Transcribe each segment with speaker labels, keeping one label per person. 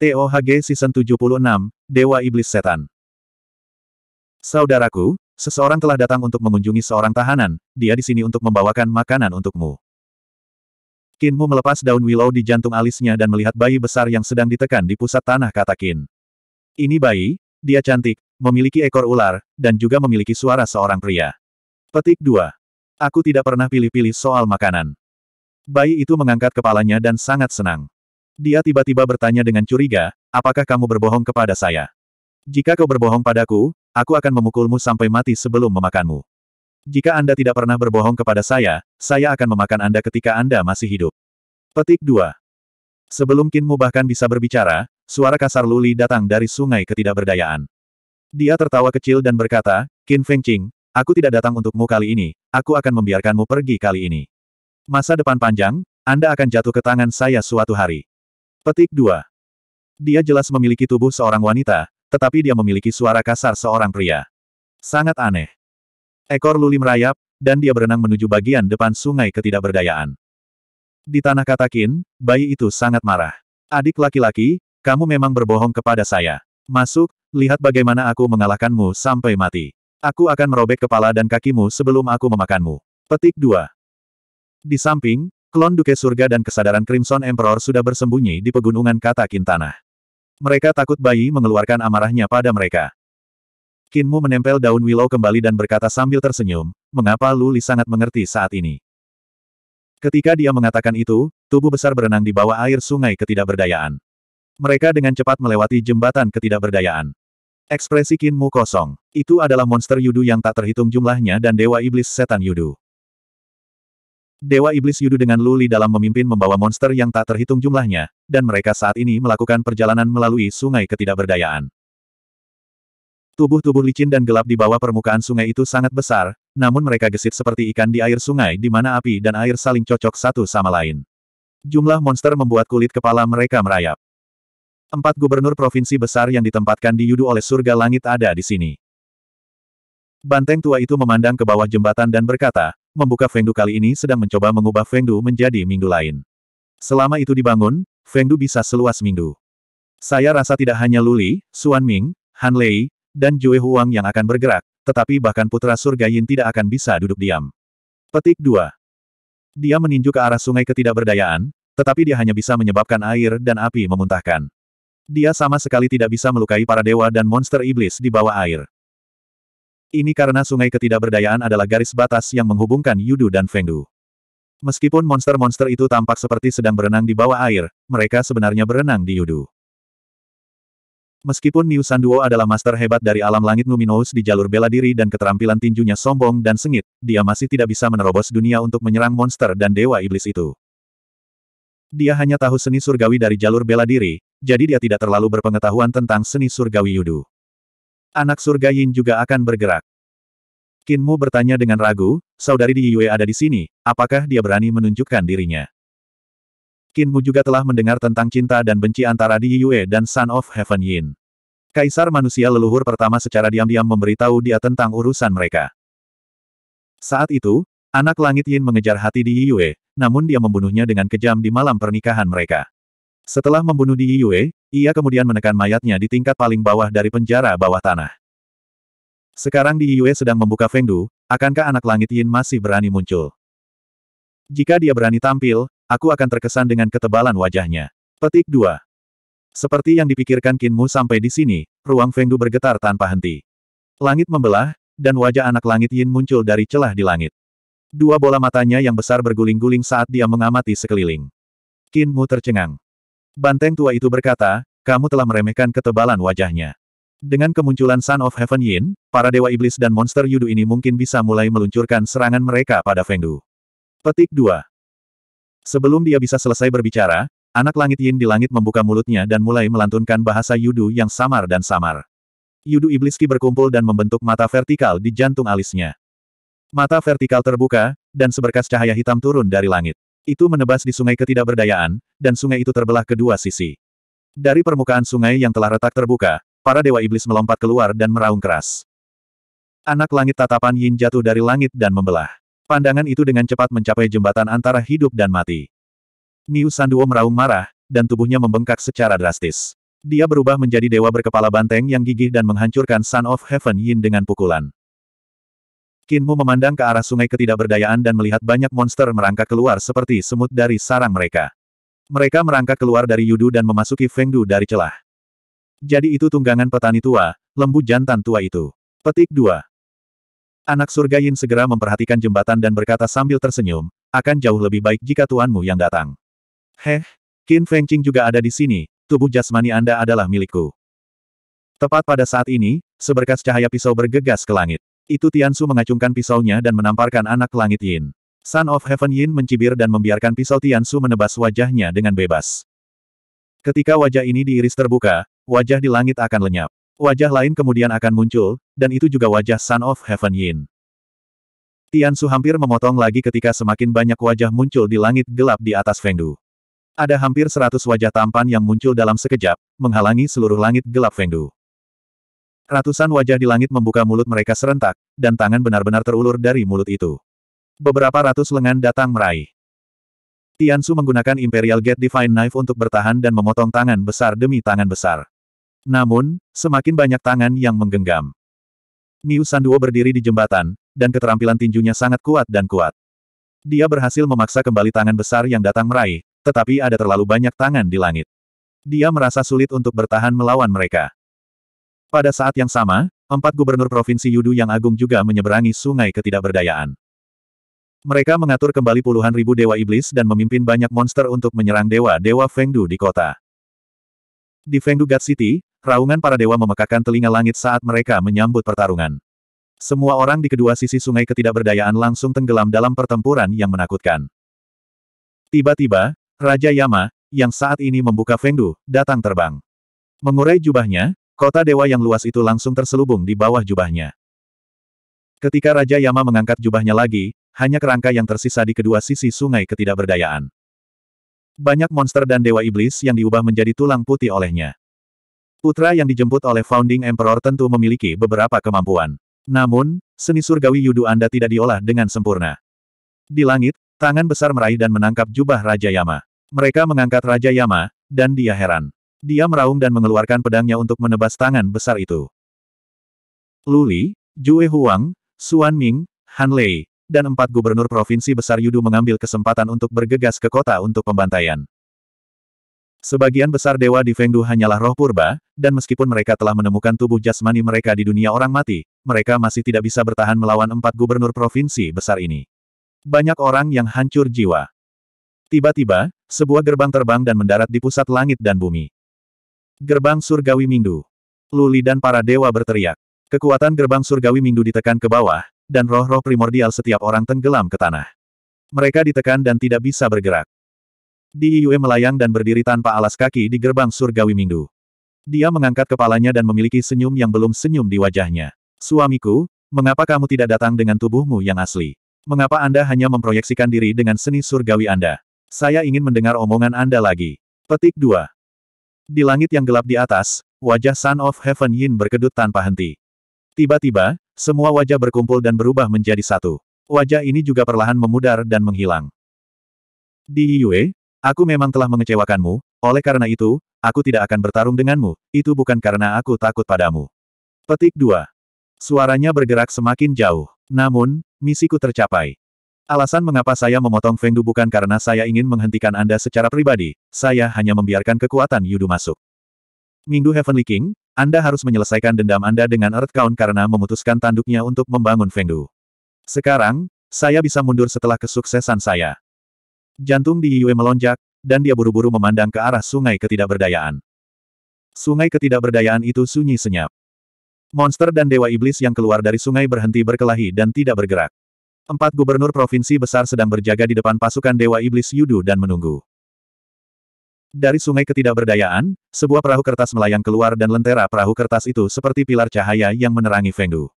Speaker 1: TOHG Season 76, Dewa Iblis Setan. Saudaraku, seseorang telah datang untuk mengunjungi seorang tahanan, dia di sini untuk membawakan makanan untukmu. Kinmu melepas daun willow di jantung alisnya dan melihat bayi besar yang sedang ditekan di pusat tanah kata Kin. Ini bayi, dia cantik, memiliki ekor ular, dan juga memiliki suara seorang pria. Petik 2. Aku tidak pernah pilih-pilih soal makanan. Bayi itu mengangkat kepalanya dan sangat senang. Dia tiba-tiba bertanya dengan curiga, apakah kamu berbohong kepada saya? Jika kau berbohong padaku, aku akan memukulmu sampai mati sebelum memakanmu. Jika Anda tidak pernah berbohong kepada saya, saya akan memakan Anda ketika Anda masih hidup. Petik 2. Sebelum Kinmu bahkan bisa berbicara, suara kasar Luli datang dari sungai ketidakberdayaan. Dia tertawa kecil dan berkata, "Kin Fengqing, aku tidak datang untukmu kali ini, aku akan membiarkanmu pergi kali ini. Masa depan panjang, Anda akan jatuh ke tangan saya suatu hari. Petik 2. Dia jelas memiliki tubuh seorang wanita, tetapi dia memiliki suara kasar seorang pria. Sangat aneh. Ekor luli merayap, dan dia berenang menuju bagian depan sungai ketidakberdayaan. Di tanah katakin, bayi itu sangat marah. Adik laki-laki, kamu memang berbohong kepada saya. Masuk, lihat bagaimana aku mengalahkanmu sampai mati. Aku akan merobek kepala dan kakimu sebelum aku memakanmu. Petik 2. Di samping, Klon Duke Surga dan kesadaran Crimson Emperor sudah bersembunyi di pegunungan kata Kintana. Mereka takut bayi mengeluarkan amarahnya pada mereka. Kinmu menempel daun willow kembali dan berkata sambil tersenyum, mengapa Luli sangat mengerti saat ini. Ketika dia mengatakan itu, tubuh besar berenang di bawah air sungai ketidakberdayaan. Mereka dengan cepat melewati jembatan ketidakberdayaan. Ekspresi Kinmu kosong. Itu adalah monster Yudu yang tak terhitung jumlahnya dan Dewa Iblis Setan Yudu. Dewa Iblis Yudu dengan Luli dalam memimpin membawa monster yang tak terhitung jumlahnya, dan mereka saat ini melakukan perjalanan melalui sungai ketidakberdayaan. Tubuh-tubuh licin dan gelap di bawah permukaan sungai itu sangat besar, namun mereka gesit seperti ikan di air sungai di mana api dan air saling cocok satu sama lain. Jumlah monster membuat kulit kepala mereka merayap. Empat gubernur provinsi besar yang ditempatkan di Yudu oleh surga langit ada di sini. Banteng tua itu memandang ke bawah jembatan dan berkata, membuka Fengdu kali ini sedang mencoba mengubah Fengdu menjadi minggu lain. Selama itu dibangun, Fengdu bisa seluas minggu. Saya rasa tidak hanya Luli, Suan Ming, Han Lei, dan Jue Huang yang akan bergerak, tetapi bahkan Putra Surga Yin tidak akan bisa duduk diam. Petik 2. Dia meninju ke arah sungai ketidakberdayaan, tetapi dia hanya bisa menyebabkan air dan api memuntahkan. Dia sama sekali tidak bisa melukai para dewa dan monster iblis di bawah air. Ini karena sungai ketidakberdayaan adalah garis batas yang menghubungkan Yudu dan Fengdu. Meskipun monster-monster itu tampak seperti sedang berenang di bawah air, mereka sebenarnya berenang di Yudu. Meskipun Niu Sanduo adalah master hebat dari alam langit Numinous di jalur bela diri dan keterampilan tinjunya sombong dan sengit, dia masih tidak bisa menerobos dunia untuk menyerang monster dan dewa iblis itu. Dia hanya tahu seni surgawi dari jalur bela diri, jadi dia tidak terlalu berpengetahuan tentang seni surgawi Yudu. Anak surga Yin juga akan bergerak. Kinmu bertanya dengan ragu, saudari di Yue ada di sini, apakah dia berani menunjukkan dirinya? Kinmu juga telah mendengar tentang cinta dan benci antara Di Yue dan Son of Heaven Yin. Kaisar manusia leluhur pertama secara diam-diam memberitahu dia tentang urusan mereka. Saat itu, anak langit Yin mengejar hati Di Yue, namun dia membunuhnya dengan kejam di malam pernikahan mereka. Setelah membunuh Di Yue, ia kemudian menekan mayatnya di tingkat paling bawah dari penjara bawah tanah. Sekarang di Yue sedang membuka Fengdu, akankah anak langit Yin masih berani muncul? Jika dia berani tampil, aku akan terkesan dengan ketebalan wajahnya. Petik 2. Seperti yang dipikirkan Kinmu sampai di sini, ruang Fengdu bergetar tanpa henti. Langit membelah, dan wajah anak langit Yin muncul dari celah di langit. Dua bola matanya yang besar berguling-guling saat dia mengamati sekeliling. Kinmu tercengang. Banteng tua itu berkata, kamu telah meremehkan ketebalan wajahnya. Dengan kemunculan Sun of Heaven Yin, para dewa iblis dan monster Yudu ini mungkin bisa mulai meluncurkan serangan mereka pada Feng Du. Petik 2. Sebelum dia bisa selesai berbicara, anak langit Yin di langit membuka mulutnya dan mulai melantunkan bahasa Yudu yang samar dan samar. Yudu ibliski berkumpul dan membentuk mata vertikal di jantung alisnya. Mata vertikal terbuka, dan seberkas cahaya hitam turun dari langit. Itu menebas di sungai ketidakberdayaan, dan sungai itu terbelah kedua sisi. Dari permukaan sungai yang telah retak terbuka, para dewa iblis melompat keluar dan meraung keras. Anak langit tatapan Yin jatuh dari langit dan membelah. Pandangan itu dengan cepat mencapai jembatan antara hidup dan mati. Niu Sanduo meraung marah, dan tubuhnya membengkak secara drastis. Dia berubah menjadi dewa berkepala banteng yang gigih dan menghancurkan Sun of Heaven Yin dengan pukulan. Kinmu memandang ke arah sungai ketidakberdayaan dan melihat banyak monster merangkak keluar seperti semut dari sarang mereka. Mereka merangkak keluar dari Yudu dan memasuki Fengdu dari celah. Jadi itu tunggangan petani tua, lembu jantan tua itu. Petik 2. Anak surga Yin segera memperhatikan jembatan dan berkata sambil tersenyum, akan jauh lebih baik jika tuanmu yang datang. Heh, Qin Fengqing juga ada di sini, tubuh jasmani Anda adalah milikku. Tepat pada saat ini, seberkas cahaya pisau bergegas ke langit. Itu Tian Su mengacungkan pisaunya dan menamparkan anak langit Yin. Son of Heaven Yin mencibir dan membiarkan pisau Tiansu menebas wajahnya dengan bebas. Ketika wajah ini diiris terbuka, wajah di langit akan lenyap. Wajah lain kemudian akan muncul, dan itu juga wajah Son of Heaven Yin. Tiansu hampir memotong lagi ketika semakin banyak wajah muncul di langit gelap di atas Fengdu. Ada hampir seratus wajah tampan yang muncul dalam sekejap, menghalangi seluruh langit gelap Fengdu. Ratusan wajah di langit membuka mulut mereka serentak, dan tangan benar-benar terulur dari mulut itu beberapa ratus lengan datang meraih. Tian Su menggunakan Imperial Gate Divine Knife untuk bertahan dan memotong tangan besar demi tangan besar. Namun, semakin banyak tangan yang menggenggam. Niu Sanduo berdiri di jembatan, dan keterampilan tinjunya sangat kuat dan kuat. Dia berhasil memaksa kembali tangan besar yang datang meraih, tetapi ada terlalu banyak tangan di langit. Dia merasa sulit untuk bertahan melawan mereka. Pada saat yang sama, empat gubernur Provinsi Yudu yang agung juga menyeberangi sungai ketidakberdayaan. Mereka mengatur kembali puluhan ribu dewa iblis dan memimpin banyak monster untuk menyerang dewa-dewa Fengdu di kota. Di Fengdu God City, raungan para dewa memekakan telinga langit saat mereka menyambut pertarungan. Semua orang di kedua sisi sungai ketidakberdayaan langsung tenggelam dalam pertempuran yang menakutkan. Tiba-tiba, Raja Yama, yang saat ini membuka Fengdu, datang terbang. Mengurai jubahnya, kota dewa yang luas itu langsung terselubung di bawah jubahnya. Ketika Raja Yama mengangkat jubahnya lagi, hanya kerangka yang tersisa di kedua sisi sungai ketidakberdayaan. Banyak monster dan dewa iblis yang diubah menjadi tulang putih olehnya. Putra yang dijemput oleh Founding Emperor tentu memiliki beberapa kemampuan. Namun, seni surgawi Yudu Anda tidak diolah dengan sempurna. Di langit, tangan besar meraih dan menangkap jubah Raja Yama. Mereka mengangkat Raja Yama, dan dia heran. Dia meraung dan mengeluarkan pedangnya untuk menebas tangan besar itu. Luli, Jue Huang, Xuan Ming, Han Lei, dan empat gubernur provinsi besar Yudu mengambil kesempatan untuk bergegas ke kota untuk pembantaian. Sebagian besar dewa di Fengdu hanyalah roh purba, dan meskipun mereka telah menemukan tubuh jasmani mereka di dunia orang mati, mereka masih tidak bisa bertahan melawan empat gubernur provinsi besar ini. Banyak orang yang hancur jiwa. Tiba-tiba, sebuah gerbang terbang dan mendarat di pusat langit dan bumi. Gerbang Surgawi Minggu. Luli dan para dewa berteriak. Kekuatan gerbang surgawi minggu ditekan ke bawah, dan roh-roh primordial setiap orang tenggelam ke tanah. Mereka ditekan dan tidak bisa bergerak. Di Yue melayang dan berdiri tanpa alas kaki di gerbang surgawi Minggu. Dia mengangkat kepalanya dan memiliki senyum yang belum senyum di wajahnya. Suamiku, mengapa kamu tidak datang dengan tubuhmu yang asli? Mengapa Anda hanya memproyeksikan diri dengan seni surgawi Anda? Saya ingin mendengar omongan Anda lagi. Petik 2. Di langit yang gelap di atas, wajah Sun of Heaven Yin berkedut tanpa henti. Tiba-tiba, semua wajah berkumpul dan berubah menjadi satu. Wajah ini juga perlahan memudar dan menghilang. Di Yue, aku memang telah mengecewakanmu, oleh karena itu, aku tidak akan bertarung denganmu, itu bukan karena aku takut padamu. Petik 2. Suaranya bergerak semakin jauh. Namun, misiku tercapai. Alasan mengapa saya memotong Fengdu bukan karena saya ingin menghentikan Anda secara pribadi, saya hanya membiarkan kekuatan Yudu masuk. Minggu Heavenly King, anda harus menyelesaikan dendam Anda dengan Earth Count karena memutuskan tanduknya untuk membangun Fengdu. Sekarang, saya bisa mundur setelah kesuksesan saya. Jantung di Yue melonjak, dan dia buru-buru memandang ke arah sungai ketidakberdayaan. Sungai ketidakberdayaan itu sunyi senyap. Monster dan dewa iblis yang keluar dari sungai berhenti berkelahi dan tidak bergerak. Empat gubernur provinsi besar sedang berjaga di depan pasukan dewa iblis Yudu dan menunggu. Dari sungai ketidakberdayaan, sebuah perahu kertas melayang keluar dan lentera perahu kertas itu seperti pilar cahaya yang menerangi Fengdu.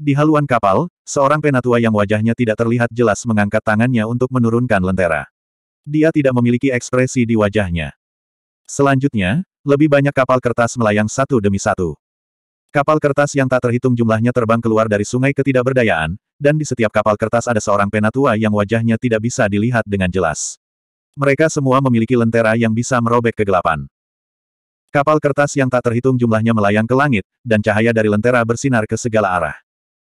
Speaker 1: Di haluan kapal, seorang penatua yang wajahnya tidak terlihat jelas mengangkat tangannya untuk menurunkan lentera. Dia tidak memiliki ekspresi di wajahnya. Selanjutnya, lebih banyak kapal kertas melayang satu demi satu. Kapal kertas yang tak terhitung jumlahnya terbang keluar dari sungai ketidakberdayaan, dan di setiap kapal kertas ada seorang penatua yang wajahnya tidak bisa dilihat dengan jelas. Mereka semua memiliki lentera yang bisa merobek kegelapan. Kapal kertas yang tak terhitung jumlahnya melayang ke langit, dan cahaya dari lentera bersinar ke segala arah.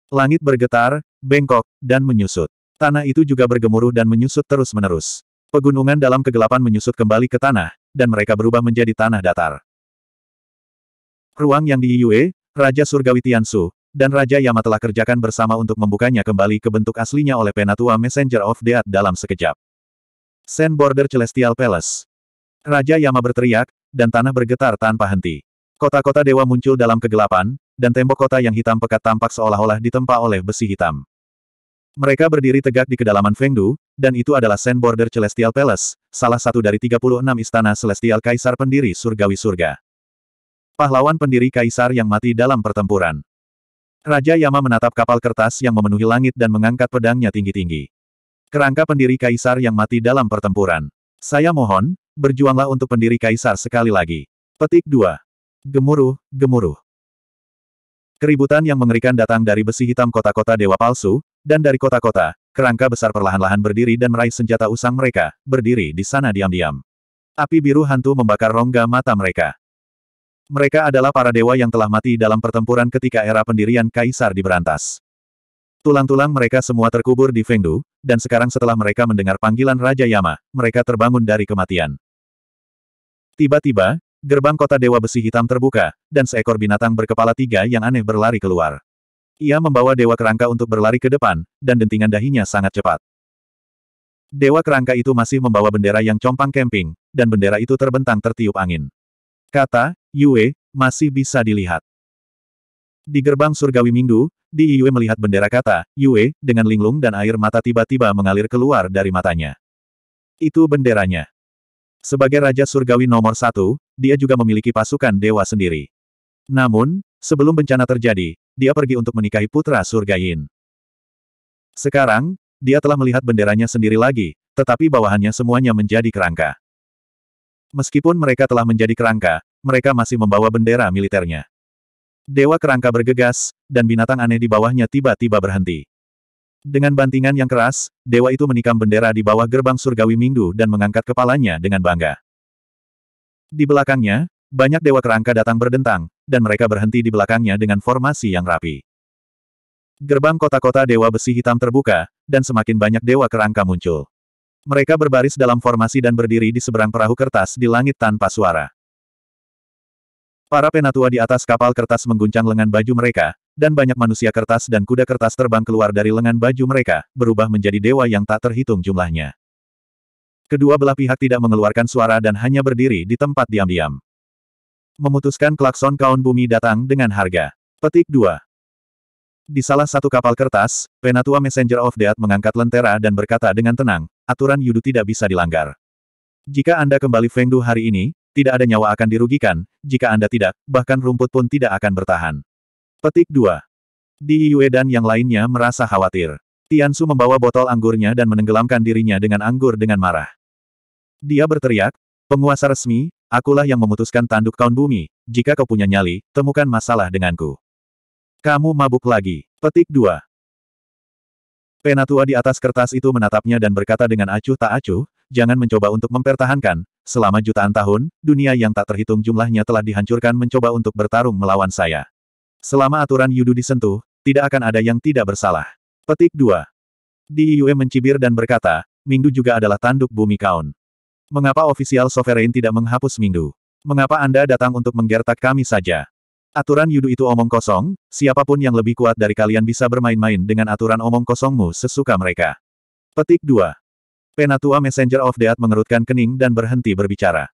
Speaker 1: Langit bergetar, bengkok, dan menyusut. Tanah itu juga bergemuruh dan menyusut terus-menerus. Pegunungan dalam kegelapan menyusut kembali ke tanah, dan mereka berubah menjadi tanah datar. Ruang yang di Yue, Raja Surgawi Tiansu, dan Raja Yama telah kerjakan bersama untuk membukanya kembali ke bentuk aslinya oleh Penatua Messenger of Death dalam sekejap. Sand Border Celestial Palace. Raja Yama berteriak, dan tanah bergetar tanpa henti. Kota-kota dewa muncul dalam kegelapan, dan tembok kota yang hitam pekat tampak seolah-olah ditempa oleh besi hitam. Mereka berdiri tegak di kedalaman Fengdu, dan itu adalah Sand Border Celestial Palace, salah satu dari 36 istana Celestial Kaisar pendiri surgawi surga. Pahlawan pendiri Kaisar yang mati dalam pertempuran. Raja Yama menatap kapal kertas yang memenuhi langit dan mengangkat pedangnya tinggi-tinggi kerangka pendiri kaisar yang mati dalam pertempuran. Saya mohon, berjuanglah untuk pendiri kaisar sekali lagi. Petik 2. Gemuruh, gemuruh. Keributan yang mengerikan datang dari besi hitam kota-kota dewa palsu, dan dari kota-kota, kerangka besar perlahan-lahan berdiri dan meraih senjata usang mereka, berdiri di sana diam-diam. Api biru hantu membakar rongga mata mereka. Mereka adalah para dewa yang telah mati dalam pertempuran ketika era pendirian kaisar diberantas. Tulang-tulang mereka semua terkubur di Fengdu, dan sekarang setelah mereka mendengar panggilan Raja Yama, mereka terbangun dari kematian. Tiba-tiba, gerbang kota Dewa Besi Hitam terbuka, dan seekor binatang berkepala tiga yang aneh berlari keluar. Ia membawa Dewa Kerangka untuk berlari ke depan, dan dentingan dahinya sangat cepat. Dewa Kerangka itu masih membawa bendera yang compang camping, dan bendera itu terbentang tertiup angin. Kata, Yue, masih bisa dilihat. Di gerbang surgawi Minggu, di Yue melihat bendera kata, Yue, dengan linglung dan air mata tiba-tiba mengalir keluar dari matanya. Itu benderanya. Sebagai Raja Surgawi nomor satu, dia juga memiliki pasukan dewa sendiri. Namun, sebelum bencana terjadi, dia pergi untuk menikahi putra Surga Yin. Sekarang, dia telah melihat benderanya sendiri lagi, tetapi bawahannya semuanya menjadi kerangka. Meskipun mereka telah menjadi kerangka, mereka masih membawa bendera militernya. Dewa kerangka bergegas, dan binatang aneh di bawahnya tiba-tiba berhenti. Dengan bantingan yang keras, dewa itu menikam bendera di bawah gerbang surgawi Minggu dan mengangkat kepalanya dengan bangga. Di belakangnya, banyak dewa kerangka datang berdentang, dan mereka berhenti di belakangnya dengan formasi yang rapi. Gerbang kota-kota dewa besi hitam terbuka, dan semakin banyak dewa kerangka muncul. Mereka berbaris dalam formasi dan berdiri di seberang perahu kertas di langit tanpa suara. Para penatua di atas kapal kertas mengguncang lengan baju mereka, dan banyak manusia kertas dan kuda kertas terbang keluar dari lengan baju mereka, berubah menjadi dewa yang tak terhitung jumlahnya. Kedua belah pihak tidak mengeluarkan suara dan hanya berdiri di tempat diam-diam. Memutuskan klakson kaun bumi datang dengan harga. Petik 2. Di salah satu kapal kertas, Penatua Messenger of Death mengangkat lentera dan berkata dengan tenang, aturan Yudu tidak bisa dilanggar. Jika Anda kembali Fengdu hari ini, tidak ada nyawa akan dirugikan, jika Anda tidak, bahkan rumput pun tidak akan bertahan. Petik 2. Di Yue dan yang lainnya merasa khawatir. Tian Su membawa botol anggurnya dan menenggelamkan dirinya dengan anggur dengan marah. Dia berteriak, penguasa resmi, akulah yang memutuskan tanduk kaun bumi, jika kau punya nyali, temukan masalah denganku. Kamu mabuk lagi. Petik 2. Penatua di atas kertas itu menatapnya dan berkata dengan acuh tak acuh, jangan mencoba untuk mempertahankan, selama jutaan tahun, dunia yang tak terhitung jumlahnya telah dihancurkan mencoba untuk bertarung melawan saya. Selama aturan Yudu disentuh, tidak akan ada yang tidak bersalah. Petik 2. Di Yue mencibir dan berkata, Mingdu juga adalah tanduk bumi Kaun. Mengapa ofisial sovereign tidak menghapus Mingdu? Mengapa Anda datang untuk menggertak kami saja? Aturan Yudu itu omong kosong, siapapun yang lebih kuat dari kalian bisa bermain-main dengan aturan omong kosongmu sesuka mereka. Petik 2. Penatua Messenger of Death mengerutkan kening dan berhenti berbicara.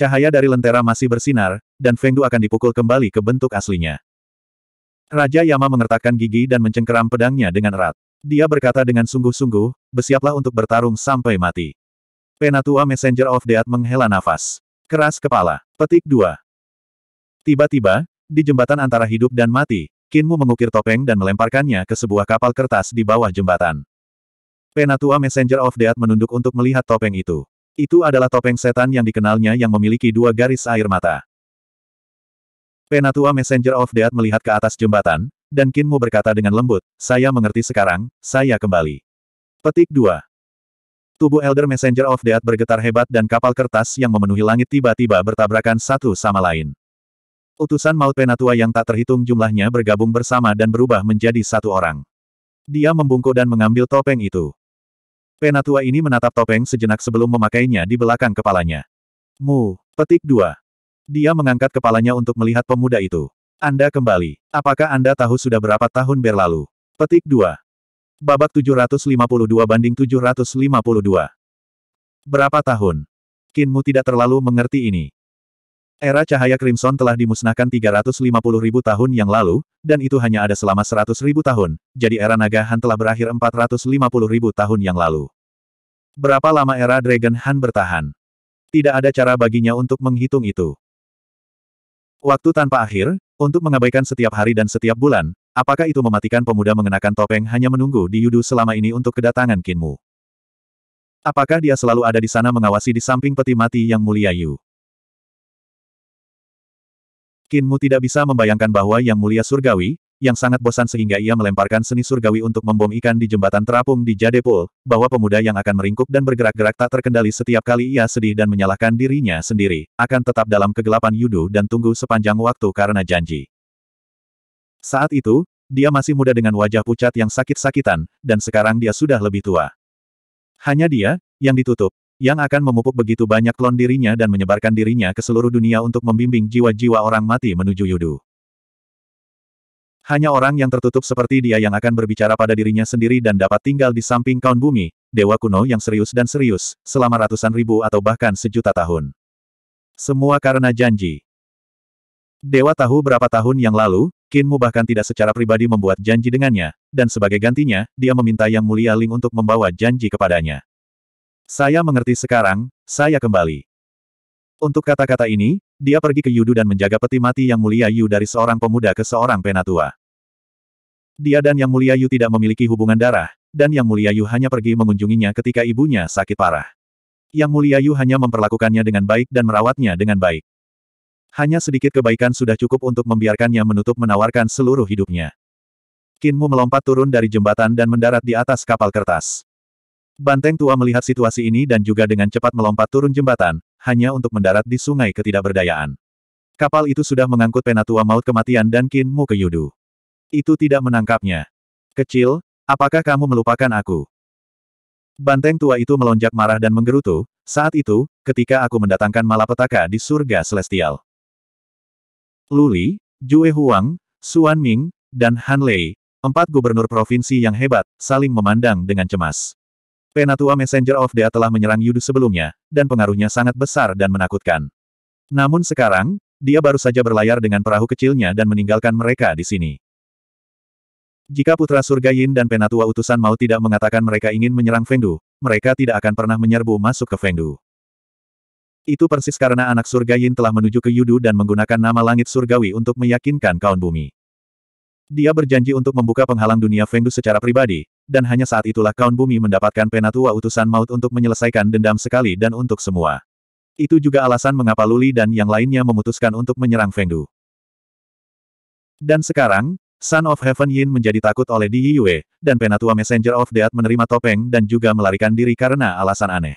Speaker 1: Cahaya dari lentera masih bersinar, dan Fengdu akan dipukul kembali ke bentuk aslinya. Raja Yama mengertakkan gigi dan mencengkeram pedangnya dengan erat. Dia berkata dengan sungguh-sungguh, bersiaplah untuk bertarung sampai mati. Penatua Messenger of Death menghela nafas. Keras kepala. Petik 2. Tiba-tiba, di jembatan antara hidup dan mati, Kinmu mengukir topeng dan melemparkannya ke sebuah kapal kertas di bawah jembatan. Penatua Messenger of Death menunduk untuk melihat topeng itu. Itu adalah topeng setan yang dikenalnya yang memiliki dua garis air mata. Penatua Messenger of Death melihat ke atas jembatan, dan Kinmu berkata dengan lembut, saya mengerti sekarang, saya kembali. Petik 2. Tubuh Elder Messenger of Death bergetar hebat dan kapal kertas yang memenuhi langit tiba-tiba bertabrakan satu sama lain. Utusan maut Penatua yang tak terhitung jumlahnya bergabung bersama dan berubah menjadi satu orang. Dia membungkuk dan mengambil topeng itu. Penatua ini menatap topeng sejenak sebelum memakainya di belakang kepalanya. Mu, petik dua. Dia mengangkat kepalanya untuk melihat pemuda itu. Anda kembali. Apakah Anda tahu sudah berapa tahun berlalu? Petik dua. Babak 752 banding 752. Berapa tahun? Kinmu tidak terlalu mengerti ini. Era cahaya Crimson telah dimusnahkan 350 ribu tahun yang lalu, dan itu hanya ada selama 100 ribu tahun, jadi era naga Han telah berakhir 450 ribu tahun yang lalu. Berapa lama era Dragon Han bertahan? Tidak ada cara baginya untuk menghitung itu. Waktu tanpa akhir, untuk mengabaikan setiap hari dan setiap bulan, apakah itu mematikan pemuda mengenakan topeng hanya menunggu di Yudu selama ini untuk kedatangan Kinmu? Apakah dia selalu ada di sana mengawasi di samping peti mati yang mulia Yu? Kinmu tidak bisa membayangkan bahwa Yang Mulia Surgawi, yang sangat bosan sehingga ia melemparkan seni surgawi untuk membom ikan di jembatan terapung di Jadepul, bahwa pemuda yang akan meringkuk dan bergerak-gerak tak terkendali setiap kali ia sedih dan menyalahkan dirinya sendiri, akan tetap dalam kegelapan Yudu dan tunggu sepanjang waktu karena janji. Saat itu, dia masih muda dengan wajah pucat yang sakit-sakitan, dan sekarang dia sudah lebih tua. Hanya dia, yang ditutup, yang akan memupuk begitu banyak klon dirinya dan menyebarkan dirinya ke seluruh dunia untuk membimbing jiwa-jiwa orang mati menuju Yudu. Hanya orang yang tertutup seperti dia yang akan berbicara pada dirinya sendiri dan dapat tinggal di samping kaun bumi, dewa kuno yang serius dan serius, selama ratusan ribu atau bahkan sejuta tahun. Semua karena janji. Dewa tahu berapa tahun yang lalu, Kinmu bahkan tidak secara pribadi membuat janji dengannya, dan sebagai gantinya, dia meminta Yang Mulia Ling untuk membawa janji kepadanya. Saya mengerti sekarang, saya kembali. Untuk kata-kata ini, dia pergi ke Yudu dan menjaga peti mati yang mulia Yu dari seorang pemuda ke seorang penatua. Dia dan yang mulia Yu tidak memiliki hubungan darah, dan yang mulia Yu hanya pergi mengunjunginya ketika ibunya sakit parah. Yang mulia Yu hanya memperlakukannya dengan baik dan merawatnya dengan baik. Hanya sedikit kebaikan sudah cukup untuk membiarkannya menutup menawarkan seluruh hidupnya. Kinmu melompat turun dari jembatan dan mendarat di atas kapal kertas. Banteng tua melihat situasi ini dan juga dengan cepat melompat turun jembatan, hanya untuk mendarat di sungai ketidakberdayaan. Kapal itu sudah mengangkut penatua maut kematian dan Kinmu ke Yudu. Itu tidak menangkapnya. Kecil, apakah kamu melupakan aku? Banteng tua itu melonjak marah dan menggerutu, saat itu, ketika aku mendatangkan malapetaka di surga celestial. Luli, Jue Huang, Suan Ming, dan Han Lei, empat gubernur provinsi yang hebat, saling memandang dengan cemas. Penatua Messenger of Dea telah menyerang Yudu sebelumnya, dan pengaruhnya sangat besar dan menakutkan. Namun sekarang, dia baru saja berlayar dengan perahu kecilnya dan meninggalkan mereka di sini. Jika Putra Surga Yin dan Penatua Utusan Mau tidak mengatakan mereka ingin menyerang Fengdu, mereka tidak akan pernah menyerbu masuk ke Fengdu. Itu persis karena anak surga Yin telah menuju ke Yudu dan menggunakan nama langit surgawi untuk meyakinkan kaum bumi. Dia berjanji untuk membuka penghalang dunia Fengdu secara pribadi, dan hanya saat itulah Kaun Bumi mendapatkan penatua utusan maut untuk menyelesaikan dendam sekali dan untuk semua. Itu juga alasan mengapa Luli dan yang lainnya memutuskan untuk menyerang Fengdu. Dan sekarang, Son of Heaven Yin menjadi takut oleh Di Yue, dan penatua Messenger of Death menerima topeng dan juga melarikan diri karena alasan aneh.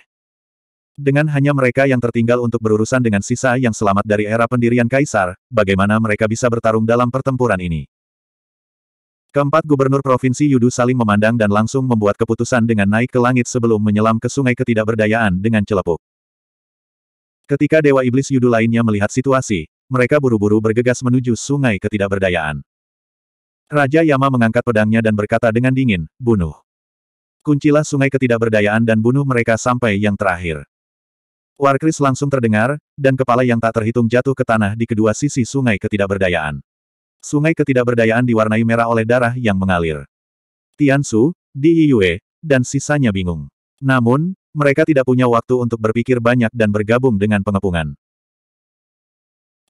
Speaker 1: Dengan hanya mereka yang tertinggal untuk berurusan dengan sisa yang selamat dari era pendirian Kaisar, bagaimana mereka bisa bertarung dalam pertempuran ini? Keempat gubernur provinsi Yudu saling memandang dan langsung membuat keputusan dengan naik ke langit sebelum menyelam ke sungai ketidakberdayaan dengan celepuk. Ketika Dewa Iblis Yudu lainnya melihat situasi, mereka buru-buru bergegas menuju sungai ketidakberdayaan. Raja Yama mengangkat pedangnya dan berkata dengan dingin, bunuh. Kuncilah sungai ketidakberdayaan dan bunuh mereka sampai yang terakhir. Warkris langsung terdengar, dan kepala yang tak terhitung jatuh ke tanah di kedua sisi sungai ketidakberdayaan. Sungai ketidakberdayaan diwarnai merah oleh darah yang mengalir. Tiansu, Di Yue, dan sisanya bingung. Namun, mereka tidak punya waktu untuk berpikir banyak dan bergabung dengan pengepungan.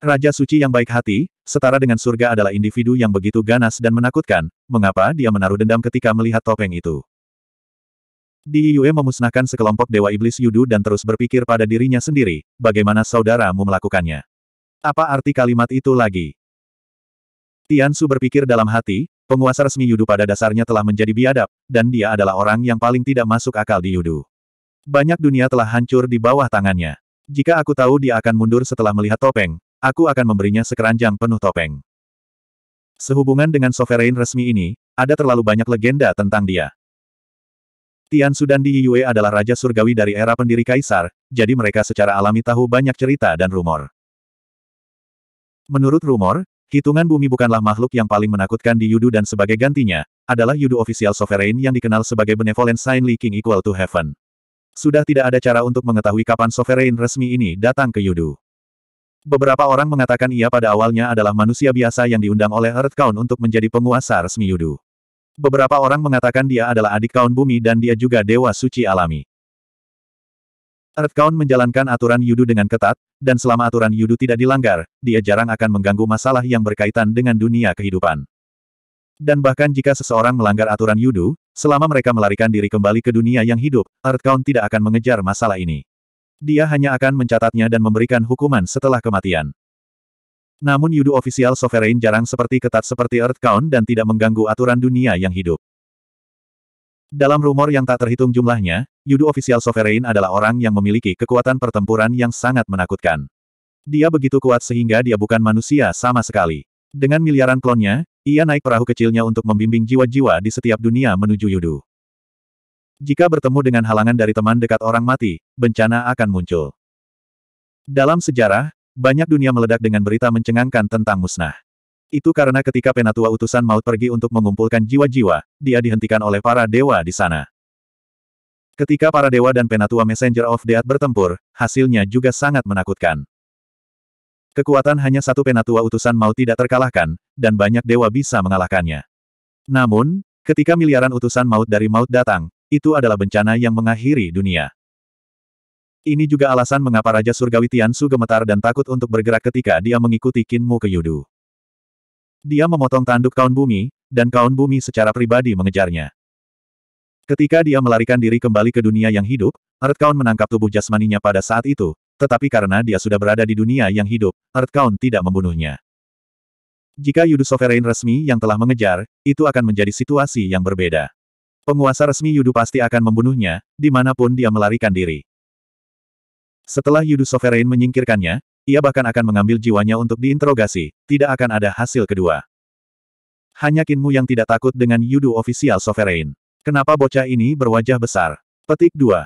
Speaker 1: Raja suci yang baik hati, setara dengan surga adalah individu yang begitu ganas dan menakutkan, mengapa dia menaruh dendam ketika melihat topeng itu. Di Yue memusnahkan sekelompok dewa iblis Yudu dan terus berpikir pada dirinya sendiri, bagaimana saudaramu melakukannya. Apa arti kalimat itu lagi? Tian Su berpikir dalam hati, penguasa resmi Yudu pada dasarnya telah menjadi biadab, dan dia adalah orang yang paling tidak masuk akal di Yudu. Banyak dunia telah hancur di bawah tangannya. Jika aku tahu dia akan mundur setelah melihat topeng, aku akan memberinya sekeranjang penuh topeng. Sehubungan dengan sovereign resmi ini, ada terlalu banyak legenda tentang dia. Tian Su dan di Yue adalah raja surgawi dari era pendiri kaisar, jadi mereka secara alami tahu banyak cerita dan rumor. Menurut rumor, Hitungan bumi bukanlah makhluk yang paling menakutkan di Yudu dan sebagai gantinya, adalah Yudu Official Sovereign yang dikenal sebagai Benevolent Sign King Equal to Heaven. Sudah tidak ada cara untuk mengetahui kapan Sovereign resmi ini datang ke Yudu. Beberapa orang mengatakan ia pada awalnya adalah manusia biasa yang diundang oleh Earth Count untuk menjadi penguasa resmi Yudu. Beberapa orang mengatakan dia adalah adik kaun bumi dan dia juga dewa suci alami. Earth menjalankan aturan Yudu dengan ketat, dan selama aturan Yudu tidak dilanggar, dia jarang akan mengganggu masalah yang berkaitan dengan dunia kehidupan. Dan bahkan jika seseorang melanggar aturan Yudu, selama mereka melarikan diri kembali ke dunia yang hidup, Earth Kaun tidak akan mengejar masalah ini. Dia hanya akan mencatatnya dan memberikan hukuman setelah kematian. Namun Yudu ofisial Sovereign jarang seperti ketat seperti Earth Kaun dan tidak mengganggu aturan dunia yang hidup. Dalam rumor yang tak terhitung jumlahnya, Yudu Official Sovereign adalah orang yang memiliki kekuatan pertempuran yang sangat menakutkan. Dia begitu kuat sehingga dia bukan manusia sama sekali. Dengan miliaran klonnya, ia naik perahu kecilnya untuk membimbing jiwa-jiwa di setiap dunia menuju Yudu. Jika bertemu dengan halangan dari teman dekat orang mati, bencana akan muncul. Dalam sejarah, banyak dunia meledak dengan berita mencengangkan tentang musnah. Itu karena ketika penatua utusan maut pergi untuk mengumpulkan jiwa-jiwa, dia dihentikan oleh para dewa di sana. Ketika para dewa dan penatua Messenger of Death bertempur, hasilnya juga sangat menakutkan. Kekuatan hanya satu penatua utusan maut tidak terkalahkan, dan banyak dewa bisa mengalahkannya. Namun, ketika miliaran utusan maut dari maut datang, itu adalah bencana yang mengakhiri dunia. Ini juga alasan mengapa Raja Surgawi Su gemetar dan takut untuk bergerak ketika dia mengikuti Kinmu ke Yudu. Dia memotong tanduk kaun bumi, dan kaun bumi secara pribadi mengejarnya. Ketika dia melarikan diri kembali ke dunia yang hidup, Earth Kaun menangkap tubuh jasmaninya pada saat itu, tetapi karena dia sudah berada di dunia yang hidup, Earth Kaun tidak membunuhnya. Jika Yudu Sovereign resmi yang telah mengejar, itu akan menjadi situasi yang berbeda. Penguasa resmi Yudu pasti akan membunuhnya, dimanapun dia melarikan diri. Setelah Yudu Sovereign menyingkirkannya, ia bahkan akan mengambil jiwanya untuk diinterogasi, tidak akan ada hasil kedua. Hanya Kinmu yang tidak takut dengan Yudu ofisial sovereign. Kenapa bocah ini berwajah besar? Petik 2.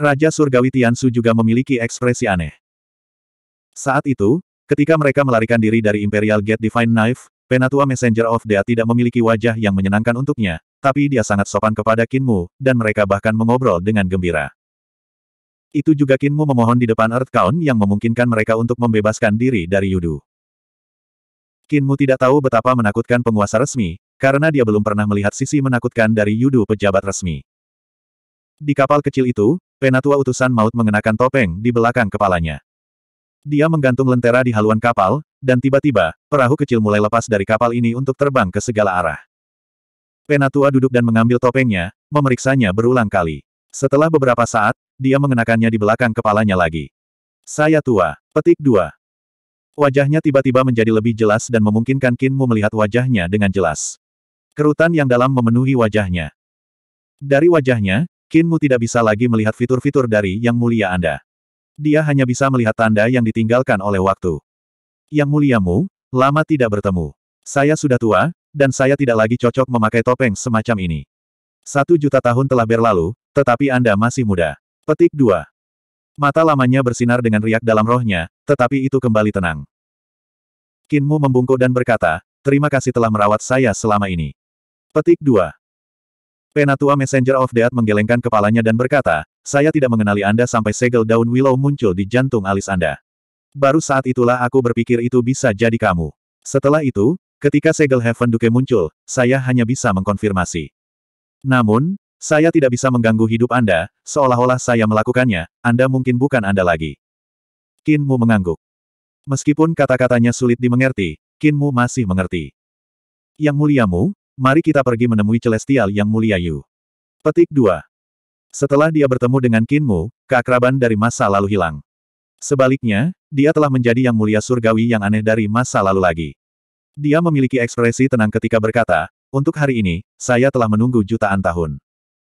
Speaker 1: Raja Surgawi Tiansu juga memiliki ekspresi aneh. Saat itu, ketika mereka melarikan diri dari Imperial Gate Divine Knife, Penatua Messenger of Dea tidak memiliki wajah yang menyenangkan untuknya, tapi dia sangat sopan kepada Kinmu, dan mereka bahkan mengobrol dengan gembira. Itu juga Kinmu memohon di depan Earth Count yang memungkinkan mereka untuk membebaskan diri dari Yudu. Kinmu tidak tahu betapa menakutkan penguasa resmi, karena dia belum pernah melihat sisi menakutkan dari Yudu pejabat resmi. Di kapal kecil itu, penatua utusan maut mengenakan topeng di belakang kepalanya. Dia menggantung lentera di haluan kapal, dan tiba-tiba, perahu kecil mulai lepas dari kapal ini untuk terbang ke segala arah. Penatua duduk dan mengambil topengnya, memeriksanya berulang kali. Setelah beberapa saat, dia mengenakannya di belakang kepalanya lagi. Saya tua. Petik 2. Wajahnya tiba-tiba menjadi lebih jelas dan memungkinkan Kinmu melihat wajahnya dengan jelas. Kerutan yang dalam memenuhi wajahnya. Dari wajahnya, Kinmu tidak bisa lagi melihat fitur-fitur dari Yang Mulia Anda. Dia hanya bisa melihat tanda yang ditinggalkan oleh waktu. Yang Muliamu, lama tidak bertemu. Saya sudah tua, dan saya tidak lagi cocok memakai topeng semacam ini. Satu juta tahun telah berlalu, tetapi Anda masih muda. Petik 2. Mata lamanya bersinar dengan riak dalam rohnya, tetapi itu kembali tenang. Kinmu membungkuk dan berkata, terima kasih telah merawat saya selama ini. Petik 2. Penatua Messenger of Death menggelengkan kepalanya dan berkata, saya tidak mengenali Anda sampai segel daun willow muncul di jantung alis Anda. Baru saat itulah aku berpikir itu bisa jadi kamu. Setelah itu, ketika segel Heaven Duke muncul, saya hanya bisa mengkonfirmasi. Namun, saya tidak bisa mengganggu hidup Anda, seolah-olah saya melakukannya, Anda mungkin bukan Anda lagi. Kinmu mengangguk. Meskipun kata-katanya sulit dimengerti, Kinmu masih mengerti. Yang muliamu, mari kita pergi menemui Celestial yang mulia Yu. Petik 2. Setelah dia bertemu dengan Kinmu, keakraban dari masa lalu hilang. Sebaliknya, dia telah menjadi yang mulia surgawi yang aneh dari masa lalu lagi. Dia memiliki ekspresi tenang ketika berkata, untuk hari ini, saya telah menunggu jutaan tahun.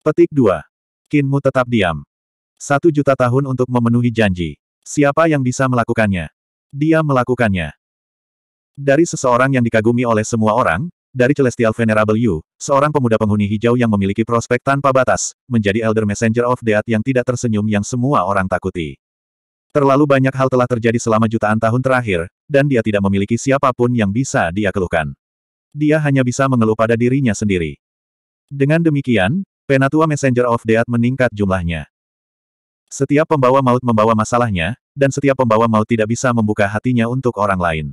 Speaker 1: Petik 2. Kinmu tetap diam. Satu juta tahun untuk memenuhi janji. Siapa yang bisa melakukannya? Dia melakukannya. Dari seseorang yang dikagumi oleh semua orang, dari Celestial Venerable Yu, seorang pemuda penghuni hijau yang memiliki prospek tanpa batas, menjadi Elder Messenger of Death yang tidak tersenyum yang semua orang takuti. Terlalu banyak hal telah terjadi selama jutaan tahun terakhir, dan dia tidak memiliki siapapun yang bisa dia keluhkan. Dia hanya bisa mengeluh pada dirinya sendiri. Dengan demikian, Penatua Messenger of Death meningkat jumlahnya. Setiap pembawa maut membawa masalahnya, dan setiap pembawa maut tidak bisa membuka hatinya untuk orang lain.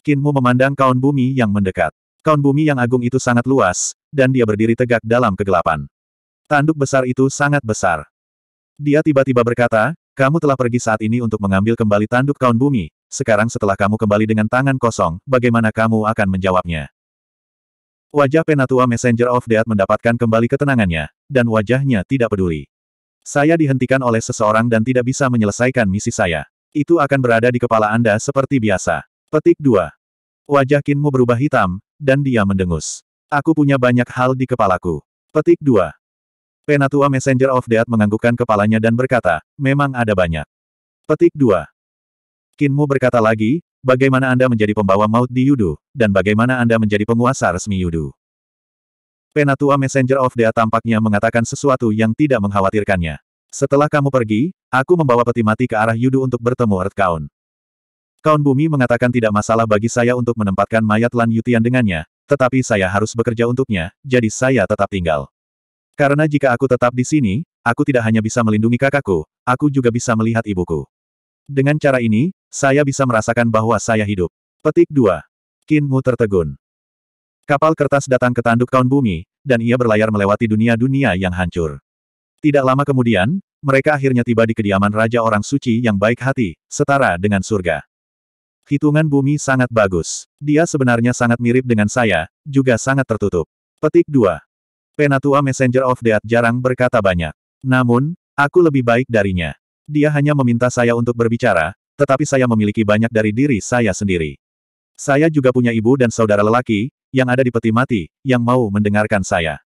Speaker 1: Kinmu memandang kaun bumi yang mendekat. Kaun bumi yang agung itu sangat luas, dan dia berdiri tegak dalam kegelapan. Tanduk besar itu sangat besar. Dia tiba-tiba berkata, kamu telah pergi saat ini untuk mengambil kembali tanduk kaun bumi, sekarang setelah kamu kembali dengan tangan kosong, bagaimana kamu akan menjawabnya? Wajah Penatua Messenger of Death mendapatkan kembali ketenangannya, dan wajahnya tidak peduli. Saya dihentikan oleh seseorang dan tidak bisa menyelesaikan misi saya. Itu akan berada di kepala Anda seperti biasa. Petik 2. Wajah Kinmu berubah hitam, dan dia mendengus. Aku punya banyak hal di kepalaku. Petik 2. Penatua Messenger of Death menganggukkan kepalanya dan berkata, memang ada banyak. Petik 2. Kinmu berkata lagi, Bagaimana Anda menjadi pembawa maut di Yudu, dan bagaimana Anda menjadi penguasa resmi Yudu? Penatua Messenger of Dea tampaknya mengatakan sesuatu yang tidak mengkhawatirkannya. Setelah kamu pergi, aku membawa peti mati ke arah Yudu untuk bertemu Earth Kaun. Kaun Bumi mengatakan tidak masalah bagi saya untuk menempatkan mayat Lan Yutian dengannya, tetapi saya harus bekerja untuknya, jadi saya tetap tinggal. Karena jika aku tetap di sini, aku tidak hanya bisa melindungi kakakku, aku juga bisa melihat ibuku. Dengan cara ini, saya bisa merasakan bahwa saya hidup. Petik 2. Qin Mu tertegun. Kapal kertas datang ke tanduk kaun bumi, dan ia berlayar melewati dunia-dunia yang hancur. Tidak lama kemudian, mereka akhirnya tiba di kediaman Raja Orang Suci yang baik hati, setara dengan surga. Hitungan bumi sangat bagus. Dia sebenarnya sangat mirip dengan saya, juga sangat tertutup. Petik 2. Penatua Messenger of Death jarang berkata banyak. Namun, aku lebih baik darinya. Dia hanya meminta saya untuk berbicara, tetapi saya memiliki banyak dari diri saya sendiri. Saya juga punya ibu dan saudara lelaki, yang ada di peti mati, yang mau mendengarkan saya.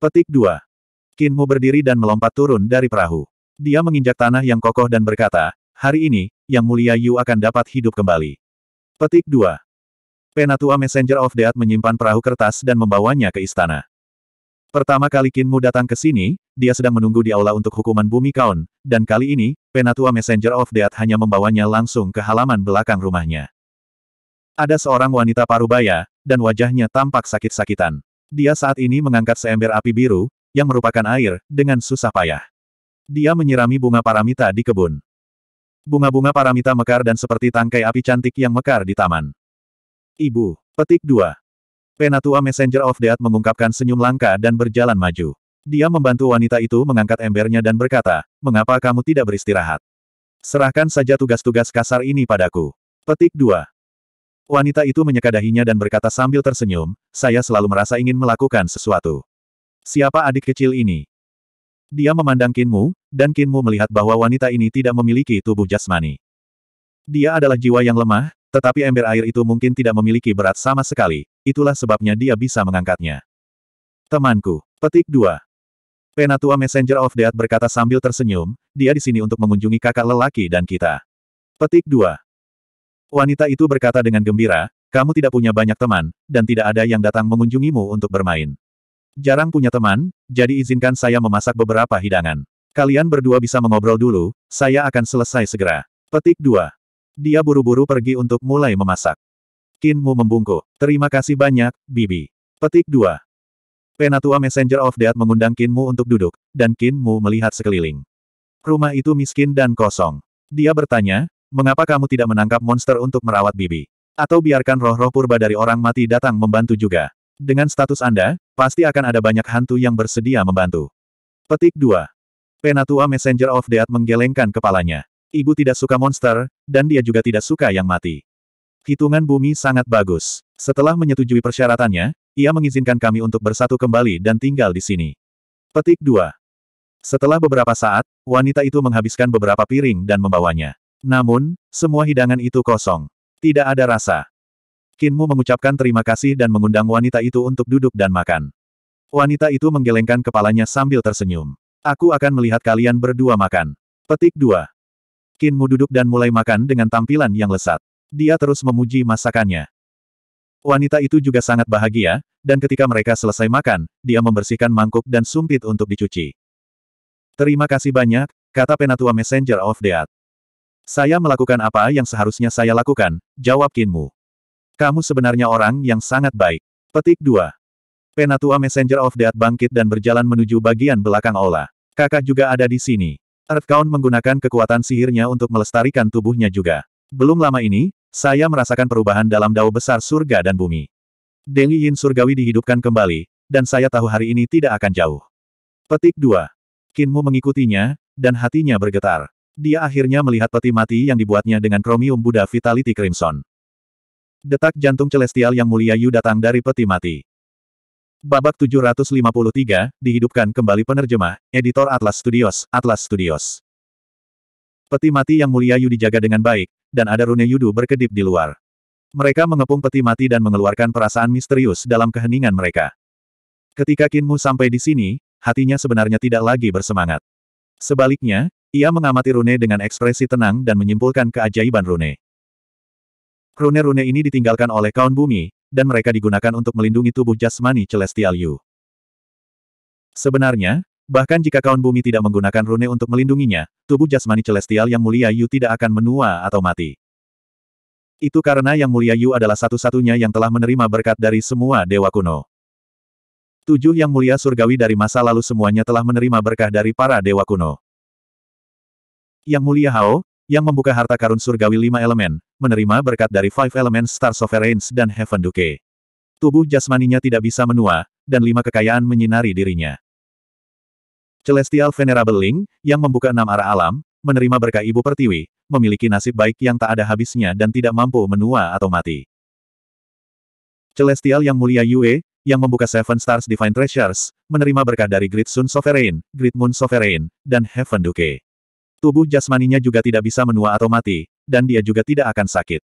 Speaker 1: Petik 2. Kinmu berdiri dan melompat turun dari perahu. Dia menginjak tanah yang kokoh dan berkata, hari ini, yang mulia Yu akan dapat hidup kembali. Petik 2. Penatua Messenger of Death menyimpan perahu kertas dan membawanya ke istana. Pertama kali Kinmu datang ke sini, dia sedang menunggu di aula untuk hukuman bumi kaun, dan kali ini, Penatua Messenger of Death hanya membawanya langsung ke halaman belakang rumahnya. Ada seorang wanita parubaya, dan wajahnya tampak sakit-sakitan. Dia saat ini mengangkat seember api biru, yang merupakan air, dengan susah payah. Dia menyirami bunga paramita di kebun. Bunga-bunga paramita mekar dan seperti tangkai api cantik yang mekar di taman. Ibu, petik dua. Penatua Messenger of Death mengungkapkan senyum langka dan berjalan maju. Dia membantu wanita itu mengangkat embernya dan berkata, mengapa kamu tidak beristirahat? Serahkan saja tugas-tugas kasar ini padaku. Petik 2. Wanita itu menyekadahinya dan berkata sambil tersenyum, saya selalu merasa ingin melakukan sesuatu. Siapa adik kecil ini? Dia memandang Kinmu, dan Kinmu melihat bahwa wanita ini tidak memiliki tubuh jasmani. Dia adalah jiwa yang lemah, tetapi ember air itu mungkin tidak memiliki berat sama sekali, itulah sebabnya dia bisa mengangkatnya. Temanku. Petik 2. Penatua Messenger of Death berkata sambil tersenyum, dia di sini untuk mengunjungi kakak lelaki dan kita. Petik 2. Wanita itu berkata dengan gembira, kamu tidak punya banyak teman, dan tidak ada yang datang mengunjungimu untuk bermain. Jarang punya teman, jadi izinkan saya memasak beberapa hidangan. Kalian berdua bisa mengobrol dulu, saya akan selesai segera. Petik 2. Dia buru-buru pergi untuk mulai memasak. Kinmu membungkuk. Terima kasih banyak, Bibi. Petik 2. Penatua Messenger of Death mengundang Kinmu untuk duduk, dan Kinmu melihat sekeliling. Rumah itu miskin dan kosong. Dia bertanya, mengapa kamu tidak menangkap monster untuk merawat Bibi? Atau biarkan roh-roh purba dari orang mati datang membantu juga? Dengan status Anda, pasti akan ada banyak hantu yang bersedia membantu. Petik 2. Penatua Messenger of Death menggelengkan kepalanya. Ibu tidak suka monster, dan dia juga tidak suka yang mati. Hitungan bumi sangat bagus. Setelah menyetujui persyaratannya, ia mengizinkan kami untuk bersatu kembali dan tinggal di sini. Petik 2. Setelah beberapa saat, wanita itu menghabiskan beberapa piring dan membawanya. Namun, semua hidangan itu kosong. Tidak ada rasa. Kinmu mengucapkan terima kasih dan mengundang wanita itu untuk duduk dan makan. Wanita itu menggelengkan kepalanya sambil tersenyum. Aku akan melihat kalian berdua makan. Petik 2. Kinmu duduk dan mulai makan dengan tampilan yang lesat dia terus memuji masakannya. Wanita itu juga sangat bahagia, dan ketika mereka selesai makan, dia membersihkan mangkuk dan sumpit untuk dicuci. Terima kasih banyak, kata Penatua Messenger of Death. Saya melakukan apa yang seharusnya saya lakukan, jawab Kinmu. Kamu sebenarnya orang yang sangat baik. Petik 2. Penatua Messenger of Death bangkit dan berjalan menuju bagian belakang Ola. Kakak juga ada di sini. Earthcount menggunakan kekuatan sihirnya untuk melestarikan tubuhnya juga. Belum lama ini, saya merasakan perubahan dalam dao besar surga dan bumi. Deng Yin surgawi dihidupkan kembali, dan saya tahu hari ini tidak akan jauh. Petik 2. Kinmu mengikutinya, dan hatinya bergetar. Dia akhirnya melihat peti mati yang dibuatnya dengan kromium Buddha Vitality Crimson. Detak jantung celestial yang mulia Yu datang dari peti mati. Babak 753, dihidupkan kembali penerjemah, editor Atlas Studios, Atlas Studios. Peti mati yang mulia Yu dijaga dengan baik, dan ada rune Yudu berkedip di luar. Mereka mengepung peti mati dan mengeluarkan perasaan misterius dalam keheningan mereka. Ketika Kinmu sampai di sini, hatinya sebenarnya tidak lagi bersemangat. Sebaliknya, ia mengamati rune dengan ekspresi tenang dan menyimpulkan keajaiban rune. Rune-rune ini ditinggalkan oleh kaum bumi, dan mereka digunakan untuk melindungi tubuh jasmani Celestial Yu. Sebenarnya, Bahkan jika kaun bumi tidak menggunakan rune untuk melindunginya, tubuh jasmani celestial yang mulia Yu tidak akan menua atau mati. Itu karena yang mulia Yu adalah satu-satunya yang telah menerima berkat dari semua dewa kuno. Tujuh yang mulia surgawi dari masa lalu semuanya telah menerima berkah dari para dewa kuno. Yang mulia Hao, yang membuka harta karun surgawi lima elemen, menerima berkat dari Five Elements Star Sovereigns dan Heaven Duke. Tubuh jasmaninya tidak bisa menua, dan lima kekayaan menyinari dirinya. Celestial Venerable Ling yang membuka enam arah alam, menerima berkah Ibu Pertiwi, memiliki nasib baik yang tak ada habisnya dan tidak mampu menua atau mati. Celestial Yang Mulia Yue, yang membuka Seven Stars Divine Treasures, menerima berkah dari Great Sun Sovereign, Great Moon Sovereign, dan Heaven Duke. Tubuh jasmaninya juga tidak bisa menua atau mati, dan dia juga tidak akan sakit.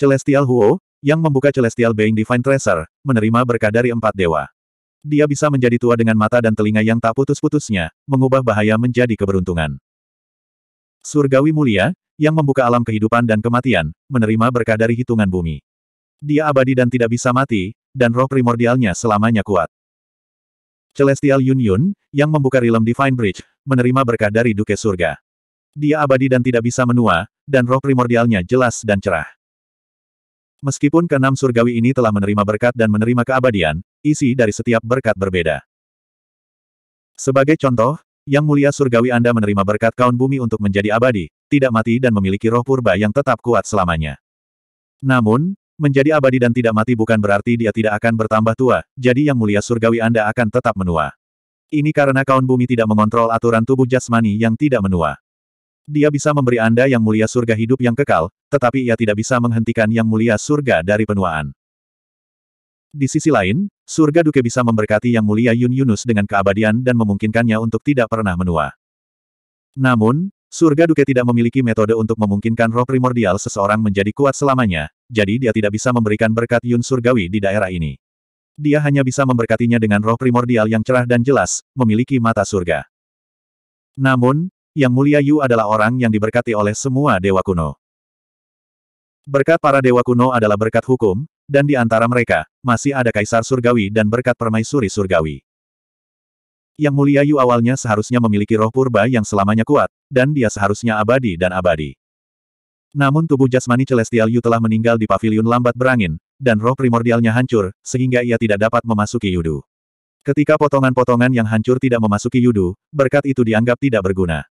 Speaker 1: Celestial Huo, yang membuka Celestial Being Divine Treasure, menerima berkah dari empat dewa. Dia bisa menjadi tua dengan mata dan telinga yang tak putus-putusnya, mengubah bahaya menjadi keberuntungan. Surgawi mulia, yang membuka alam kehidupan dan kematian, menerima berkah dari hitungan bumi. Dia abadi dan tidak bisa mati, dan roh primordialnya selamanya kuat. Celestial Yun yang membuka realm Divine Bridge, menerima berkah dari Duke Surga. Dia abadi dan tidak bisa menua, dan roh primordialnya jelas dan cerah. Meskipun keenam surgawi ini telah menerima berkat dan menerima keabadian, isi dari setiap berkat berbeda. Sebagai contoh, Yang Mulia Surgawi Anda menerima berkat kaun bumi untuk menjadi abadi, tidak mati dan memiliki roh purba yang tetap kuat selamanya. Namun, menjadi abadi dan tidak mati bukan berarti dia tidak akan bertambah tua, jadi Yang Mulia Surgawi Anda akan tetap menua. Ini karena kaun bumi tidak mengontrol aturan tubuh jasmani yang tidak menua. Dia bisa memberi Anda yang mulia surga hidup yang kekal, tetapi ia tidak bisa menghentikan yang mulia surga dari penuaan. Di sisi lain, surga Duke bisa memberkati yang mulia Yun Yunus dengan keabadian dan memungkinkannya untuk tidak pernah menua. Namun, surga Duke tidak memiliki metode untuk memungkinkan roh primordial seseorang menjadi kuat selamanya, jadi dia tidak bisa memberikan berkat Yun surgawi di daerah ini. Dia hanya bisa memberkatinya dengan roh primordial yang cerah dan jelas, memiliki mata surga. Namun, yang Mulia Yu adalah orang yang diberkati oleh semua dewa kuno. Berkat para dewa kuno adalah berkat hukum, dan di antara mereka, masih ada kaisar surgawi dan berkat permaisuri surgawi. Yang Mulia Yu awalnya seharusnya memiliki roh purba yang selamanya kuat, dan dia seharusnya abadi dan abadi. Namun tubuh jasmani Celestial Yu telah meninggal di pavilion lambat berangin, dan roh primordialnya hancur, sehingga ia tidak dapat memasuki Yudu. Ketika potongan-potongan yang hancur tidak memasuki Yudu, berkat itu dianggap tidak berguna.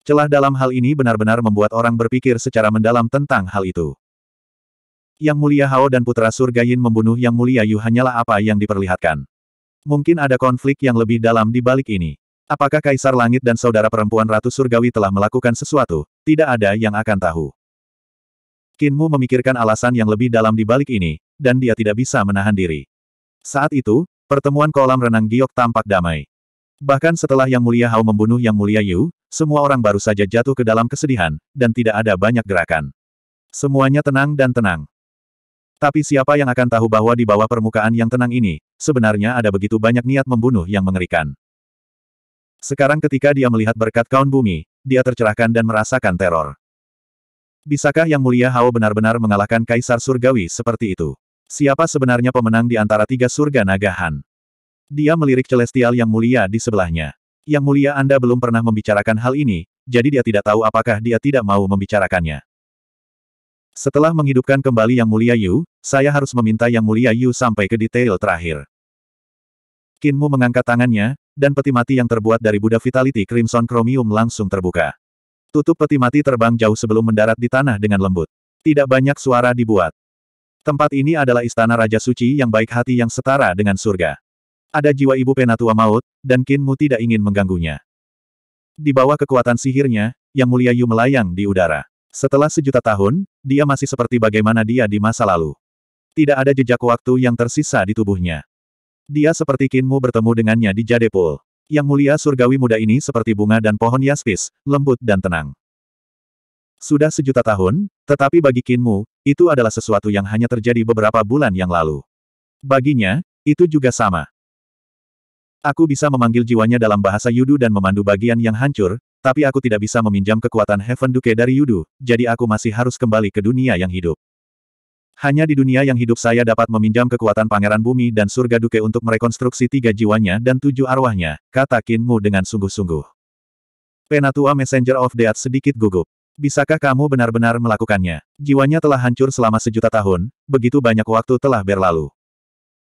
Speaker 1: Celah dalam hal ini benar-benar membuat orang berpikir secara mendalam tentang hal itu. Yang Mulia Hao dan Putra Surga Yin membunuh Yang Mulia Yu hanyalah apa yang diperlihatkan. Mungkin ada konflik yang lebih dalam di balik ini. Apakah Kaisar Langit dan Saudara Perempuan Ratu Surgawi telah melakukan sesuatu? Tidak ada yang akan tahu. Kinmu memikirkan alasan yang lebih dalam di balik ini, dan dia tidak bisa menahan diri. Saat itu, pertemuan kolam renang Giok tampak damai. Bahkan setelah Yang Mulia Hao membunuh Yang Mulia Yu, semua orang baru saja jatuh ke dalam kesedihan, dan tidak ada banyak gerakan. Semuanya tenang dan tenang. Tapi siapa yang akan tahu bahwa di bawah permukaan yang tenang ini, sebenarnya ada begitu banyak niat membunuh yang mengerikan. Sekarang ketika dia melihat berkat kaun bumi, dia tercerahkan dan merasakan teror. Bisakah Yang Mulia Hao benar-benar mengalahkan Kaisar Surgawi seperti itu? Siapa sebenarnya pemenang di antara tiga surga naga Han? Dia melirik Celestial Yang Mulia di sebelahnya. Yang mulia Anda belum pernah membicarakan hal ini, jadi dia tidak tahu apakah dia tidak mau membicarakannya. Setelah menghidupkan kembali Yang Mulia Yu, saya harus meminta Yang Mulia Yu sampai ke detail terakhir. Kinmu mengangkat tangannya, dan peti mati yang terbuat dari Buddha Vitality Crimson Chromium langsung terbuka. Tutup peti mati terbang jauh sebelum mendarat di tanah dengan lembut. Tidak banyak suara dibuat. Tempat ini adalah istana Raja Suci yang baik hati yang setara dengan surga. Ada jiwa ibu penatua maut, dan Kinmu tidak ingin mengganggunya. Di bawah kekuatan sihirnya, Yang Mulia Yu melayang di udara. Setelah sejuta tahun, dia masih seperti bagaimana dia di masa lalu. Tidak ada jejak waktu yang tersisa di tubuhnya. Dia seperti Kinmu bertemu dengannya di Jadepul. Yang mulia surgawi muda ini seperti bunga dan pohon yaspis, lembut dan tenang. Sudah sejuta tahun, tetapi bagi Kinmu, itu adalah sesuatu yang hanya terjadi beberapa bulan yang lalu. Baginya, itu juga sama. Aku bisa memanggil jiwanya dalam bahasa Yudu dan memandu bagian yang hancur, tapi aku tidak bisa meminjam kekuatan Heaven Duke dari Yudu, jadi aku masih harus kembali ke dunia yang hidup. Hanya di dunia yang hidup saya dapat meminjam kekuatan Pangeran Bumi dan Surga Duke untuk merekonstruksi tiga jiwanya dan tujuh arwahnya, kata Kinmu dengan sungguh-sungguh. Penatua Messenger of Death sedikit gugup. Bisakah kamu benar-benar melakukannya? Jiwanya telah hancur selama sejuta tahun, begitu banyak waktu telah berlalu.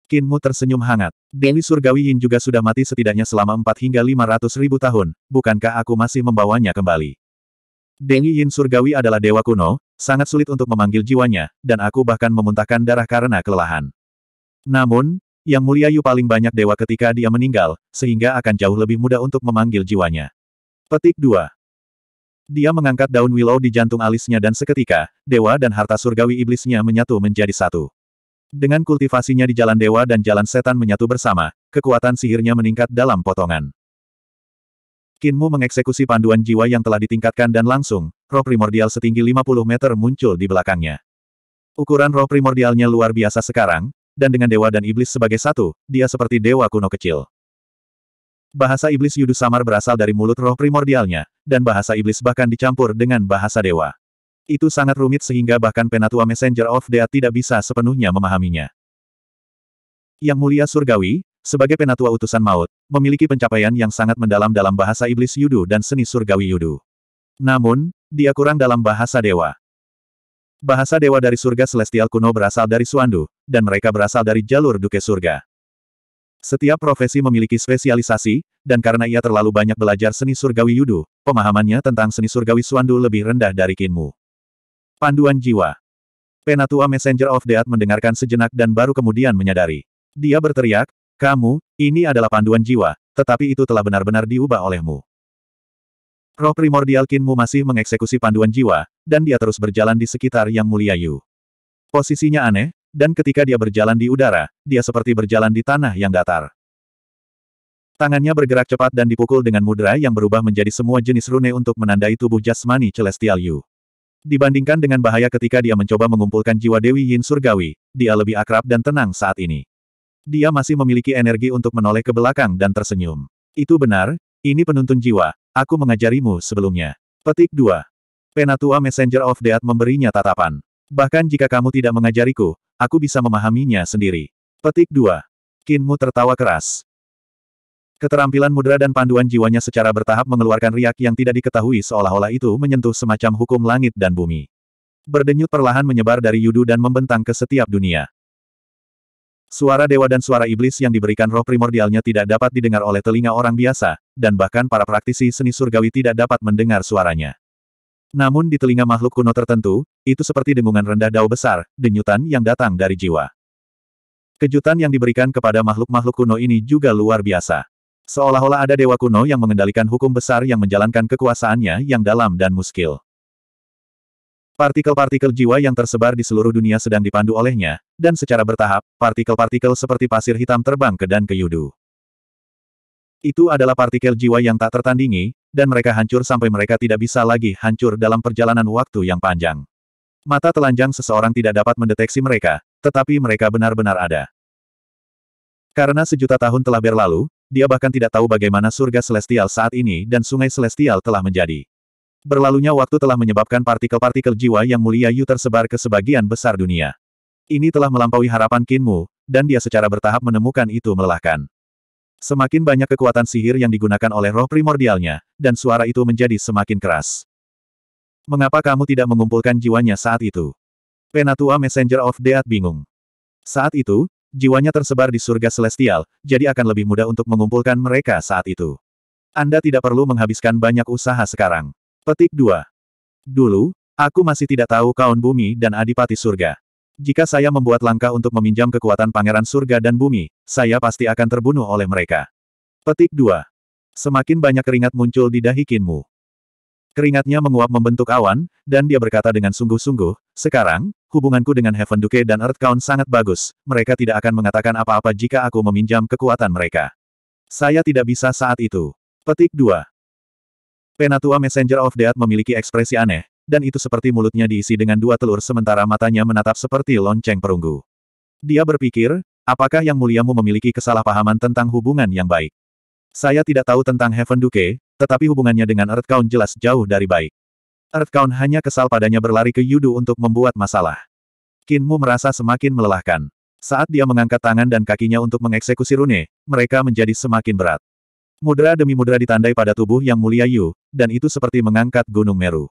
Speaker 1: Kinmu tersenyum hangat. Dewi Surgawi Yin juga sudah mati setidaknya selama 4 hingga 500 ribu tahun, bukankah aku masih membawanya kembali? Dewi Yin Surgawi adalah dewa kuno, sangat sulit untuk memanggil jiwanya, dan aku bahkan memuntahkan darah karena kelelahan. Namun, Yang Mulia Yu paling banyak dewa ketika dia meninggal, sehingga akan jauh lebih mudah untuk memanggil jiwanya. Petik 2 Dia mengangkat daun willow di jantung alisnya dan seketika, dewa dan harta surgawi iblisnya menyatu menjadi satu. Dengan kultivasinya di Jalan Dewa dan Jalan Setan menyatu bersama, kekuatan sihirnya meningkat dalam potongan. Kinmu mengeksekusi panduan jiwa yang telah ditingkatkan dan langsung, roh primordial setinggi 50 meter muncul di belakangnya. Ukuran roh primordialnya luar biasa sekarang, dan dengan dewa dan iblis sebagai satu, dia seperti dewa kuno kecil. Bahasa iblis Yudu Samar berasal dari mulut roh primordialnya, dan bahasa iblis bahkan dicampur dengan bahasa dewa. Itu sangat rumit sehingga bahkan Penatua Messenger of Death tidak bisa sepenuhnya memahaminya. Yang Mulia Surgawi, sebagai Penatua Utusan Maut, memiliki pencapaian yang sangat mendalam dalam bahasa Iblis Yudu dan seni Surgawi Yudu. Namun, dia kurang dalam bahasa Dewa. Bahasa Dewa dari surga Celestial kuno berasal dari Suandu, dan mereka berasal dari jalur Duke Surga. Setiap profesi memiliki spesialisasi, dan karena ia terlalu banyak belajar seni surgawi Yudu, pemahamannya tentang seni surgawi Suandu lebih rendah dari Kinmu. Panduan jiwa. Penatua Messenger of Death mendengarkan sejenak dan baru kemudian menyadari. Dia berteriak, kamu, ini adalah panduan jiwa, tetapi itu telah benar-benar diubah olehmu. Roh primordial Kinmu masih mengeksekusi panduan jiwa, dan dia terus berjalan di sekitar Yang Mulia Yu. Posisinya aneh, dan ketika dia berjalan di udara, dia seperti berjalan di tanah yang datar. Tangannya bergerak cepat dan dipukul dengan mudra yang berubah menjadi semua jenis rune untuk menandai tubuh jasmani Celestial Yu. Dibandingkan dengan bahaya ketika dia mencoba mengumpulkan jiwa Dewi Yin Surgawi, dia lebih akrab dan tenang saat ini. Dia masih memiliki energi untuk menoleh ke belakang dan tersenyum. Itu benar, ini penuntun jiwa, aku mengajarimu sebelumnya. Petik 2. Penatua Messenger of Death memberinya tatapan. Bahkan jika kamu tidak mengajariku, aku bisa memahaminya sendiri. Petik 2. Kinmu tertawa keras. Keterampilan mudra dan panduan jiwanya secara bertahap mengeluarkan riak yang tidak diketahui seolah-olah itu menyentuh semacam hukum langit dan bumi. Berdenyut perlahan menyebar dari yudu dan membentang ke setiap dunia. Suara dewa dan suara iblis yang diberikan roh primordialnya tidak dapat didengar oleh telinga orang biasa, dan bahkan para praktisi seni surgawi tidak dapat mendengar suaranya. Namun di telinga makhluk kuno tertentu, itu seperti dengungan rendah dao besar, denyutan yang datang dari jiwa. Kejutan yang diberikan kepada makhluk-makhluk kuno ini juga luar biasa. Seolah-olah ada dewa kuno yang mengendalikan hukum besar yang menjalankan kekuasaannya yang dalam dan muskil. Partikel-partikel jiwa yang tersebar di seluruh dunia sedang dipandu olehnya, dan secara bertahap, partikel-partikel seperti pasir hitam terbang ke dan ke Yudu. Itu adalah partikel jiwa yang tak tertandingi, dan mereka hancur sampai mereka tidak bisa lagi hancur dalam perjalanan waktu yang panjang. Mata telanjang seseorang tidak dapat mendeteksi mereka, tetapi mereka benar-benar ada. Karena sejuta tahun telah berlalu, dia bahkan tidak tahu bagaimana surga celestial saat ini dan sungai celestial telah menjadi. Berlalunya waktu telah menyebabkan partikel-partikel jiwa yang mulia Yu tersebar ke sebagian besar dunia. Ini telah melampaui harapan Kinmu, dan dia secara bertahap menemukan itu melelahkan. Semakin banyak kekuatan sihir yang digunakan oleh roh primordialnya, dan suara itu menjadi semakin keras. Mengapa kamu tidak mengumpulkan jiwanya saat itu? Penatua Messenger of Death bingung. Saat itu, jiwanya tersebar di surga celestial, jadi akan lebih mudah untuk mengumpulkan mereka saat itu. Anda tidak perlu menghabiskan banyak usaha sekarang. Petik 2. Dulu, aku masih tidak tahu kaun bumi dan adipati surga. Jika saya membuat langkah untuk meminjam kekuatan pangeran surga dan bumi, saya pasti akan terbunuh oleh mereka. Petik 2. Semakin banyak keringat muncul di dahi Kinmu. Keringatnya menguap membentuk awan, dan dia berkata dengan sungguh-sungguh, sekarang, hubunganku dengan Heaven Duke dan Earth Count sangat bagus, mereka tidak akan mengatakan apa-apa jika aku meminjam kekuatan mereka. Saya tidak bisa saat itu. Petik 2. Penatua Messenger of Death memiliki ekspresi aneh, dan itu seperti mulutnya diisi dengan dua telur sementara matanya menatap seperti lonceng perunggu. Dia berpikir, apakah yang muliamu memiliki kesalahpahaman tentang hubungan yang baik? Saya tidak tahu tentang Heaven Duke, tetapi hubungannya dengan Earth Count jelas jauh dari baik. Earth Count hanya kesal padanya berlari ke Yudu untuk membuat masalah. Kinmu merasa semakin melelahkan. Saat dia mengangkat tangan dan kakinya untuk mengeksekusi rune, mereka menjadi semakin berat. Mudra demi mudra ditandai pada tubuh yang mulia Yu, dan itu seperti mengangkat gunung Meru.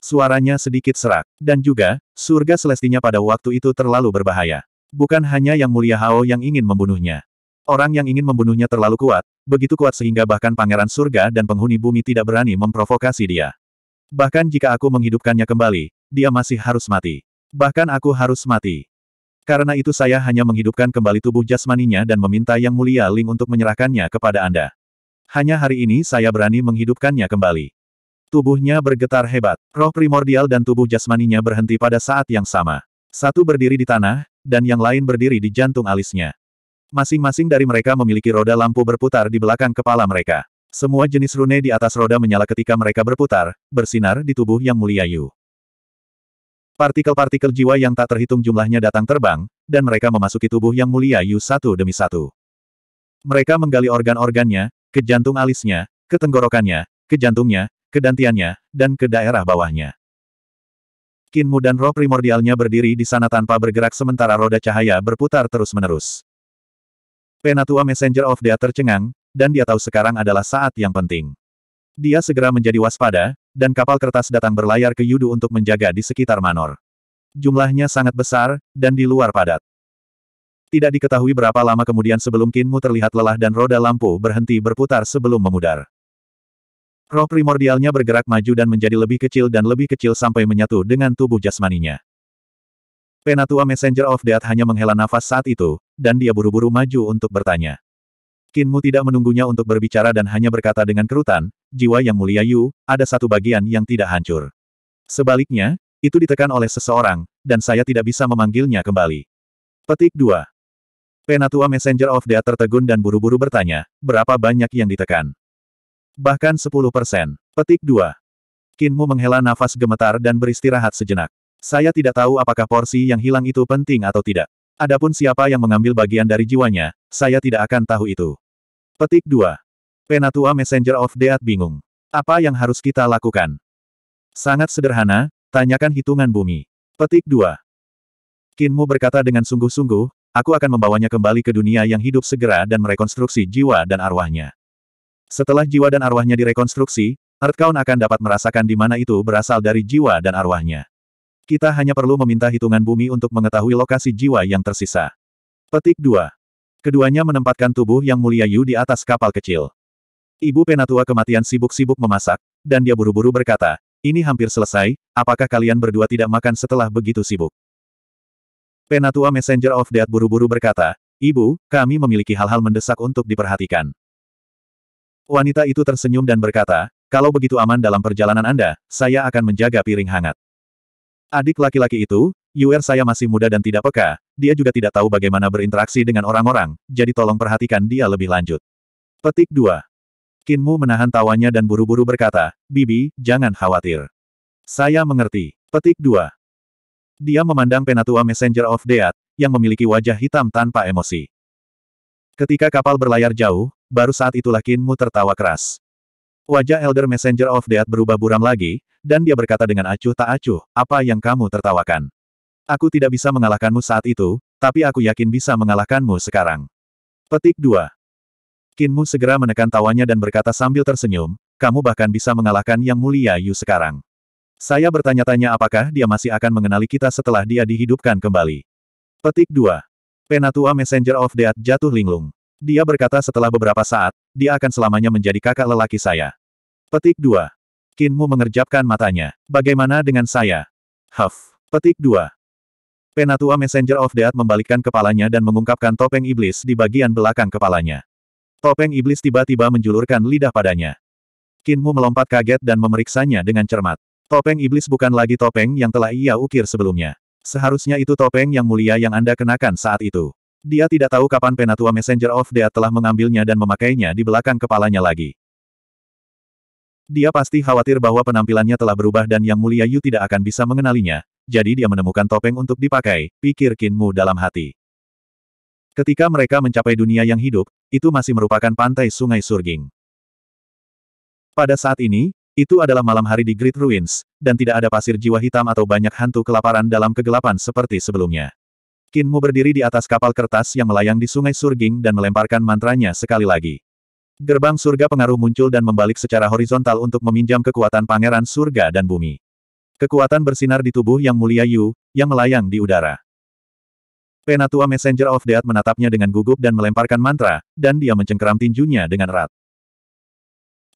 Speaker 1: Suaranya sedikit serak, dan juga, surga selestinya pada waktu itu terlalu berbahaya. Bukan hanya yang mulia Hao yang ingin membunuhnya. Orang yang ingin membunuhnya terlalu kuat, begitu kuat sehingga bahkan pangeran surga dan penghuni bumi tidak berani memprovokasi dia. Bahkan jika aku menghidupkannya kembali, dia masih harus mati. Bahkan aku harus mati. Karena itu saya hanya menghidupkan kembali tubuh jasmaninya dan meminta Yang Mulia Ling untuk menyerahkannya kepada Anda. Hanya hari ini saya berani menghidupkannya kembali. Tubuhnya bergetar hebat. Roh primordial dan tubuh jasmaninya berhenti pada saat yang sama. Satu berdiri di tanah, dan yang lain berdiri di jantung alisnya. Masing-masing dari mereka memiliki roda lampu berputar di belakang kepala mereka. Semua jenis rune di atas roda menyala ketika mereka berputar, bersinar di tubuh yang mulia Yu. Partikel-partikel jiwa yang tak terhitung jumlahnya datang terbang, dan mereka memasuki tubuh yang mulia Yu satu demi satu. Mereka menggali organ-organnya, ke jantung alisnya, ke tenggorokannya, ke jantungnya, ke dantiannya, dan ke daerah bawahnya. Kinmu dan roh primordialnya berdiri di sana tanpa bergerak sementara roda cahaya berputar terus-menerus. Penatua Messenger of Death tercengang, dan dia tahu sekarang adalah saat yang penting. Dia segera menjadi waspada, dan kapal kertas datang berlayar ke Yudu untuk menjaga di sekitar Manor. Jumlahnya sangat besar, dan di luar padat. Tidak diketahui berapa lama kemudian sebelum Kinmu terlihat lelah dan roda lampu berhenti berputar sebelum memudar. Roh primordialnya bergerak maju dan menjadi lebih kecil dan lebih kecil sampai menyatu dengan tubuh jasmaninya. Penatua Messenger of Death hanya menghela nafas saat itu, dan dia buru-buru maju untuk bertanya. Kinmu tidak menunggunya untuk berbicara dan hanya berkata dengan kerutan, jiwa yang mulia Yu, ada satu bagian yang tidak hancur. Sebaliknya, itu ditekan oleh seseorang, dan saya tidak bisa memanggilnya kembali. Petik 2. Penatua Messenger of Death tertegun dan buru-buru bertanya, berapa banyak yang ditekan? Bahkan 10 persen. Petik 2. Kinmu menghela nafas gemetar dan beristirahat sejenak. Saya tidak tahu apakah porsi yang hilang itu penting atau tidak. Adapun siapa yang mengambil bagian dari jiwanya, saya tidak akan tahu itu. Petik 2. Penatua Messenger of Death bingung. Apa yang harus kita lakukan? Sangat sederhana, tanyakan hitungan bumi. Petik 2. Kinmu berkata dengan sungguh-sungguh, aku akan membawanya kembali ke dunia yang hidup segera dan merekonstruksi jiwa dan arwahnya. Setelah jiwa dan arwahnya direkonstruksi, Earthcount akan dapat merasakan di mana itu berasal dari jiwa dan arwahnya. Kita hanya perlu meminta hitungan bumi untuk mengetahui lokasi jiwa yang tersisa. Petik 2. Keduanya menempatkan tubuh yang mulia Yu di atas kapal kecil. Ibu penatua kematian sibuk-sibuk memasak, dan dia buru-buru berkata, ini hampir selesai, apakah kalian berdua tidak makan setelah begitu sibuk? Penatua Messenger of Death buru-buru berkata, Ibu, kami memiliki hal-hal mendesak untuk diperhatikan. Wanita itu tersenyum dan berkata, kalau begitu aman dalam perjalanan Anda, saya akan menjaga piring hangat. Adik laki-laki itu, Yuer saya masih muda dan tidak peka, dia juga tidak tahu bagaimana berinteraksi dengan orang-orang, jadi tolong perhatikan dia lebih lanjut. Petik 2. Kinmu menahan tawanya dan buru-buru berkata, Bibi, jangan khawatir. Saya mengerti. Petik 2. Dia memandang Penatua Messenger of Death, yang memiliki wajah hitam tanpa emosi. Ketika kapal berlayar jauh, baru saat itulah Kinmu tertawa keras. Wajah Elder Messenger of Death berubah buram lagi, dan dia berkata dengan acuh tak acuh, apa yang kamu tertawakan? Aku tidak bisa mengalahkanmu saat itu, tapi aku yakin bisa mengalahkanmu sekarang. Petik 2. Kinmu segera menekan tawanya dan berkata sambil tersenyum, kamu bahkan bisa mengalahkan Yang Mulia Yu sekarang. Saya bertanya-tanya apakah dia masih akan mengenali kita setelah dia dihidupkan kembali. Petik 2. Penatua Messenger of Death jatuh linglung. Dia berkata setelah beberapa saat, dia akan selamanya menjadi kakak lelaki saya. Petik 2. Kinmu mengerjapkan matanya. Bagaimana dengan saya? Huff. Petik 2. Penatua Messenger of Death membalikkan kepalanya dan mengungkapkan topeng iblis di bagian belakang kepalanya. Topeng iblis tiba-tiba menjulurkan lidah padanya. Kinmu melompat kaget dan memeriksanya dengan cermat. Topeng iblis bukan lagi topeng yang telah ia ukir sebelumnya. Seharusnya itu topeng yang mulia yang Anda kenakan saat itu. Dia tidak tahu kapan Penatua Messenger of Death telah mengambilnya dan memakainya di belakang kepalanya lagi. Dia pasti khawatir bahwa penampilannya telah berubah dan Yang Mulia Yu tidak akan bisa mengenalinya, jadi dia menemukan topeng untuk dipakai, pikir Qin Mu dalam hati. Ketika mereka mencapai dunia yang hidup, itu masih merupakan pantai sungai Surging. Pada saat ini, itu adalah malam hari di Great Ruins, dan tidak ada pasir jiwa hitam atau banyak hantu kelaparan dalam kegelapan seperti sebelumnya. Mu berdiri di atas kapal kertas yang melayang di sungai Surging dan melemparkan mantranya sekali lagi. Gerbang surga pengaruh muncul dan membalik secara horizontal untuk meminjam kekuatan pangeran surga dan bumi. Kekuatan bersinar di tubuh yang mulia Yu, yang melayang di udara. Penatua Messenger of Death menatapnya dengan gugup dan melemparkan mantra, dan dia mencengkeram tinjunya dengan erat.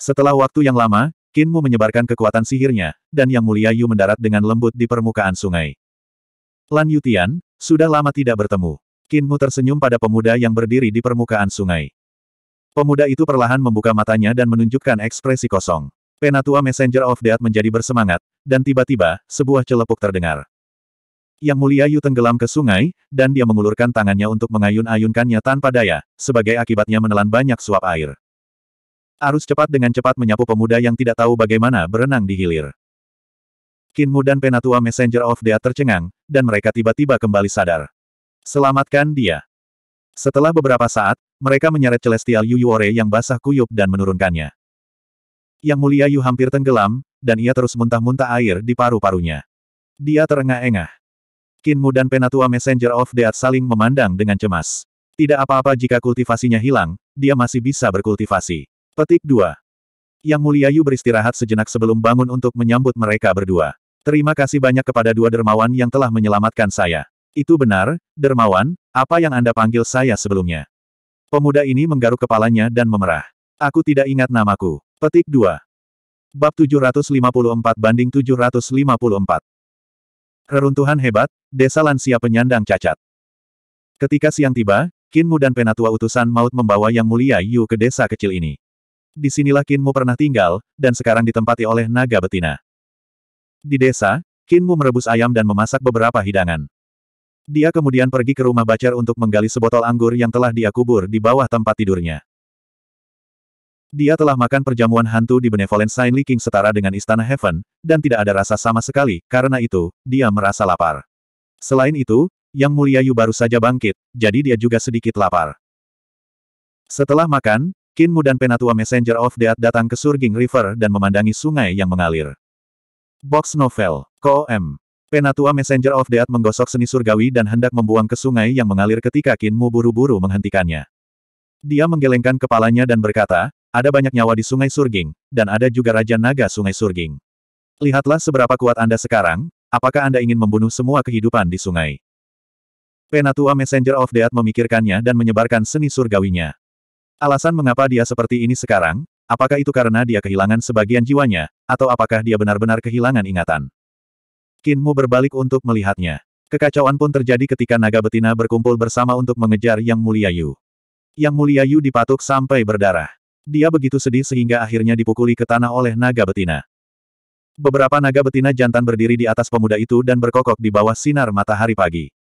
Speaker 1: Setelah waktu yang lama, Kinmu menyebarkan kekuatan sihirnya, dan Yang Mulia Yu mendarat dengan lembut di permukaan sungai. Lan Yutian, sudah lama tidak bertemu. Kinmu tersenyum pada pemuda yang berdiri di permukaan sungai. Pemuda itu perlahan membuka matanya dan menunjukkan ekspresi kosong. Penatua Messenger of Death menjadi bersemangat, dan tiba-tiba, sebuah celepuk terdengar. Yang mulia Yu tenggelam ke sungai, dan dia mengulurkan tangannya untuk mengayun-ayunkannya tanpa daya, sebagai akibatnya menelan banyak suap air. Arus cepat dengan cepat menyapu pemuda yang tidak tahu bagaimana berenang di hilir. Kinmu dan Penatua Messenger of Dea tercengang, dan mereka tiba-tiba kembali sadar. Selamatkan dia. Setelah beberapa saat, mereka menyeret Celestial Yuyuore yang basah kuyup dan menurunkannya. Yang mulia Yu hampir tenggelam, dan ia terus muntah-muntah air di paru-parunya. Dia terengah-engah. Kinmu dan Penatua Messenger of Death saling memandang dengan cemas. Tidak apa-apa jika kultivasinya hilang, dia masih bisa berkultivasi. Petik 2. Yang mulia Yu beristirahat sejenak sebelum bangun untuk menyambut mereka berdua. Terima kasih banyak kepada dua dermawan yang telah menyelamatkan saya. Itu benar, dermawan, apa yang Anda panggil saya sebelumnya? Pemuda ini menggaruk kepalanya dan memerah. Aku tidak ingat namaku. Petik 2. Bab 754 banding 754. Reruntuhan hebat, desa lansia penyandang cacat. Ketika siang tiba, Kinmu dan penatua utusan maut membawa Yang Mulia Yu ke desa kecil ini. Disinilah Kinmu pernah tinggal, dan sekarang ditempati oleh naga betina. Di desa, Kinmu merebus ayam dan memasak beberapa hidangan. Dia kemudian pergi ke rumah Bacar untuk menggali sebotol anggur yang telah dia kubur di bawah tempat tidurnya. Dia telah makan perjamuan hantu di Benevolent Saintly King setara dengan Istana Heaven, dan tidak ada rasa sama sekali, karena itu, dia merasa lapar. Selain itu, Yang Mulia Yu baru saja bangkit, jadi dia juga sedikit lapar. Setelah makan, Kinmu dan Penatua Messenger of Death datang ke Surging River dan memandangi sungai yang mengalir. Box Novel. Ko M. Penatua Messenger of Death menggosok seni surgawi dan hendak membuang ke sungai yang mengalir ketika Kinmu buru-buru menghentikannya. Dia menggelengkan kepalanya dan berkata, ada banyak nyawa di sungai Surging, dan ada juga Raja Naga sungai Surging. Lihatlah seberapa kuat Anda sekarang, apakah Anda ingin membunuh semua kehidupan di sungai? Penatua Messenger of Death memikirkannya dan menyebarkan seni surgawinya. Alasan mengapa dia seperti ini sekarang, Apakah itu karena dia kehilangan sebagian jiwanya, atau apakah dia benar-benar kehilangan ingatan? Kinmu berbalik untuk melihatnya. Kekacauan pun terjadi ketika naga betina berkumpul bersama untuk mengejar Yang Mulia Yu. Yang Mulia Yu dipatuk sampai berdarah. Dia begitu sedih sehingga akhirnya dipukuli ke tanah oleh naga betina. Beberapa naga betina jantan berdiri di atas pemuda itu dan berkokok di bawah sinar matahari pagi.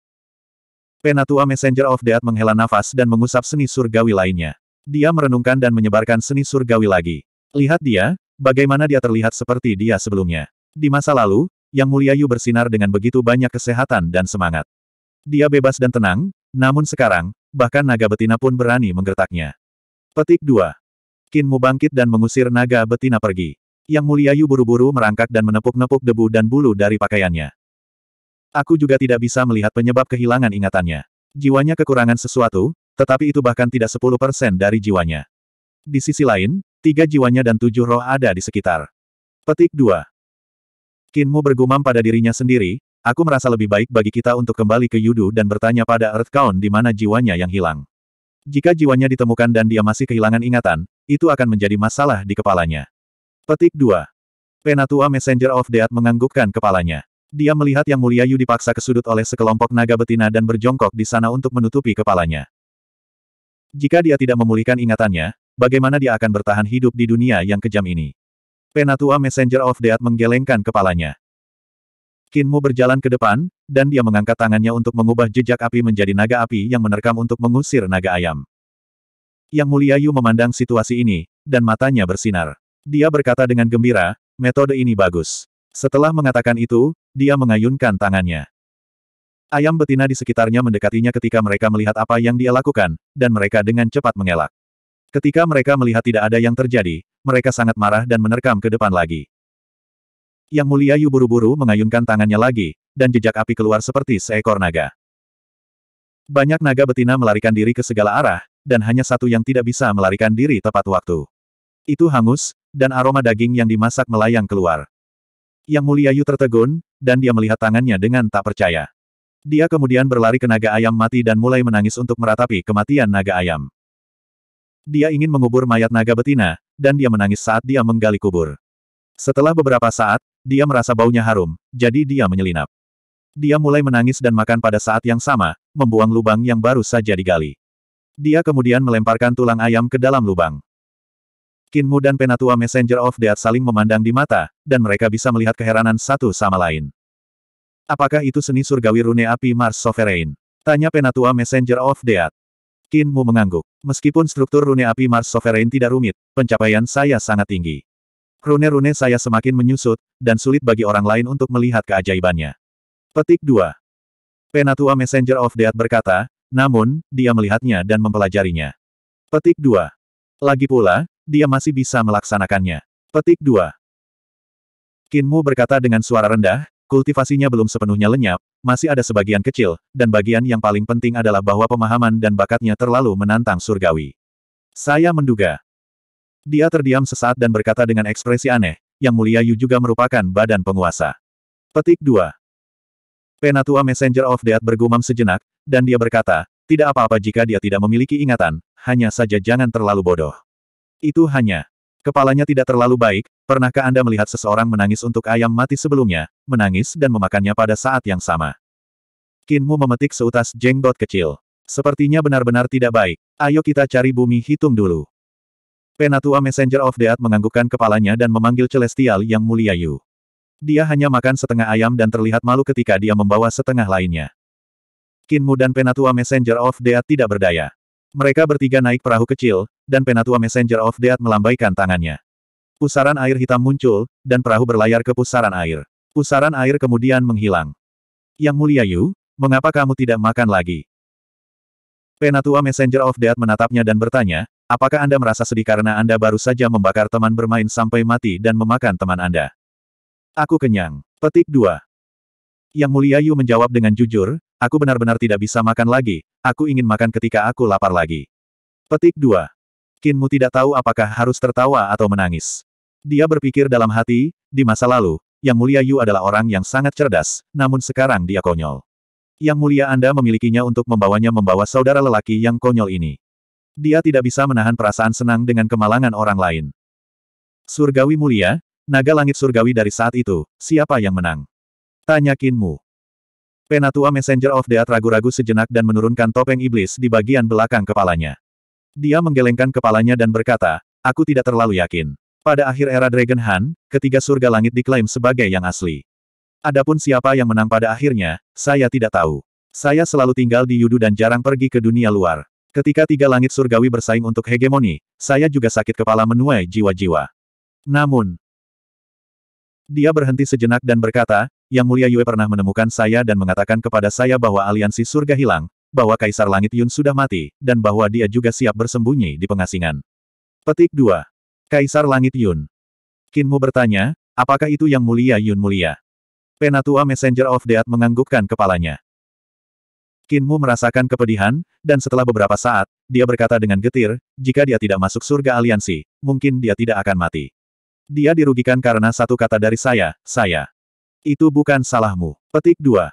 Speaker 1: Penatua Messenger of Death menghela nafas dan mengusap seni surgawi lainnya. Dia merenungkan dan menyebarkan seni surgawi lagi. Lihat dia, bagaimana dia terlihat seperti dia sebelumnya. Di masa lalu, Yang Mulia Yu bersinar dengan begitu banyak kesehatan dan semangat. Dia bebas dan tenang, namun sekarang, bahkan naga betina pun berani menggertaknya. Petik 2. Kinmu bangkit dan mengusir naga betina pergi. Yang Mulia Yu buru-buru merangkak dan menepuk-nepuk debu dan bulu dari pakaiannya. Aku juga tidak bisa melihat penyebab kehilangan ingatannya. Jiwanya kekurangan sesuatu, tetapi itu bahkan tidak 10% dari jiwanya. Di sisi lain, tiga jiwanya dan tujuh roh ada di sekitar. Petik 2. Kinmu bergumam pada dirinya sendiri, aku merasa lebih baik bagi kita untuk kembali ke Yudu dan bertanya pada Earthcount di mana jiwanya yang hilang. Jika jiwanya ditemukan dan dia masih kehilangan ingatan, itu akan menjadi masalah di kepalanya. Petik 2. Penatua Messenger of Death menganggukkan kepalanya. Dia melihat Yang Mulia Yu dipaksa ke sudut oleh sekelompok naga betina dan berjongkok di sana untuk menutupi kepalanya. Jika dia tidak memulihkan ingatannya, bagaimana dia akan bertahan hidup di dunia yang kejam ini? Penatua Messenger of Death menggelengkan kepalanya. Kinmu berjalan ke depan, dan dia mengangkat tangannya untuk mengubah jejak api menjadi naga api yang menerkam untuk mengusir naga ayam. Yang mulia Yu memandang situasi ini, dan matanya bersinar. Dia berkata dengan gembira, metode ini bagus. Setelah mengatakan itu, dia mengayunkan tangannya. Ayam betina di sekitarnya mendekatinya ketika mereka melihat apa yang dia lakukan, dan mereka dengan cepat mengelak. Ketika mereka melihat tidak ada yang terjadi, mereka sangat marah dan menerkam ke depan lagi. Yang mulia Yu buru-buru mengayunkan tangannya lagi, dan jejak api keluar seperti seekor naga. Banyak naga betina melarikan diri ke segala arah, dan hanya satu yang tidak bisa melarikan diri tepat waktu. Itu hangus, dan aroma daging yang dimasak melayang keluar. Yang mulia Yu tertegun, dan dia melihat tangannya dengan tak percaya. Dia kemudian berlari ke naga ayam mati dan mulai menangis untuk meratapi kematian naga ayam. Dia ingin mengubur mayat naga betina, dan dia menangis saat dia menggali kubur. Setelah beberapa saat, dia merasa baunya harum, jadi dia menyelinap. Dia mulai menangis dan makan pada saat yang sama, membuang lubang yang baru saja digali. Dia kemudian melemparkan tulang ayam ke dalam lubang. Kinmu dan Penatua Messenger of Death saling memandang di mata, dan mereka bisa melihat keheranan satu sama lain. Apakah itu seni surgawi rune api Mars Sovereign? Tanya Penatua Messenger of Death. Qin Mu mengangguk. Meskipun struktur rune api Mars Sovereign tidak rumit, pencapaian saya sangat tinggi. Rune-rune saya semakin menyusut, dan sulit bagi orang lain untuk melihat keajaibannya. Petik 2. Penatua Messenger of Death berkata, namun, dia melihatnya dan mempelajarinya. Petik 2. Lagi pula, dia masih bisa melaksanakannya. Petik 2. Kinmu berkata dengan suara rendah, Kultivasinya belum sepenuhnya lenyap, masih ada sebagian kecil, dan bagian yang paling penting adalah bahwa pemahaman dan bakatnya terlalu menantang surgawi. Saya menduga. Dia terdiam sesaat dan berkata dengan ekspresi aneh, yang mulia Yu juga merupakan badan penguasa. Petik 2. Penatua Messenger of Death bergumam sejenak, dan dia berkata, tidak apa-apa jika dia tidak memiliki ingatan, hanya saja jangan terlalu bodoh. Itu hanya. Kepalanya tidak terlalu baik, Pernahkah Anda melihat seseorang menangis untuk ayam mati sebelumnya, menangis dan memakannya pada saat yang sama? Kinmu memetik seutas jenggot kecil. Sepertinya benar-benar tidak baik. Ayo kita cari bumi hitung dulu. Penatua Messenger of Death menganggukkan kepalanya dan memanggil Celestial yang mulia Yu. Dia hanya makan setengah ayam dan terlihat malu ketika dia membawa setengah lainnya. Kinmu dan Penatua Messenger of Death tidak berdaya. Mereka bertiga naik perahu kecil, dan Penatua Messenger of Death melambaikan tangannya. Pusaran air hitam muncul, dan perahu berlayar ke pusaran air. Pusaran air kemudian menghilang. Yang mulia Yu, mengapa kamu tidak makan lagi? Penatua Messenger of Death menatapnya dan bertanya, apakah Anda merasa sedih karena Anda baru saja membakar teman bermain sampai mati dan memakan teman Anda? Aku kenyang. Petik 2. Yang mulia Yu menjawab dengan jujur, aku benar-benar tidak bisa makan lagi, aku ingin makan ketika aku lapar lagi. Petik 2. Kinmu tidak tahu apakah harus tertawa atau menangis. Dia berpikir dalam hati, di masa lalu, Yang Mulia Yu adalah orang yang sangat cerdas, namun sekarang dia konyol. Yang Mulia Anda memilikinya untuk membawanya membawa saudara lelaki yang konyol ini. Dia tidak bisa menahan perasaan senang dengan kemalangan orang lain. Surgawi Mulia, naga langit surgawi dari saat itu, siapa yang menang? Tanya Kinmu. Penatua Messenger of Death ragu-ragu sejenak dan menurunkan topeng iblis di bagian belakang kepalanya. Dia menggelengkan kepalanya dan berkata, aku tidak terlalu yakin. Pada akhir era Dragon Han, ketiga surga langit diklaim sebagai yang asli. Adapun siapa yang menang pada akhirnya, saya tidak tahu. Saya selalu tinggal di Yudu dan jarang pergi ke dunia luar. Ketika tiga langit surgawi bersaing untuk hegemoni, saya juga sakit kepala menuai jiwa-jiwa. Namun, dia berhenti sejenak dan berkata, Yang Mulia Yue pernah menemukan saya dan mengatakan kepada saya bahwa aliansi surga hilang, bahwa Kaisar Langit Yun sudah mati, dan bahwa dia juga siap bersembunyi di pengasingan. Petik 2. Kaisar Langit Yun. Kinmu bertanya, apakah itu yang mulia Yun mulia? Penatua Messenger of Death menganggukkan kepalanya. Kinmu merasakan kepedihan, dan setelah beberapa saat, dia berkata dengan getir, jika dia tidak masuk surga aliansi, mungkin dia tidak akan mati. Dia dirugikan karena satu kata dari saya, saya. Itu bukan salahmu. Petik 2.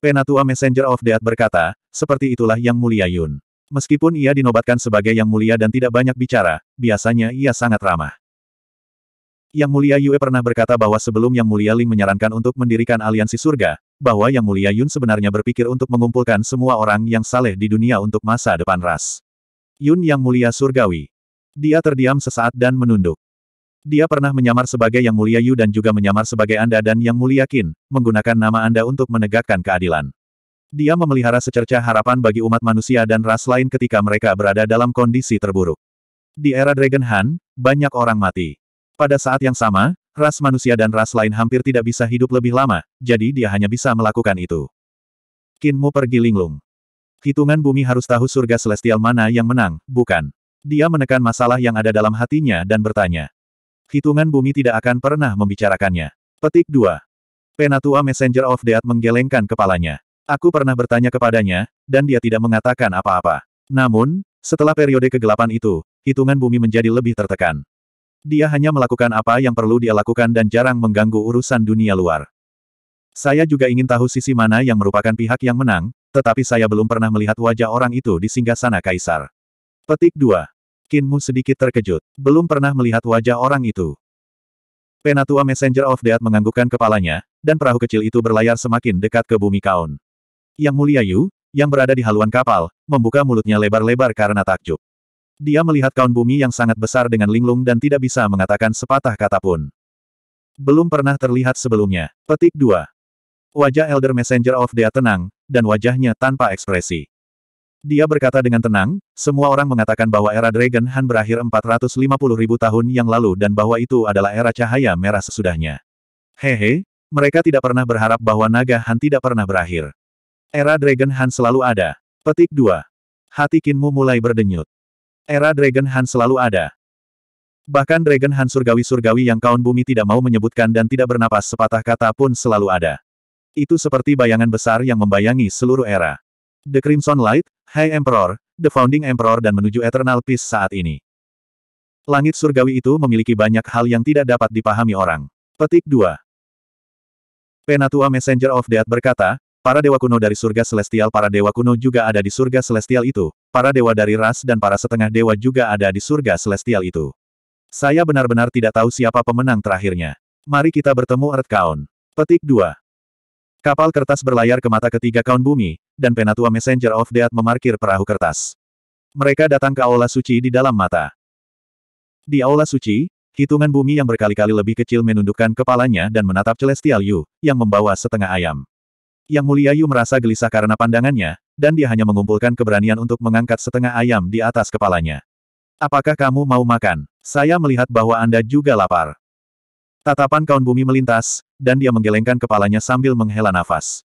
Speaker 1: Penatua Messenger of Death berkata, seperti itulah yang mulia Yun. Meskipun ia dinobatkan sebagai yang mulia dan tidak banyak bicara, biasanya ia sangat ramah. Yang Mulia Yue pernah berkata bahwa sebelum Yang Mulia Ling menyarankan untuk mendirikan aliansi surga, bahwa Yang Mulia Yun sebenarnya berpikir untuk mengumpulkan semua orang yang saleh di dunia untuk masa depan ras. Yun Yang Mulia Surgawi. Dia terdiam sesaat dan menunduk. Dia pernah menyamar sebagai Yang Mulia Yu dan juga menyamar sebagai Anda dan Yang Mulia Qin, menggunakan nama Anda untuk menegakkan keadilan. Dia memelihara secerca harapan bagi umat manusia dan ras lain ketika mereka berada dalam kondisi terburuk. Di era Dragon Han, banyak orang mati. Pada saat yang sama, ras manusia dan ras lain hampir tidak bisa hidup lebih lama, jadi dia hanya bisa melakukan itu. Kinmu pergi linglung. Hitungan bumi harus tahu surga celestial mana yang menang, bukan. Dia menekan masalah yang ada dalam hatinya dan bertanya. Hitungan bumi tidak akan pernah membicarakannya. Petik 2. Penatua Messenger of Death menggelengkan kepalanya. Aku pernah bertanya kepadanya, dan dia tidak mengatakan apa-apa. Namun, setelah periode kegelapan itu, hitungan bumi menjadi lebih tertekan. Dia hanya melakukan apa yang perlu dia lakukan dan jarang mengganggu urusan dunia luar. Saya juga ingin tahu sisi mana yang merupakan pihak yang menang, tetapi saya belum pernah melihat wajah orang itu di singgah sana, kaisar. Petik 2. Kinmu sedikit terkejut. Belum pernah melihat wajah orang itu. Penatua Messenger of Death menganggukkan kepalanya, dan perahu kecil itu berlayar semakin dekat ke bumi Kaun. Yang Mulia Yu, yang berada di haluan kapal, membuka mulutnya lebar-lebar karena takjub. Dia melihat kaun bumi yang sangat besar dengan linglung dan tidak bisa mengatakan sepatah kata pun. Belum pernah terlihat sebelumnya. Petik 2. Wajah Elder Messenger of Dea tenang, dan wajahnya tanpa ekspresi. Dia berkata dengan tenang, semua orang mengatakan bahwa era Dragon Han berakhir 450 ribu tahun yang lalu dan bahwa itu adalah era cahaya merah sesudahnya. Hehe, mereka tidak pernah berharap bahwa naga Han tidak pernah berakhir. Era Dragon Han selalu ada. Petik 2. Hati Kinmu mulai berdenyut. Era Dragon Han selalu ada. Bahkan Dragon Han surgawi-surgawi yang kaun bumi tidak mau menyebutkan dan tidak bernapas sepatah kata pun selalu ada. Itu seperti bayangan besar yang membayangi seluruh era. The Crimson Light, High Emperor, The Founding Emperor dan menuju Eternal Peace saat ini. Langit surgawi itu memiliki banyak hal yang tidak dapat dipahami orang. Petik 2. Penatua Messenger of Death berkata, Para dewa kuno dari surga celestial para dewa kuno juga ada di surga celestial itu, para dewa dari ras dan para setengah dewa juga ada di surga celestial itu. Saya benar-benar tidak tahu siapa pemenang terakhirnya. Mari kita bertemu Earth Count. Petik 2. Kapal kertas berlayar ke mata ketiga Kaun Bumi, dan Penatua Messenger of Death memarkir perahu kertas. Mereka datang ke Aula Suci di dalam mata. Di Aula Suci, hitungan bumi yang berkali-kali lebih kecil menundukkan kepalanya dan menatap Celestial Yu, yang membawa setengah ayam. Yang Mulia Yu merasa gelisah karena pandangannya, dan dia hanya mengumpulkan keberanian untuk mengangkat setengah ayam di atas kepalanya. Apakah kamu mau makan? Saya melihat bahwa Anda juga lapar. Tatapan kaun bumi melintas, dan dia menggelengkan kepalanya sambil menghela nafas.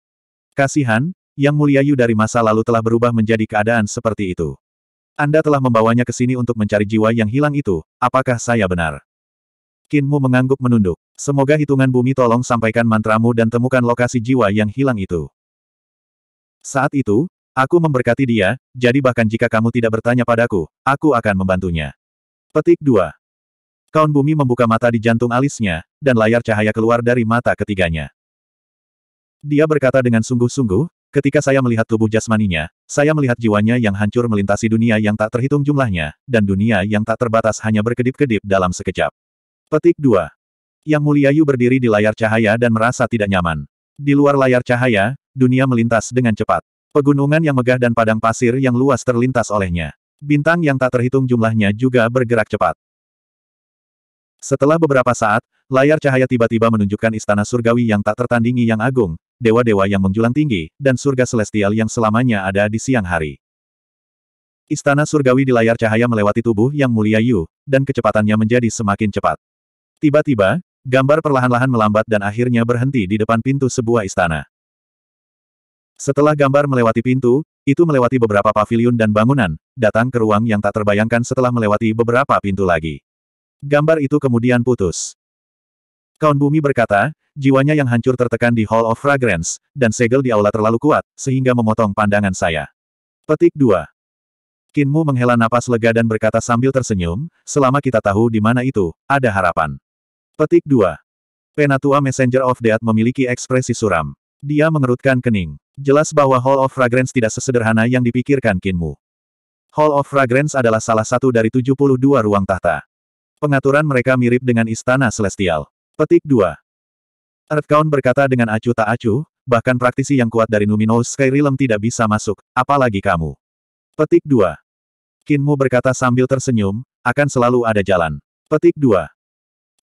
Speaker 1: Kasihan, Yang Mulia Yu dari masa lalu telah berubah menjadi keadaan seperti itu. Anda telah membawanya ke sini untuk mencari jiwa yang hilang itu, apakah saya benar? Kinmu mengangguk menunduk. Semoga hitungan bumi tolong sampaikan mantramu dan temukan lokasi jiwa yang hilang itu. Saat itu, aku memberkati dia, jadi bahkan jika kamu tidak bertanya padaku, aku akan membantunya. Petik 2. Kaun bumi membuka mata di jantung alisnya, dan layar cahaya keluar dari mata ketiganya. Dia berkata dengan sungguh-sungguh, Ketika saya melihat tubuh jasmaninya, saya melihat jiwanya yang hancur melintasi dunia yang tak terhitung jumlahnya, dan dunia yang tak terbatas hanya berkedip-kedip dalam sekejap. Petik 2. Yang Mulia Yu berdiri di layar cahaya dan merasa tidak nyaman. Di luar layar cahaya, dunia melintas dengan cepat. Pegunungan yang megah dan padang pasir yang luas terlintas olehnya. Bintang yang tak terhitung jumlahnya juga bergerak cepat. Setelah beberapa saat, layar cahaya tiba-tiba menunjukkan istana surgawi yang tak tertandingi yang agung, dewa-dewa yang menjulang tinggi, dan surga celestial yang selamanya ada di siang hari. Istana surgawi di layar cahaya melewati tubuh yang mulia Yu, dan kecepatannya menjadi semakin cepat. Tiba-tiba, gambar perlahan-lahan melambat dan akhirnya berhenti di depan pintu sebuah istana. Setelah gambar melewati pintu, itu melewati beberapa paviliun dan bangunan, datang ke ruang yang tak terbayangkan setelah melewati beberapa pintu lagi. Gambar itu kemudian putus. Kaun Bumi berkata, jiwanya yang hancur tertekan di Hall of Fragrance, dan segel di aula terlalu kuat, sehingga memotong pandangan saya. Petik 2. Kinmu menghela napas lega dan berkata sambil tersenyum, selama kita tahu di mana itu, ada harapan. Petik 2. Penatua Messenger of Death memiliki ekspresi suram. Dia mengerutkan kening. Jelas bahwa Hall of Fragrance tidak sesederhana yang dipikirkan Kinmu. Hall of Fragrance adalah salah satu dari 72 ruang tahta. Pengaturan mereka mirip dengan Istana Celestial. Petik 2. Earthcount berkata dengan acuh tak acuh, bahkan praktisi yang kuat dari Numinous Skyrim tidak bisa masuk, apalagi kamu. Petik 2. Kinmu berkata sambil tersenyum, akan selalu ada jalan. Petik 2.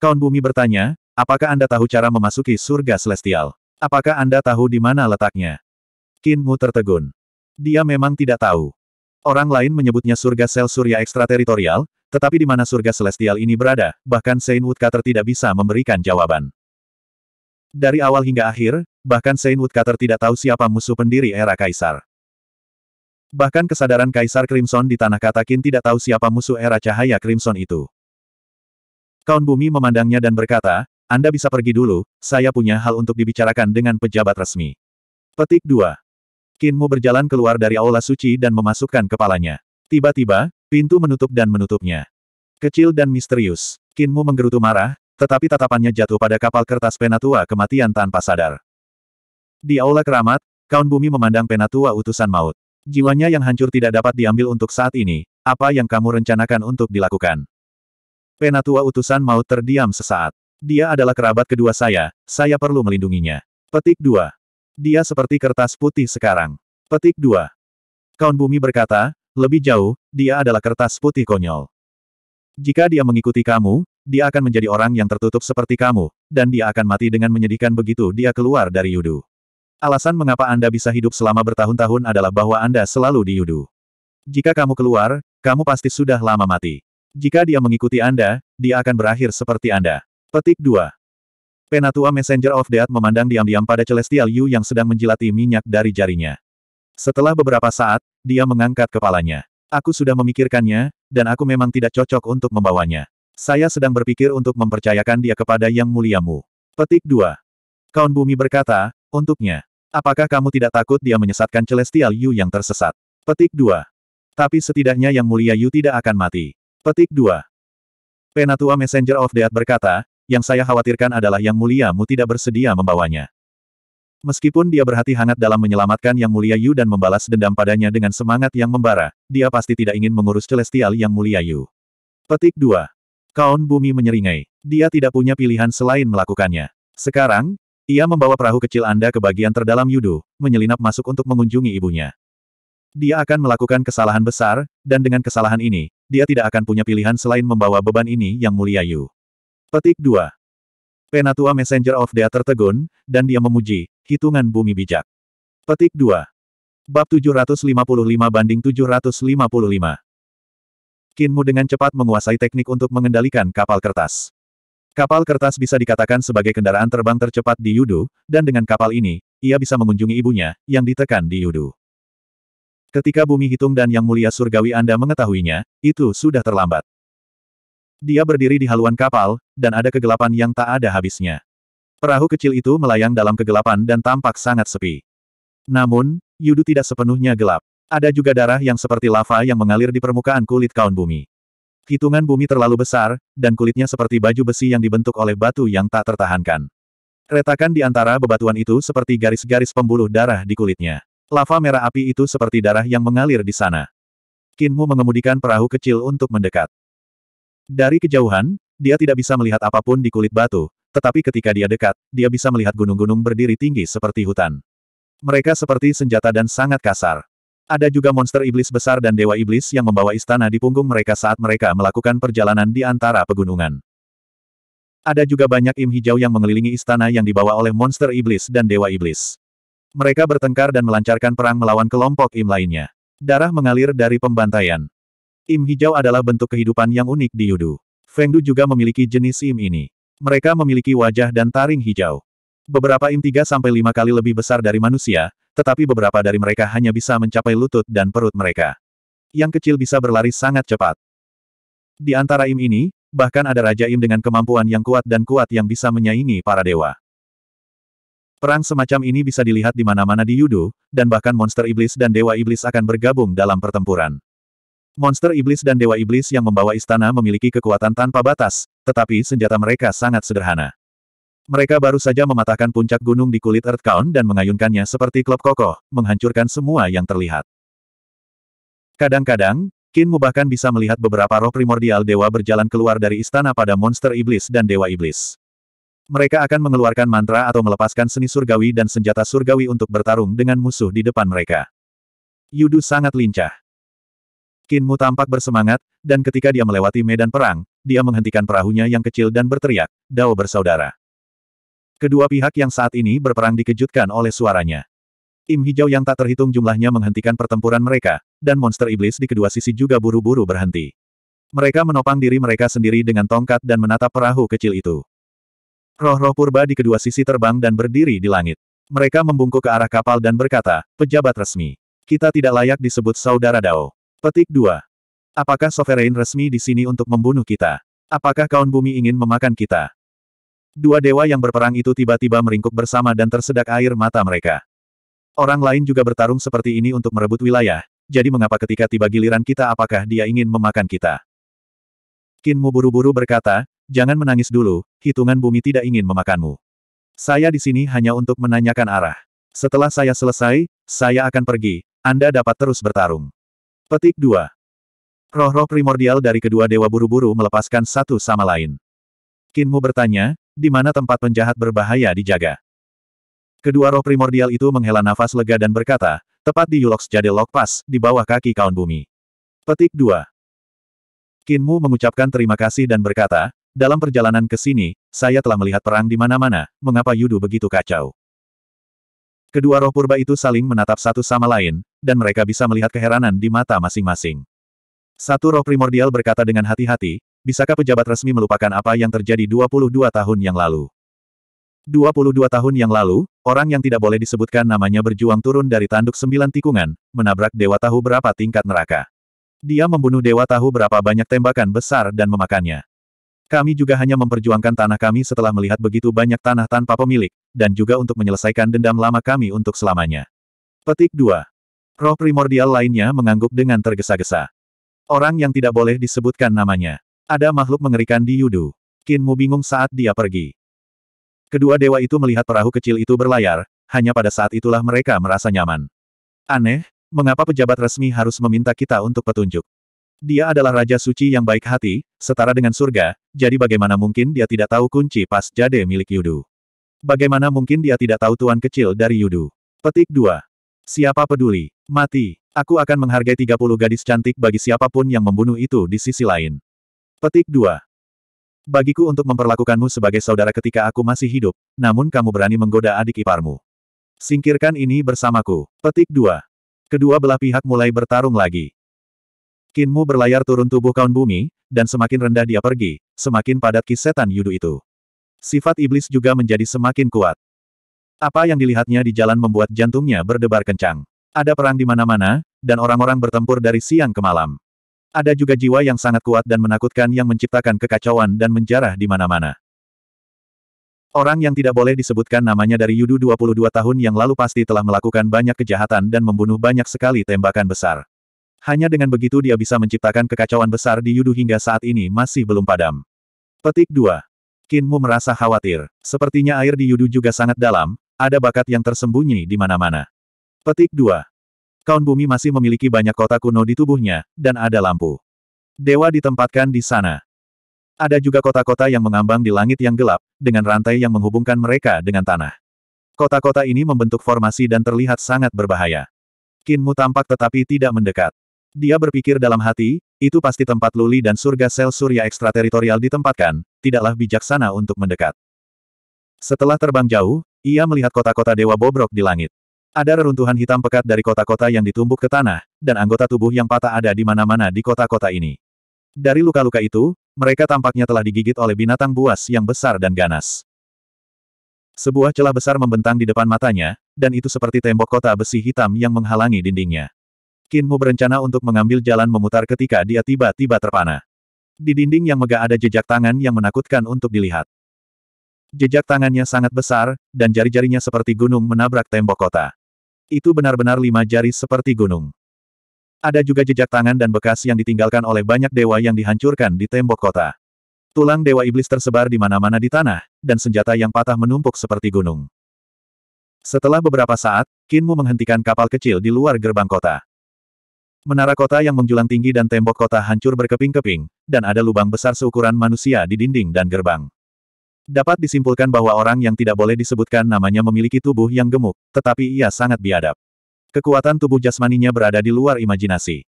Speaker 1: Kaun Bumi bertanya, apakah Anda tahu cara memasuki surga celestial? Apakah Anda tahu di mana letaknya? Qin Mu tertegun. Dia memang tidak tahu. Orang lain menyebutnya surga sel surya ekstrateritorial, tetapi di mana surga celestial ini berada, bahkan Saint Woodcutter tidak bisa memberikan jawaban. Dari awal hingga akhir, bahkan Saint Woodcutter tidak tahu siapa musuh pendiri era Kaisar. Bahkan kesadaran Kaisar Crimson di Tanah Katakin tidak tahu siapa musuh era cahaya Crimson itu. Kaun Bumi memandangnya dan berkata, Anda bisa pergi dulu, saya punya hal untuk dibicarakan dengan pejabat resmi. Petik 2. Kinmu berjalan keluar dari aula suci dan memasukkan kepalanya. Tiba-tiba, pintu menutup dan menutupnya. Kecil dan misterius. Kinmu menggerutu marah, tetapi tatapannya jatuh pada kapal kertas penatua kematian tanpa sadar. Di aula keramat, Kaun Bumi memandang penatua utusan maut. Jiwanya yang hancur tidak dapat diambil untuk saat ini, apa yang kamu rencanakan untuk dilakukan? Penatua utusan maut terdiam sesaat. Dia adalah kerabat kedua saya, saya perlu melindunginya. Petik 2. Dia seperti kertas putih sekarang. Petik 2. Kaun Bumi berkata, lebih jauh, dia adalah kertas putih konyol. Jika dia mengikuti kamu, dia akan menjadi orang yang tertutup seperti kamu, dan dia akan mati dengan menyedihkan begitu dia keluar dari Yudu. Alasan mengapa Anda bisa hidup selama bertahun-tahun adalah bahwa Anda selalu di Yudu. Jika kamu keluar, kamu pasti sudah lama mati. Jika dia mengikuti Anda, dia akan berakhir seperti Anda. Petik 2. Penatua Messenger of Death memandang diam-diam pada Celestial Yu yang sedang menjilati minyak dari jarinya. Setelah beberapa saat, dia mengangkat kepalanya. Aku sudah memikirkannya, dan aku memang tidak cocok untuk membawanya. Saya sedang berpikir untuk mempercayakan dia kepada Yang Muliamu. Petik 2. Kaun Bumi berkata, untuknya. Apakah kamu tidak takut dia menyesatkan Celestial Yu yang tersesat? Petik 2. Tapi setidaknya Yang Mulia Yu tidak akan mati. Petik 2. Penatua Messenger of Death berkata, yang saya khawatirkan adalah Yang Muliamu tidak bersedia membawanya. Meskipun dia berhati hangat dalam menyelamatkan Yang Mulia Yu dan membalas dendam padanya dengan semangat yang membara, dia pasti tidak ingin mengurus Celestial Yang Mulia Yu. Petik 2. Kaun Bumi menyeringai. Dia tidak punya pilihan selain melakukannya. Sekarang, ia membawa perahu kecil Anda ke bagian terdalam Yudu, menyelinap masuk untuk mengunjungi ibunya. Dia akan melakukan kesalahan besar, dan dengan kesalahan ini, dia tidak akan punya pilihan selain membawa beban ini yang mulia Yu. Petik 2. Penatua Messenger of Dea tertegun, dan dia memuji, hitungan bumi bijak. Petik 2. Bab 755 banding 755. Kinmu dengan cepat menguasai teknik untuk mengendalikan kapal kertas. Kapal kertas bisa dikatakan sebagai kendaraan terbang tercepat di Yudu, dan dengan kapal ini, ia bisa mengunjungi ibunya, yang ditekan di Yudu. Ketika bumi hitung dan yang mulia surgawi Anda mengetahuinya, itu sudah terlambat. Dia berdiri di haluan kapal, dan ada kegelapan yang tak ada habisnya. Perahu kecil itu melayang dalam kegelapan dan tampak sangat sepi. Namun, Yudu tidak sepenuhnya gelap. Ada juga darah yang seperti lava yang mengalir di permukaan kulit kaun bumi. Hitungan bumi terlalu besar, dan kulitnya seperti baju besi yang dibentuk oleh batu yang tak tertahankan. Retakan di antara bebatuan itu seperti garis-garis pembuluh darah di kulitnya. Lava merah api itu seperti darah yang mengalir di sana. Kinmu mengemudikan perahu kecil untuk mendekat. Dari kejauhan, dia tidak bisa melihat apapun di kulit batu, tetapi ketika dia dekat, dia bisa melihat gunung-gunung berdiri tinggi seperti hutan. Mereka seperti senjata dan sangat kasar. Ada juga monster iblis besar dan dewa iblis yang membawa istana di punggung mereka saat mereka melakukan perjalanan di antara pegunungan. Ada juga banyak im hijau yang mengelilingi istana yang dibawa oleh monster iblis dan dewa iblis. Mereka bertengkar dan melancarkan perang melawan kelompok Im lainnya. Darah mengalir dari pembantaian. Im hijau adalah bentuk kehidupan yang unik di Yudu. Fengdu juga memiliki jenis Im ini. Mereka memiliki wajah dan taring hijau. Beberapa Im tiga sampai lima kali lebih besar dari manusia, tetapi beberapa dari mereka hanya bisa mencapai lutut dan perut mereka. Yang kecil bisa berlari sangat cepat. Di antara Im ini, bahkan ada Raja Im dengan kemampuan yang kuat dan kuat yang bisa menyaingi para dewa. Perang semacam ini bisa dilihat di mana-mana di Yudu, dan bahkan monster iblis dan dewa iblis akan bergabung dalam pertempuran. Monster iblis dan dewa iblis yang membawa istana memiliki kekuatan tanpa batas, tetapi senjata mereka sangat sederhana. Mereka baru saja mematahkan puncak gunung di kulit Earthcount dan mengayunkannya seperti klub kokoh, menghancurkan semua yang terlihat. Kadang-kadang, Kinmu bahkan bisa melihat beberapa roh primordial dewa berjalan keluar dari istana pada monster iblis dan dewa iblis. Mereka akan mengeluarkan mantra atau melepaskan seni surgawi dan senjata surgawi untuk bertarung dengan musuh di depan mereka. Yudu sangat lincah. Kinmu tampak bersemangat, dan ketika dia melewati medan perang, dia menghentikan perahunya yang kecil dan berteriak, Dao bersaudara. Kedua pihak yang saat ini berperang dikejutkan oleh suaranya. Im hijau yang tak terhitung jumlahnya menghentikan pertempuran mereka, dan monster iblis di kedua sisi juga buru-buru berhenti. Mereka menopang diri mereka sendiri dengan tongkat dan menatap perahu kecil itu. Roh-roh purba di kedua sisi terbang dan berdiri di langit. Mereka membungkuk ke arah kapal dan berkata, pejabat resmi. Kita tidak layak disebut saudara Dao. Petik 2. Apakah sovereign resmi di sini untuk membunuh kita? Apakah kaun bumi ingin memakan kita? Dua dewa yang berperang itu tiba-tiba meringkuk bersama dan tersedak air mata mereka. Orang lain juga bertarung seperti ini untuk merebut wilayah, jadi mengapa ketika tiba giliran kita apakah dia ingin memakan kita? Kinmu buru-buru berkata, Jangan menangis dulu, hitungan bumi tidak ingin memakanmu. Saya di sini hanya untuk menanyakan arah. Setelah saya selesai, saya akan pergi. Anda dapat terus bertarung. Petik 2. Roh-roh primordial dari kedua dewa buru-buru melepaskan satu sama lain. Kinmu bertanya, di mana tempat penjahat berbahaya dijaga? Kedua roh primordial itu menghela nafas lega dan berkata, tepat di Yulox Jade Lok Pass, di bawah kaki kaun bumi. Petik 2. Kinmu mengucapkan terima kasih dan berkata, dalam perjalanan ke sini, saya telah melihat perang di mana-mana, mengapa Yudu begitu kacau? Kedua roh purba itu saling menatap satu sama lain, dan mereka bisa melihat keheranan di mata masing-masing. Satu roh primordial berkata dengan hati-hati, bisakah pejabat resmi melupakan apa yang terjadi 22 tahun yang lalu? 22 tahun yang lalu, orang yang tidak boleh disebutkan namanya berjuang turun dari tanduk sembilan tikungan, menabrak dewa tahu berapa tingkat neraka. Dia membunuh dewa tahu berapa banyak tembakan besar dan memakannya. Kami juga hanya memperjuangkan tanah kami setelah melihat begitu banyak tanah tanpa pemilik, dan juga untuk menyelesaikan dendam lama kami untuk selamanya. Petik 2. Roh primordial lainnya mengangguk dengan tergesa-gesa. Orang yang tidak boleh disebutkan namanya. Ada makhluk mengerikan di Yudu. Kinmu bingung saat dia pergi. Kedua dewa itu melihat perahu kecil itu berlayar, hanya pada saat itulah mereka merasa nyaman. Aneh, mengapa pejabat resmi harus meminta kita untuk petunjuk? Dia adalah Raja Suci yang baik hati, setara dengan surga, jadi bagaimana mungkin dia tidak tahu kunci pas jade milik Yudu? Bagaimana mungkin dia tidak tahu tuan kecil dari Yudu? Petik 2. Siapa peduli? Mati. Aku akan menghargai 30 gadis cantik bagi siapapun yang membunuh itu di sisi lain. Petik 2. Bagiku untuk memperlakukanmu sebagai saudara ketika aku masih hidup, namun kamu berani menggoda adik iparmu. Singkirkan ini bersamaku. Petik 2. Kedua belah pihak mulai bertarung lagi. Kinmu berlayar turun tubuh kaun bumi, dan semakin rendah dia pergi, semakin padat ki setan yudu itu. Sifat iblis juga menjadi semakin kuat. Apa yang dilihatnya di jalan membuat jantungnya berdebar kencang. Ada perang di mana-mana, dan orang-orang bertempur dari siang ke malam. Ada juga jiwa yang sangat kuat dan menakutkan yang menciptakan kekacauan dan menjarah di mana-mana. Orang yang tidak boleh disebutkan namanya dari Yudu 22 tahun yang lalu pasti telah melakukan banyak kejahatan dan membunuh banyak sekali tembakan besar. Hanya dengan begitu dia bisa menciptakan kekacauan besar di Yudu hingga saat ini masih belum padam. Petik 2. Kinmu merasa khawatir. Sepertinya air di Yudu juga sangat dalam, ada bakat yang tersembunyi di mana-mana. Petik 2. Kaun bumi masih memiliki banyak kota kuno di tubuhnya, dan ada lampu. Dewa ditempatkan di sana. Ada juga kota-kota yang mengambang di langit yang gelap, dengan rantai yang menghubungkan mereka dengan tanah. Kota-kota ini membentuk formasi dan terlihat sangat berbahaya. Kinmu tampak tetapi tidak mendekat. Dia berpikir dalam hati, itu pasti tempat Luli dan surga sel surya ekstrateritorial ditempatkan, tidaklah bijaksana untuk mendekat. Setelah terbang jauh, ia melihat kota-kota dewa bobrok di langit. Ada reruntuhan hitam pekat dari kota-kota yang ditumbuk ke tanah, dan anggota tubuh yang patah ada di mana-mana di kota-kota ini. Dari luka-luka itu, mereka tampaknya telah digigit oleh binatang buas yang besar dan ganas. Sebuah celah besar membentang di depan matanya, dan itu seperti tembok kota besi hitam yang menghalangi dindingnya. Kinmu berencana untuk mengambil jalan memutar ketika dia tiba-tiba terpana. Di dinding yang megah ada jejak tangan yang menakutkan untuk dilihat. Jejak tangannya sangat besar, dan jari-jarinya seperti gunung menabrak tembok kota. Itu benar-benar lima jari seperti gunung. Ada juga jejak tangan dan bekas yang ditinggalkan oleh banyak dewa yang dihancurkan di tembok kota. Tulang dewa iblis tersebar di mana-mana di tanah, dan senjata yang patah menumpuk seperti gunung. Setelah beberapa saat, Kinmu menghentikan kapal kecil di luar gerbang kota. Menara kota yang menjulang tinggi dan tembok kota hancur berkeping-keping, dan ada lubang besar seukuran manusia di dinding dan gerbang. Dapat disimpulkan bahwa orang yang tidak boleh disebutkan namanya memiliki tubuh yang gemuk, tetapi ia sangat biadab. Kekuatan tubuh jasmaninya berada di luar imajinasi.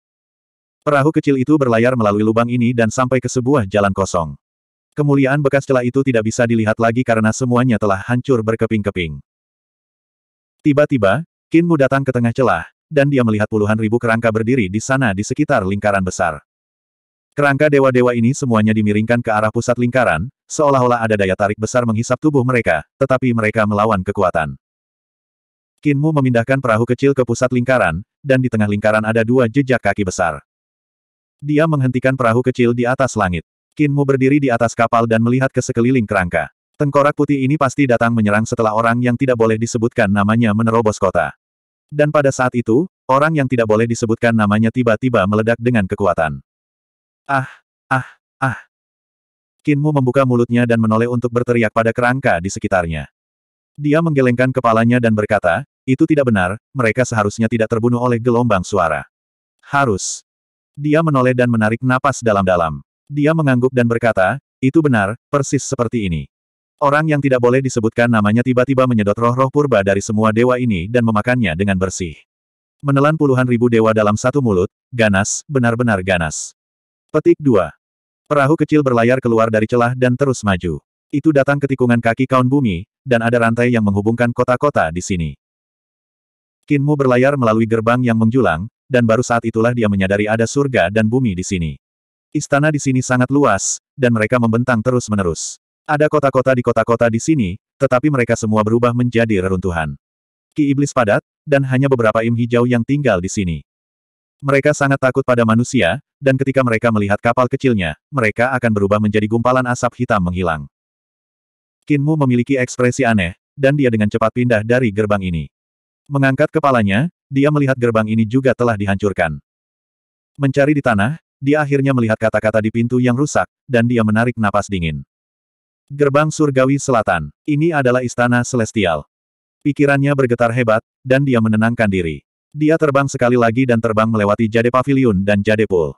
Speaker 1: Perahu kecil itu berlayar melalui lubang ini dan sampai ke sebuah jalan kosong. Kemuliaan bekas celah itu tidak bisa dilihat lagi karena semuanya telah hancur berkeping-keping. Tiba-tiba, Kinmu datang ke tengah celah, dan dia melihat puluhan ribu kerangka berdiri di sana di sekitar lingkaran besar. Kerangka dewa-dewa ini semuanya dimiringkan ke arah pusat lingkaran, seolah-olah ada daya tarik besar menghisap tubuh mereka, tetapi mereka melawan kekuatan. Kinmu memindahkan perahu kecil ke pusat lingkaran, dan di tengah lingkaran ada dua jejak kaki besar. Dia menghentikan perahu kecil di atas langit. Kinmu berdiri di atas kapal dan melihat ke sekeliling kerangka. Tengkorak putih ini pasti datang menyerang setelah orang yang tidak boleh disebutkan namanya menerobos kota. Dan pada saat itu, orang yang tidak boleh disebutkan namanya tiba-tiba meledak dengan kekuatan. Ah, ah, ah. Kinmu membuka mulutnya dan menoleh untuk berteriak pada kerangka di sekitarnya. Dia menggelengkan kepalanya dan berkata, itu tidak benar, mereka seharusnya tidak terbunuh oleh gelombang suara. Harus. Dia menoleh dan menarik napas dalam-dalam. Dia mengangguk dan berkata, itu benar, persis seperti ini. Orang yang tidak boleh disebutkan namanya tiba-tiba menyedot roh-roh purba dari semua dewa ini dan memakannya dengan bersih. Menelan puluhan ribu dewa dalam satu mulut, ganas, benar-benar ganas. Petik 2. Perahu kecil berlayar keluar dari celah dan terus maju. Itu datang ke tikungan kaki kaun bumi, dan ada rantai yang menghubungkan kota-kota di sini. Kinmu berlayar melalui gerbang yang menjulang, dan baru saat itulah dia menyadari ada surga dan bumi di sini. Istana di sini sangat luas, dan mereka membentang terus-menerus. Ada kota-kota di kota-kota di sini, tetapi mereka semua berubah menjadi reruntuhan. Ki iblis padat, dan hanya beberapa im hijau yang tinggal di sini. Mereka sangat takut pada manusia, dan ketika mereka melihat kapal kecilnya, mereka akan berubah menjadi gumpalan asap hitam menghilang. Kinmu memiliki ekspresi aneh, dan dia dengan cepat pindah dari gerbang ini. Mengangkat kepalanya, dia melihat gerbang ini juga telah dihancurkan. Mencari di tanah, dia akhirnya melihat kata-kata di pintu yang rusak, dan dia menarik napas dingin. Gerbang Surgawi Selatan, ini adalah istana celestial. Pikirannya bergetar hebat, dan dia menenangkan diri. Dia terbang sekali lagi dan terbang melewati Jade Pavilion dan Jade Pool.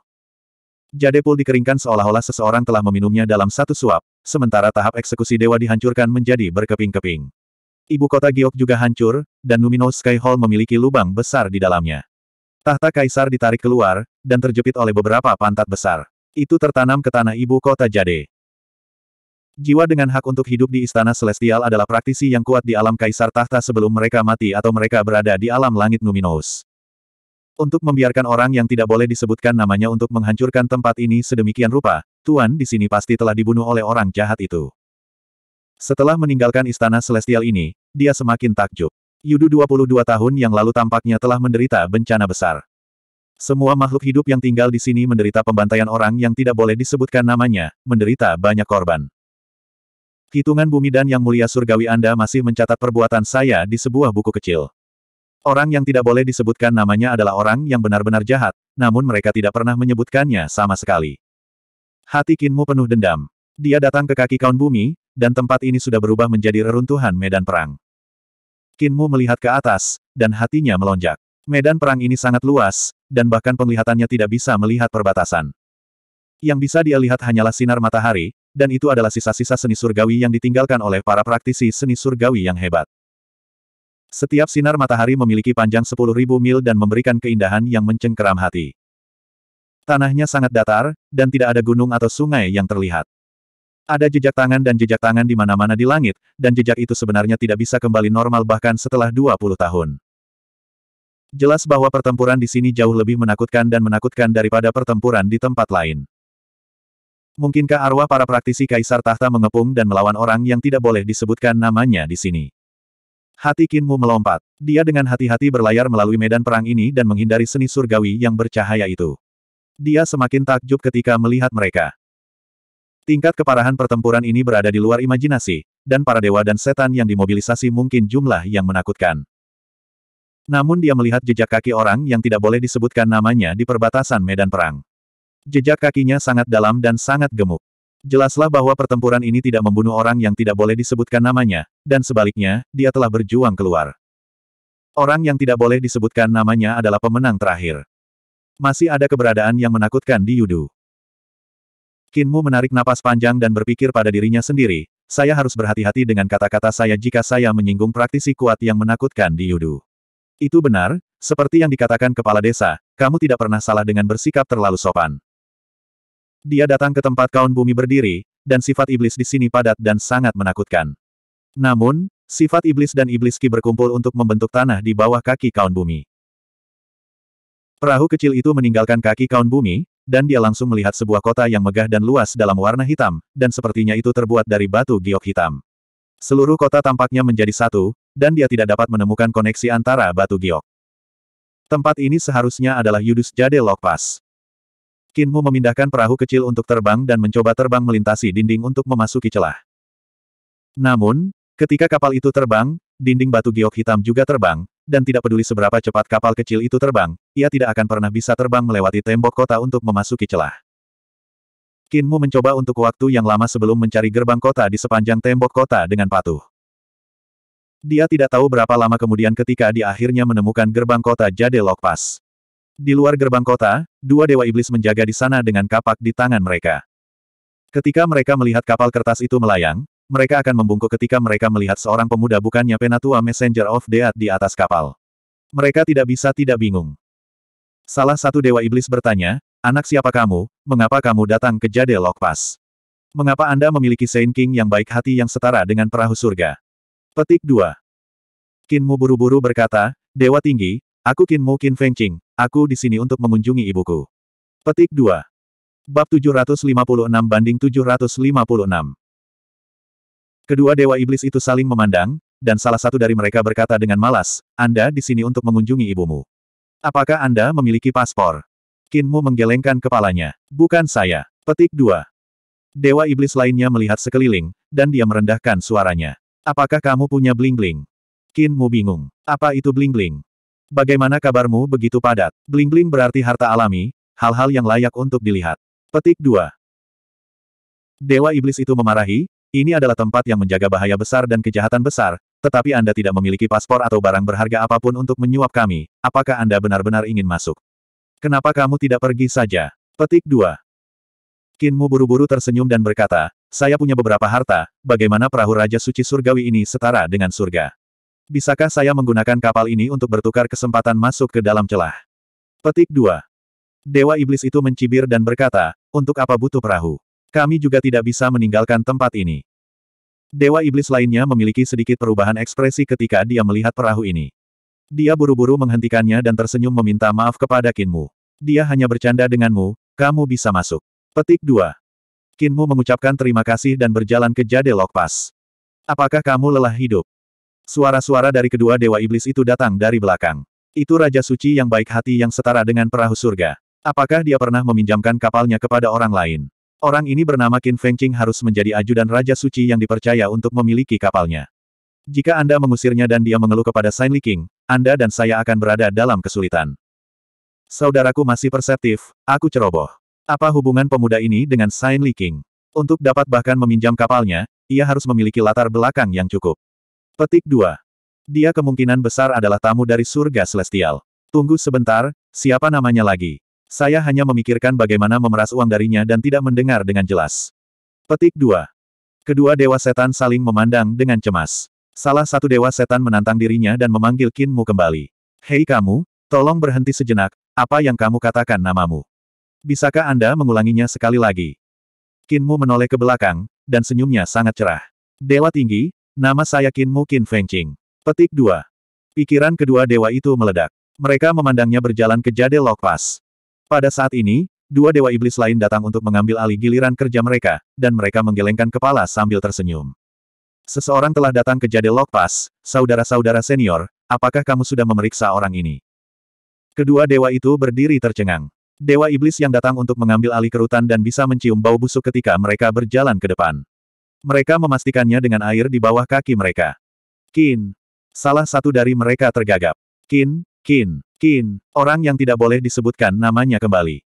Speaker 1: Jade Pool dikeringkan seolah-olah seseorang telah meminumnya dalam satu suap, sementara tahap eksekusi dewa dihancurkan menjadi berkeping-keping. Ibu kota Giok juga hancur, dan Numino Sky Hall memiliki lubang besar di dalamnya. Tahta kaisar ditarik keluar, dan terjepit oleh beberapa pantat besar. Itu tertanam ke tanah ibu kota Jade. Jiwa dengan hak untuk hidup di Istana Celestial adalah praktisi yang kuat di alam kaisar tahta sebelum mereka mati atau mereka berada di alam langit Numinous. Untuk membiarkan orang yang tidak boleh disebutkan namanya untuk menghancurkan tempat ini sedemikian rupa, Tuan di sini pasti telah dibunuh oleh orang jahat itu. Setelah meninggalkan Istana Celestial ini, dia semakin takjub. Yudu 22 tahun yang lalu tampaknya telah menderita bencana besar. Semua makhluk hidup yang tinggal di sini menderita pembantaian orang yang tidak boleh disebutkan namanya, menderita banyak korban. Hitungan bumi dan yang mulia surgawi Anda masih mencatat perbuatan saya di sebuah buku kecil. Orang yang tidak boleh disebutkan namanya adalah orang yang benar-benar jahat, namun mereka tidak pernah menyebutkannya sama sekali. Hati Kinmu penuh dendam. Dia datang ke kaki kaun bumi, dan tempat ini sudah berubah menjadi reruntuhan medan perang. Kinmu melihat ke atas, dan hatinya melonjak. Medan perang ini sangat luas, dan bahkan penglihatannya tidak bisa melihat perbatasan. Yang bisa dia lihat hanyalah sinar matahari, dan itu adalah sisa-sisa seni surgawi yang ditinggalkan oleh para praktisi seni surgawi yang hebat. Setiap sinar matahari memiliki panjang 10.000 mil dan memberikan keindahan yang mencengkeram hati. Tanahnya sangat datar, dan tidak ada gunung atau sungai yang terlihat. Ada jejak tangan dan jejak tangan di mana-mana di langit, dan jejak itu sebenarnya tidak bisa kembali normal bahkan setelah 20 tahun. Jelas bahwa pertempuran di sini jauh lebih menakutkan dan menakutkan daripada pertempuran di tempat lain. Mungkinkah arwah para praktisi kaisar tahta mengepung dan melawan orang yang tidak boleh disebutkan namanya di sini? Hati Kinmu melompat. Dia dengan hati-hati berlayar melalui medan perang ini dan menghindari seni surgawi yang bercahaya itu. Dia semakin takjub ketika melihat mereka. Tingkat keparahan pertempuran ini berada di luar imajinasi, dan para dewa dan setan yang dimobilisasi mungkin jumlah yang menakutkan. Namun dia melihat jejak kaki orang yang tidak boleh disebutkan namanya di perbatasan medan perang. Jejak kakinya sangat dalam dan sangat gemuk. Jelaslah bahwa pertempuran ini tidak membunuh orang yang tidak boleh disebutkan namanya, dan sebaliknya, dia telah berjuang keluar. Orang yang tidak boleh disebutkan namanya adalah pemenang terakhir. Masih ada keberadaan yang menakutkan di Yudu. Kinmu menarik napas panjang dan berpikir pada dirinya sendiri, saya harus berhati-hati dengan kata-kata saya jika saya menyinggung praktisi kuat yang menakutkan di Yudu. Itu benar, seperti yang dikatakan kepala desa, kamu tidak pernah salah dengan bersikap terlalu sopan. Dia datang ke tempat kaun bumi berdiri, dan sifat iblis di sini padat dan sangat menakutkan. Namun, sifat iblis dan iblis ki berkumpul untuk membentuk tanah di bawah kaki kaun bumi. Perahu kecil itu meninggalkan kaki kaun bumi, dan dia langsung melihat sebuah kota yang megah dan luas dalam warna hitam, dan sepertinya itu terbuat dari batu giok hitam. Seluruh kota tampaknya menjadi satu, dan dia tidak dapat menemukan koneksi antara batu giok. Tempat ini seharusnya adalah Yudus Jade Lokpas. Kinmu memindahkan perahu kecil untuk terbang dan mencoba terbang melintasi dinding untuk memasuki celah. Namun, ketika kapal itu terbang, dinding batu giok hitam juga terbang, dan tidak peduli seberapa cepat kapal kecil itu terbang, ia tidak akan pernah bisa terbang melewati tembok kota untuk memasuki celah. Kinmu mencoba untuk waktu yang lama sebelum mencari gerbang kota di sepanjang tembok kota dengan patuh. Dia tidak tahu berapa lama kemudian ketika dia akhirnya menemukan gerbang kota Jade Lok Pass. Di luar gerbang kota, dua dewa iblis menjaga di sana dengan kapak di tangan mereka. Ketika mereka melihat kapal kertas itu melayang, mereka akan membungkuk ketika mereka melihat seorang pemuda bukannya Penatua Messenger of Death di atas kapal. Mereka tidak bisa tidak bingung. Salah satu dewa iblis bertanya, Anak siapa kamu, mengapa kamu datang ke Jade Lokpas? Pass? Mengapa Anda memiliki Saint King yang baik hati yang setara dengan perahu surga? Petik 2. Kinmu buru-buru berkata, Dewa Tinggi, Aku Kinmu Kin Fengqing, aku di sini untuk mengunjungi ibuku. Petik 2. Bab 756 banding 756. Kedua dewa iblis itu saling memandang, dan salah satu dari mereka berkata dengan malas, Anda di sini untuk mengunjungi ibumu. Apakah Anda memiliki paspor? Mo menggelengkan kepalanya. Bukan saya. Petik 2. Dewa iblis lainnya melihat sekeliling, dan dia merendahkan suaranya. Apakah kamu punya bling-bling? Mo bingung. Apa itu bling-bling? Bagaimana kabarmu begitu padat? Bling-bling berarti harta alami, hal-hal yang layak untuk dilihat. Petik 2. Dewa Iblis itu memarahi, ini adalah tempat yang menjaga bahaya besar dan kejahatan besar, tetapi Anda tidak memiliki paspor atau barang berharga apapun untuk menyuap kami, apakah Anda benar-benar ingin masuk? Kenapa kamu tidak pergi saja? Petik 2. Kinmu buru-buru tersenyum dan berkata, saya punya beberapa harta, bagaimana perahu Raja Suci Surgawi ini setara dengan surga? Bisakah saya menggunakan kapal ini untuk bertukar kesempatan masuk ke dalam celah? Petik 2. Dewa Iblis itu mencibir dan berkata, untuk apa butuh perahu? Kami juga tidak bisa meninggalkan tempat ini. Dewa Iblis lainnya memiliki sedikit perubahan ekspresi ketika dia melihat perahu ini. Dia buru-buru menghentikannya dan tersenyum meminta maaf kepada Kinmu. Dia hanya bercanda denganmu, kamu bisa masuk. Petik 2. Kinmu mengucapkan terima kasih dan berjalan ke Jade Lokpas. Apakah kamu lelah hidup? Suara-suara dari kedua dewa iblis itu datang dari belakang. Itu Raja Suci yang baik hati yang setara dengan perahu surga. Apakah dia pernah meminjamkan kapalnya kepada orang lain? Orang ini bernama Qin Fengqing harus menjadi ajudan Raja Suci yang dipercaya untuk memiliki kapalnya. Jika Anda mengusirnya dan dia mengeluh kepada Sain Li King, Anda dan saya akan berada dalam kesulitan. Saudaraku masih perseptif, aku ceroboh. Apa hubungan pemuda ini dengan Sain Li King? Untuk dapat bahkan meminjam kapalnya, ia harus memiliki latar belakang yang cukup. Petik 2. Dia kemungkinan besar adalah tamu dari surga celestial. Tunggu sebentar, siapa namanya lagi? Saya hanya memikirkan bagaimana memeras uang darinya dan tidak mendengar dengan jelas. Petik 2. Kedua dewa setan saling memandang dengan cemas. Salah satu dewa setan menantang dirinya dan memanggil Kinmu kembali. Hei kamu, tolong berhenti sejenak, apa yang kamu katakan namamu? Bisakah Anda mengulanginya sekali lagi? Kinmu menoleh ke belakang, dan senyumnya sangat cerah. Dewa tinggi, Nama saya Kinmu Mungkin Fengqing. Petik 2. Pikiran kedua dewa itu meledak. Mereka memandangnya berjalan ke Jade Lok Pass. Pada saat ini, dua dewa iblis lain datang untuk mengambil alih giliran kerja mereka, dan mereka menggelengkan kepala sambil tersenyum. Seseorang telah datang ke Jade Lok Pass, saudara-saudara senior, apakah kamu sudah memeriksa orang ini? Kedua dewa itu berdiri tercengang. Dewa iblis yang datang untuk mengambil alih kerutan dan bisa mencium bau busuk ketika mereka berjalan ke depan. Mereka memastikannya dengan air di bawah kaki mereka. Kin. Salah satu dari mereka tergagap. Kin, Kin, Kin, orang yang tidak boleh disebutkan namanya kembali.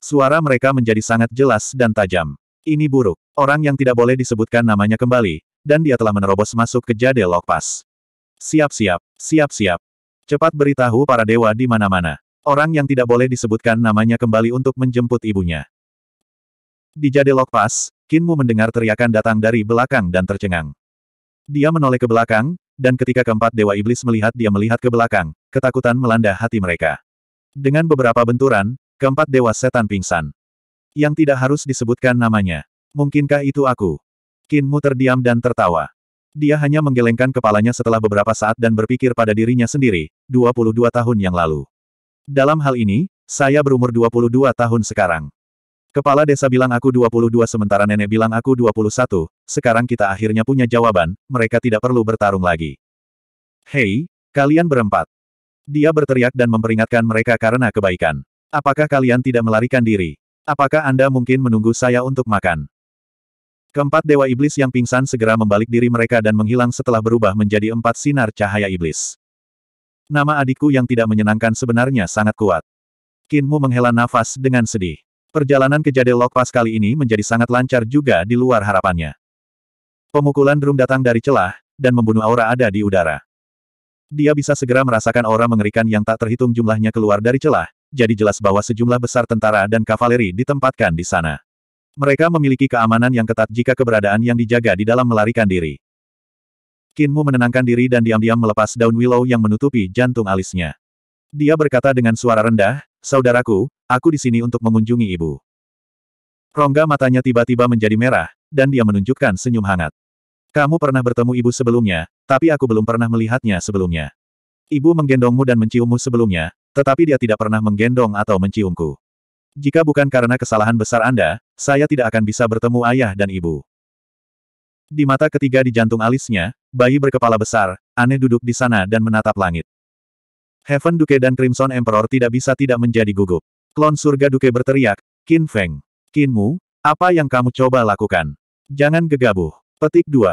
Speaker 1: Suara mereka menjadi sangat jelas dan tajam. Ini buruk. Orang yang tidak boleh disebutkan namanya kembali, dan dia telah menerobos masuk ke jade lokpas. Siap-siap, siap-siap. Cepat beritahu para dewa di mana-mana. Orang yang tidak boleh disebutkan namanya kembali untuk menjemput ibunya. Di jade lokpas, Kinmu mendengar teriakan datang dari belakang dan tercengang. Dia menoleh ke belakang, dan ketika keempat dewa iblis melihat dia melihat ke belakang, ketakutan melanda hati mereka. Dengan beberapa benturan, keempat dewa setan pingsan. Yang tidak harus disebutkan namanya. Mungkinkah itu aku? Kinmu terdiam dan tertawa. Dia hanya menggelengkan kepalanya setelah beberapa saat dan berpikir pada dirinya sendiri, 22 tahun yang lalu. Dalam hal ini, saya berumur 22 tahun sekarang. Kepala desa bilang aku 22 sementara nenek bilang aku 21, sekarang kita akhirnya punya jawaban, mereka tidak perlu bertarung lagi. Hei, kalian berempat. Dia berteriak dan memperingatkan mereka karena kebaikan. Apakah kalian tidak melarikan diri? Apakah Anda mungkin menunggu saya untuk makan? Keempat dewa iblis yang pingsan segera membalik diri mereka dan menghilang setelah berubah menjadi empat sinar cahaya iblis. Nama adikku yang tidak menyenangkan sebenarnya sangat kuat. Kinmu menghela nafas dengan sedih. Perjalanan ke Jade Lok Pass kali ini menjadi sangat lancar juga di luar harapannya. Pemukulan drum datang dari celah, dan membunuh aura ada di udara. Dia bisa segera merasakan aura mengerikan yang tak terhitung jumlahnya keluar dari celah, jadi jelas bahwa sejumlah besar tentara dan kavaleri ditempatkan di sana. Mereka memiliki keamanan yang ketat jika keberadaan yang dijaga di dalam melarikan diri. Kinmu menenangkan diri dan diam-diam melepas daun willow yang menutupi jantung alisnya. Dia berkata dengan suara rendah, Saudaraku, Aku di sini untuk mengunjungi ibu. Rongga matanya tiba-tiba menjadi merah, dan dia menunjukkan senyum hangat. Kamu pernah bertemu ibu sebelumnya, tapi aku belum pernah melihatnya sebelumnya. Ibu menggendongmu dan menciummu sebelumnya, tetapi dia tidak pernah menggendong atau menciumku. Jika bukan karena kesalahan besar Anda, saya tidak akan bisa bertemu ayah dan ibu. Di mata ketiga di jantung alisnya, bayi berkepala besar, aneh duduk di sana dan menatap langit. Heaven Duke dan Crimson Emperor tidak bisa tidak menjadi gugup. Klon surga Duke berteriak, Qin Feng, Mu, apa yang kamu coba lakukan? Jangan gegabah. Petik 2.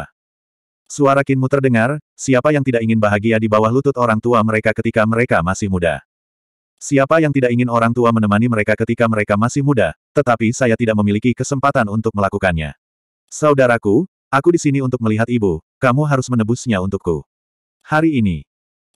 Speaker 1: Suara Mu terdengar, siapa yang tidak ingin bahagia di bawah lutut orang tua mereka ketika mereka masih muda? Siapa yang tidak ingin orang tua menemani mereka ketika mereka masih muda, tetapi saya tidak memiliki kesempatan untuk melakukannya. Saudaraku, aku di sini untuk melihat ibu, kamu harus menebusnya untukku. Hari ini,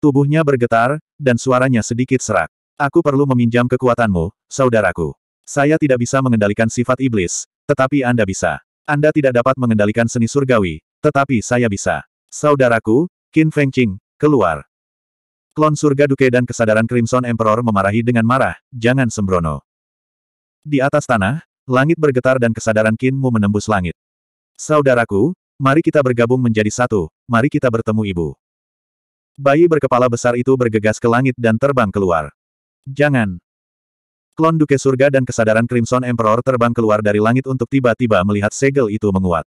Speaker 1: tubuhnya bergetar, dan suaranya sedikit serak. Aku perlu meminjam kekuatanmu, saudaraku. Saya tidak bisa mengendalikan sifat iblis, tetapi Anda bisa. Anda tidak dapat mengendalikan seni surgawi, tetapi saya bisa. Saudaraku, Qin Fengqing, keluar. Klon surga Duke dan kesadaran Crimson Emperor memarahi dengan marah, jangan sembrono. Di atas tanah, langit bergetar dan kesadaran Kinmu menembus langit. Saudaraku, mari kita bergabung menjadi satu, mari kita bertemu ibu. Bayi berkepala besar itu bergegas ke langit dan terbang keluar. Jangan. Klon Duke Surga dan kesadaran Crimson Emperor terbang keluar dari langit untuk tiba-tiba melihat segel itu menguat.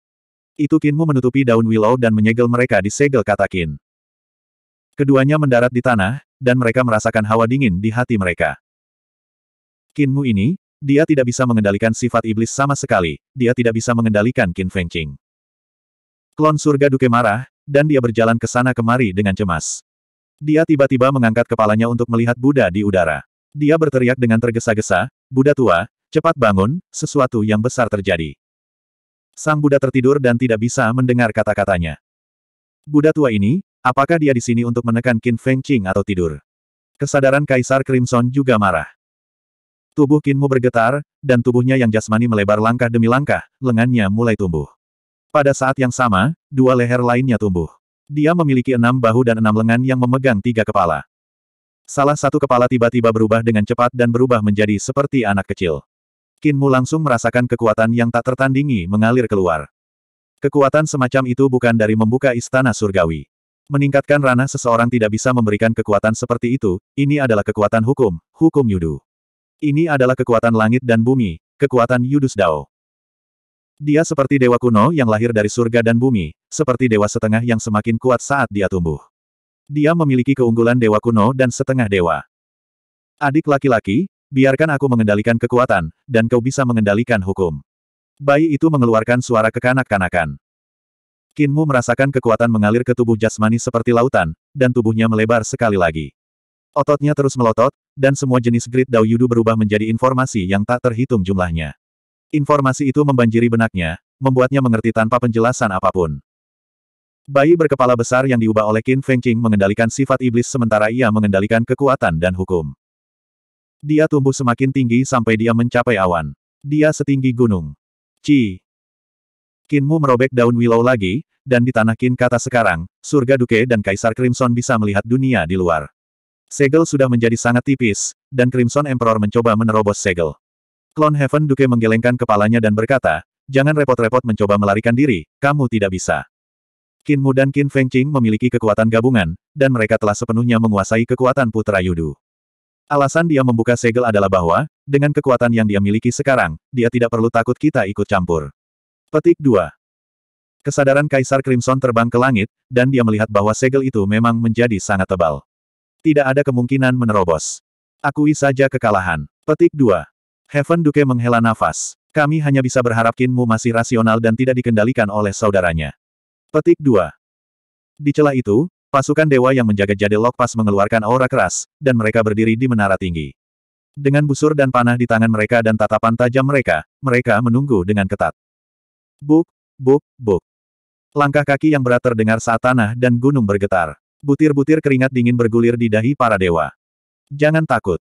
Speaker 1: Itu Kinmu menutupi daun willow dan menyegel mereka di segel kata Kin. Keduanya mendarat di tanah, dan mereka merasakan hawa dingin di hati mereka. Kinmu ini, dia tidak bisa mengendalikan sifat iblis sama sekali, dia tidak bisa mengendalikan Kin Fengqing. Klon surga Duke marah, dan dia berjalan ke sana kemari dengan cemas. Dia tiba-tiba mengangkat kepalanya untuk melihat Buddha di udara. Dia berteriak dengan tergesa-gesa, Buddha tua, cepat bangun, sesuatu yang besar terjadi. Sang Buddha tertidur dan tidak bisa mendengar kata-katanya. Buddha tua ini, apakah dia di sini untuk menekan Qin Feng Qing atau tidur? Kesadaran Kaisar Crimson juga marah. Tubuh Qinmu bergetar, dan tubuhnya yang jasmani melebar langkah demi langkah, lengannya mulai tumbuh. Pada saat yang sama, dua leher lainnya tumbuh. Dia memiliki enam bahu dan enam lengan yang memegang tiga kepala. Salah satu kepala tiba-tiba berubah dengan cepat dan berubah menjadi seperti anak kecil. Kinmu langsung merasakan kekuatan yang tak tertandingi mengalir keluar. Kekuatan semacam itu bukan dari membuka istana surgawi. Meningkatkan ranah seseorang tidak bisa memberikan kekuatan seperti itu, ini adalah kekuatan hukum, hukum Yudu. Ini adalah kekuatan langit dan bumi, kekuatan Yudus Dao. Dia seperti dewa kuno yang lahir dari surga dan bumi, seperti dewa setengah yang semakin kuat saat dia tumbuh. Dia memiliki keunggulan dewa kuno dan setengah dewa. Adik laki-laki, biarkan aku mengendalikan kekuatan, dan kau bisa mengendalikan hukum. Bayi itu mengeluarkan suara kekanak-kanakan. Kinmu merasakan kekuatan mengalir ke tubuh jasmani seperti lautan, dan tubuhnya melebar sekali lagi. Ototnya terus melotot, dan semua jenis grid Dao Yudu berubah menjadi informasi yang tak terhitung jumlahnya. Informasi itu membanjiri benaknya, membuatnya mengerti tanpa penjelasan apapun. Bayi berkepala besar yang diubah oleh Qin Fengqing mengendalikan sifat iblis sementara ia mengendalikan kekuatan dan hukum. Dia tumbuh semakin tinggi sampai dia mencapai awan. Dia setinggi gunung. Ci. Kinmu merobek daun willow lagi, dan di tanah Qin kata sekarang, surga Duke dan Kaisar Crimson bisa melihat dunia di luar. Segel sudah menjadi sangat tipis, dan Crimson Emperor mencoba menerobos segel. Clone Heaven Duke menggelengkan kepalanya dan berkata, jangan repot-repot mencoba melarikan diri, kamu tidak bisa. Mu dan Qin Qing memiliki kekuatan gabungan, dan mereka telah sepenuhnya menguasai kekuatan Putra Yudu. Alasan dia membuka segel adalah bahwa, dengan kekuatan yang dia miliki sekarang, dia tidak perlu takut kita ikut campur. Petik 2. Kesadaran Kaisar Crimson terbang ke langit, dan dia melihat bahwa segel itu memang menjadi sangat tebal. Tidak ada kemungkinan menerobos. Akui saja kekalahan. Petik 2. Heaven Duke menghela nafas. Kami hanya bisa berharap Kinmu masih rasional dan tidak dikendalikan oleh saudaranya. Petik 2. Di celah itu, pasukan dewa yang menjaga Jade pas mengeluarkan aura keras, dan mereka berdiri di menara tinggi. Dengan busur dan panah di tangan mereka dan tatapan tajam mereka, mereka menunggu dengan ketat. Buk, buk, buk. Langkah kaki yang berat terdengar saat tanah dan gunung bergetar. Butir-butir keringat dingin bergulir di dahi para dewa. Jangan takut.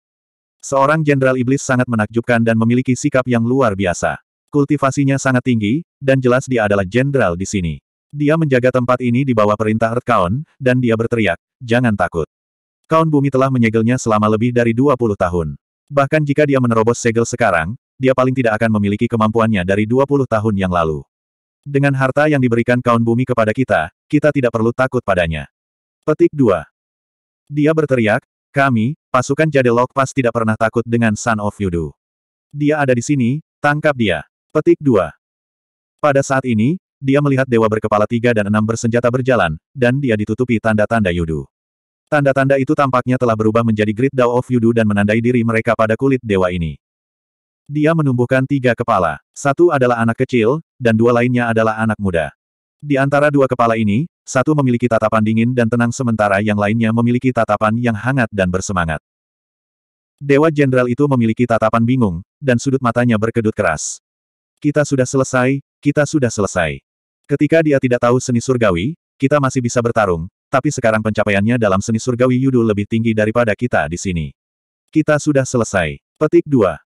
Speaker 1: Seorang jenderal iblis sangat menakjubkan dan memiliki sikap yang luar biasa. Kultivasinya sangat tinggi, dan jelas dia adalah jenderal di sini. Dia menjaga tempat ini di bawah perintah Red Kaon, dan dia berteriak, jangan takut. Kaon Bumi telah menyegelnya selama lebih dari 20 tahun. Bahkan jika dia menerobos segel sekarang, dia paling tidak akan memiliki kemampuannya dari 20 tahun yang lalu. Dengan harta yang diberikan Kaun Bumi kepada kita, kita tidak perlu takut padanya. Petik 2. Dia berteriak, kami, Pasukan Jadelok pas tidak pernah takut dengan Sun of Yudu. Dia ada di sini, tangkap dia. Petik 2. Pada saat ini, dia melihat dewa berkepala tiga dan enam bersenjata berjalan, dan dia ditutupi tanda-tanda Yudu. Tanda-tanda itu tampaknya telah berubah menjadi Great Dao of Yudu dan menandai diri mereka pada kulit dewa ini. Dia menumbuhkan tiga kepala. Satu adalah anak kecil, dan dua lainnya adalah anak muda. Di antara dua kepala ini, satu memiliki tatapan dingin dan tenang sementara yang lainnya memiliki tatapan yang hangat dan bersemangat. Dewa Jenderal itu memiliki tatapan bingung, dan sudut matanya berkedut keras. Kita sudah selesai, kita sudah selesai. Ketika dia tidak tahu seni surgawi, kita masih bisa bertarung, tapi sekarang pencapaiannya dalam seni surgawi Yudu lebih tinggi daripada kita di sini. Kita sudah selesai. Petik 2.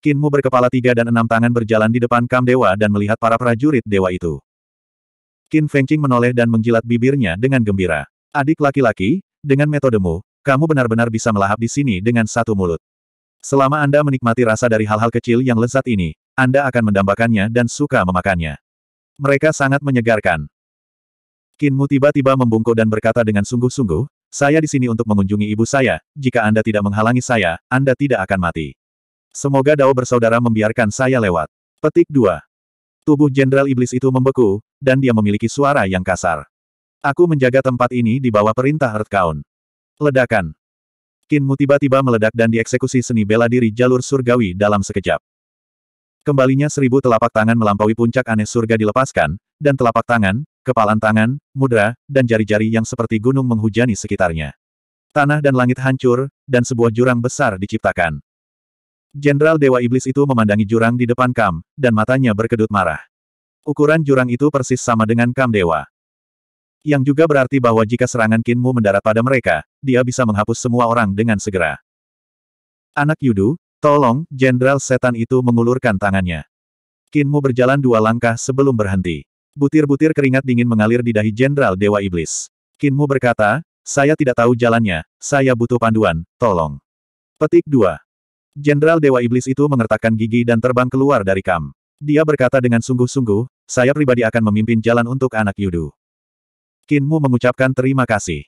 Speaker 1: Kinmu berkepala tiga dan enam tangan berjalan di depan kam dewa dan melihat para prajurit dewa itu. Qin Fengqing menoleh dan menjilat bibirnya dengan gembira. Adik laki-laki, dengan metodemu, kamu benar-benar bisa melahap di sini dengan satu mulut. Selama Anda menikmati rasa dari hal-hal kecil yang lezat ini, Anda akan mendambakannya dan suka memakannya. Mereka sangat menyegarkan. Kinmu tiba-tiba membungkuk dan berkata dengan sungguh-sungguh, saya di sini untuk mengunjungi ibu saya, jika Anda tidak menghalangi saya, Anda tidak akan mati. Semoga Dao bersaudara membiarkan saya lewat. Petik 2. Tubuh Jenderal Iblis itu membeku, dan dia memiliki suara yang kasar. Aku menjaga tempat ini di bawah perintah Count. Ledakan. Kinmu tiba-tiba meledak dan dieksekusi seni bela diri jalur surgawi dalam sekejap. Kembalinya seribu telapak tangan melampaui puncak aneh surga dilepaskan, dan telapak tangan, kepalan tangan, mudra, dan jari-jari yang seperti gunung menghujani sekitarnya. Tanah dan langit hancur, dan sebuah jurang besar diciptakan. Jenderal Dewa Iblis itu memandangi jurang di depan Kam, dan matanya berkedut marah. Ukuran jurang itu persis sama dengan Kam Dewa. Yang juga berarti bahwa jika serangan Kinmu mendarat pada mereka, dia bisa menghapus semua orang dengan segera. Anak Yudu, tolong, Jenderal Setan itu mengulurkan tangannya. Kinmu berjalan dua langkah sebelum berhenti. Butir-butir keringat dingin mengalir di dahi Jenderal Dewa Iblis. Kinmu berkata, saya tidak tahu jalannya, saya butuh panduan, tolong. Petik 2. Jenderal Dewa Iblis itu mengertakkan gigi dan terbang keluar dari kam. Dia berkata dengan sungguh-sungguh, saya pribadi akan memimpin jalan untuk anak Yudu. Kinmu mengucapkan terima kasih.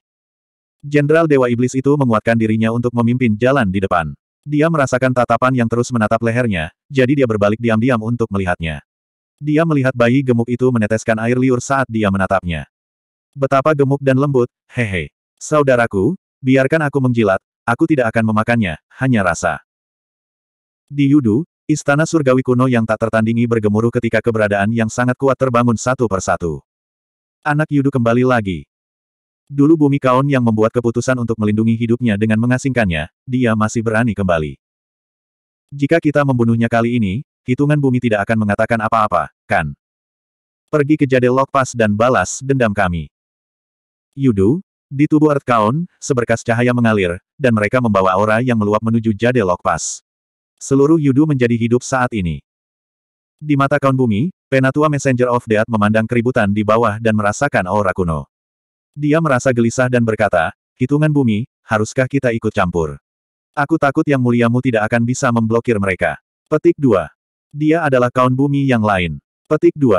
Speaker 1: Jenderal Dewa Iblis itu menguatkan dirinya untuk memimpin jalan di depan. Dia merasakan tatapan yang terus menatap lehernya, jadi dia berbalik diam-diam untuk melihatnya. Dia melihat bayi gemuk itu meneteskan air liur saat dia menatapnya. Betapa gemuk dan lembut, hehe. Saudaraku, biarkan aku menjilat, aku tidak akan memakannya, hanya rasa. Di Yudu, Istana surgawi kuno yang tak tertandingi bergemuruh ketika keberadaan yang sangat kuat terbangun satu persatu. Anak Yudu kembali lagi. Dulu bumi Kaon yang membuat keputusan untuk melindungi hidupnya dengan mengasingkannya, dia masih berani kembali. Jika kita membunuhnya kali ini, hitungan bumi tidak akan mengatakan apa-apa, kan? Pergi ke Jade Lokpas dan balas dendam kami. Yudu, di tubuh Earth Kaon, seberkas cahaya mengalir, dan mereka membawa aura yang meluap menuju Jade Lokpas. Seluruh Yudu menjadi hidup saat ini. Di mata kaum bumi, Penatua Messenger of Death memandang keributan di bawah dan merasakan aura kuno. Dia merasa gelisah dan berkata, hitungan bumi, haruskah kita ikut campur? Aku takut yang muliamu tidak akan bisa memblokir mereka. Petik 2. Dia adalah kaum bumi yang lain. Petik 2.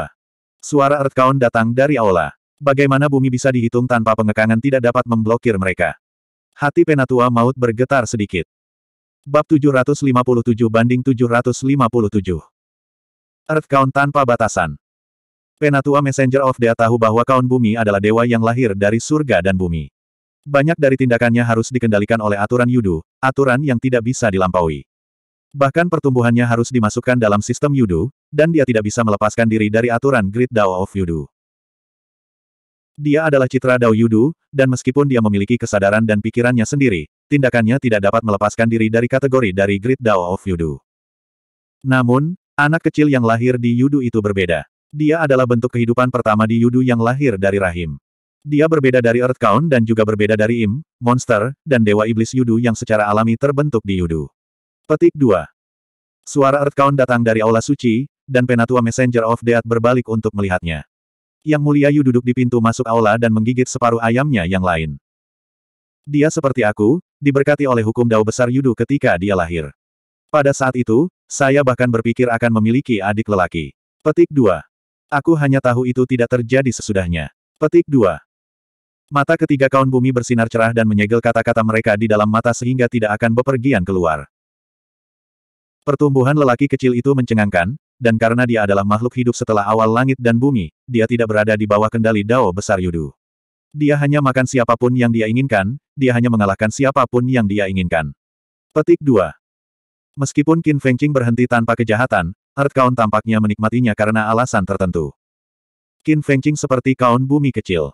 Speaker 1: Suara Earth Kaun datang dari aula. Bagaimana bumi bisa dihitung tanpa pengekangan tidak dapat memblokir mereka? Hati Penatua Maut bergetar sedikit. Bab 757 banding 757. Earth Count tanpa batasan. Penatua Messenger of Dea tahu bahwa kaun bumi adalah dewa yang lahir dari surga dan bumi. Banyak dari tindakannya harus dikendalikan oleh aturan yudu, aturan yang tidak bisa dilampaui. Bahkan pertumbuhannya harus dimasukkan dalam sistem yudu, dan dia tidak bisa melepaskan diri dari aturan Great Dao of Yudu. Dia adalah citra Dao Yudu, dan meskipun dia memiliki kesadaran dan pikirannya sendiri, tindakannya tidak dapat melepaskan diri dari kategori dari Great Dao of Yudu. Namun, anak kecil yang lahir di Yudu itu berbeda. Dia adalah bentuk kehidupan pertama di Yudu yang lahir dari rahim. Dia berbeda dari Earth Count dan juga berbeda dari Im, Monster, dan Dewa Iblis Yudu yang secara alami terbentuk di Yudu. Petik 2. Suara Earth Count datang dari Aula Suci, dan Penatua Messenger of Death berbalik untuk melihatnya. Yang mulia Yu duduk di pintu masuk aula dan menggigit separuh ayamnya yang lain. Dia seperti aku, diberkati oleh hukum dao besar Yudu ketika dia lahir. Pada saat itu, saya bahkan berpikir akan memiliki adik lelaki. Petik 2. Aku hanya tahu itu tidak terjadi sesudahnya. Petik 2. Mata ketiga kaun bumi bersinar cerah dan menyegel kata-kata mereka di dalam mata sehingga tidak akan bepergian keluar. Pertumbuhan lelaki kecil itu mencengangkan, dan karena dia adalah makhluk hidup setelah awal langit dan bumi, dia tidak berada di bawah kendali Dao Besar Yudu. Dia hanya makan siapapun yang dia inginkan, dia hanya mengalahkan siapapun yang dia inginkan. Petik 2. Meskipun Qin Fengqing berhenti tanpa kejahatan, Art Kaun tampaknya menikmatinya karena alasan tertentu. Qin Fengqing seperti kaun bumi kecil.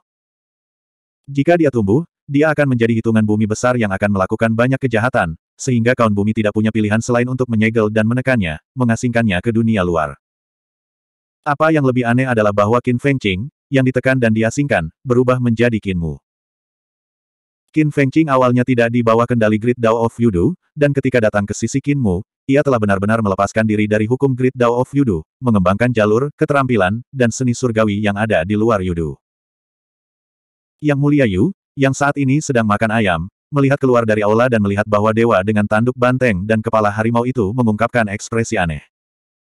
Speaker 1: Jika dia tumbuh, dia akan menjadi hitungan bumi besar yang akan melakukan banyak kejahatan, sehingga kaun bumi tidak punya pilihan selain untuk menyegel dan menekannya, mengasingkannya ke dunia luar. Apa yang lebih aneh adalah bahwa Qin Fengqing, yang ditekan dan diasingkan, berubah menjadi Qin Mu. Qin Fengqing awalnya tidak dibawa kendali Great Dao of Yudu, dan ketika datang ke sisi Mu, ia telah benar-benar melepaskan diri dari hukum Great Dao of Yudu, mengembangkan jalur, keterampilan, dan seni surgawi yang ada di luar Yudu. Yang mulia Yu, yang saat ini sedang makan ayam, melihat keluar dari aula dan melihat bahwa dewa dengan tanduk banteng dan kepala harimau itu mengungkapkan ekspresi aneh.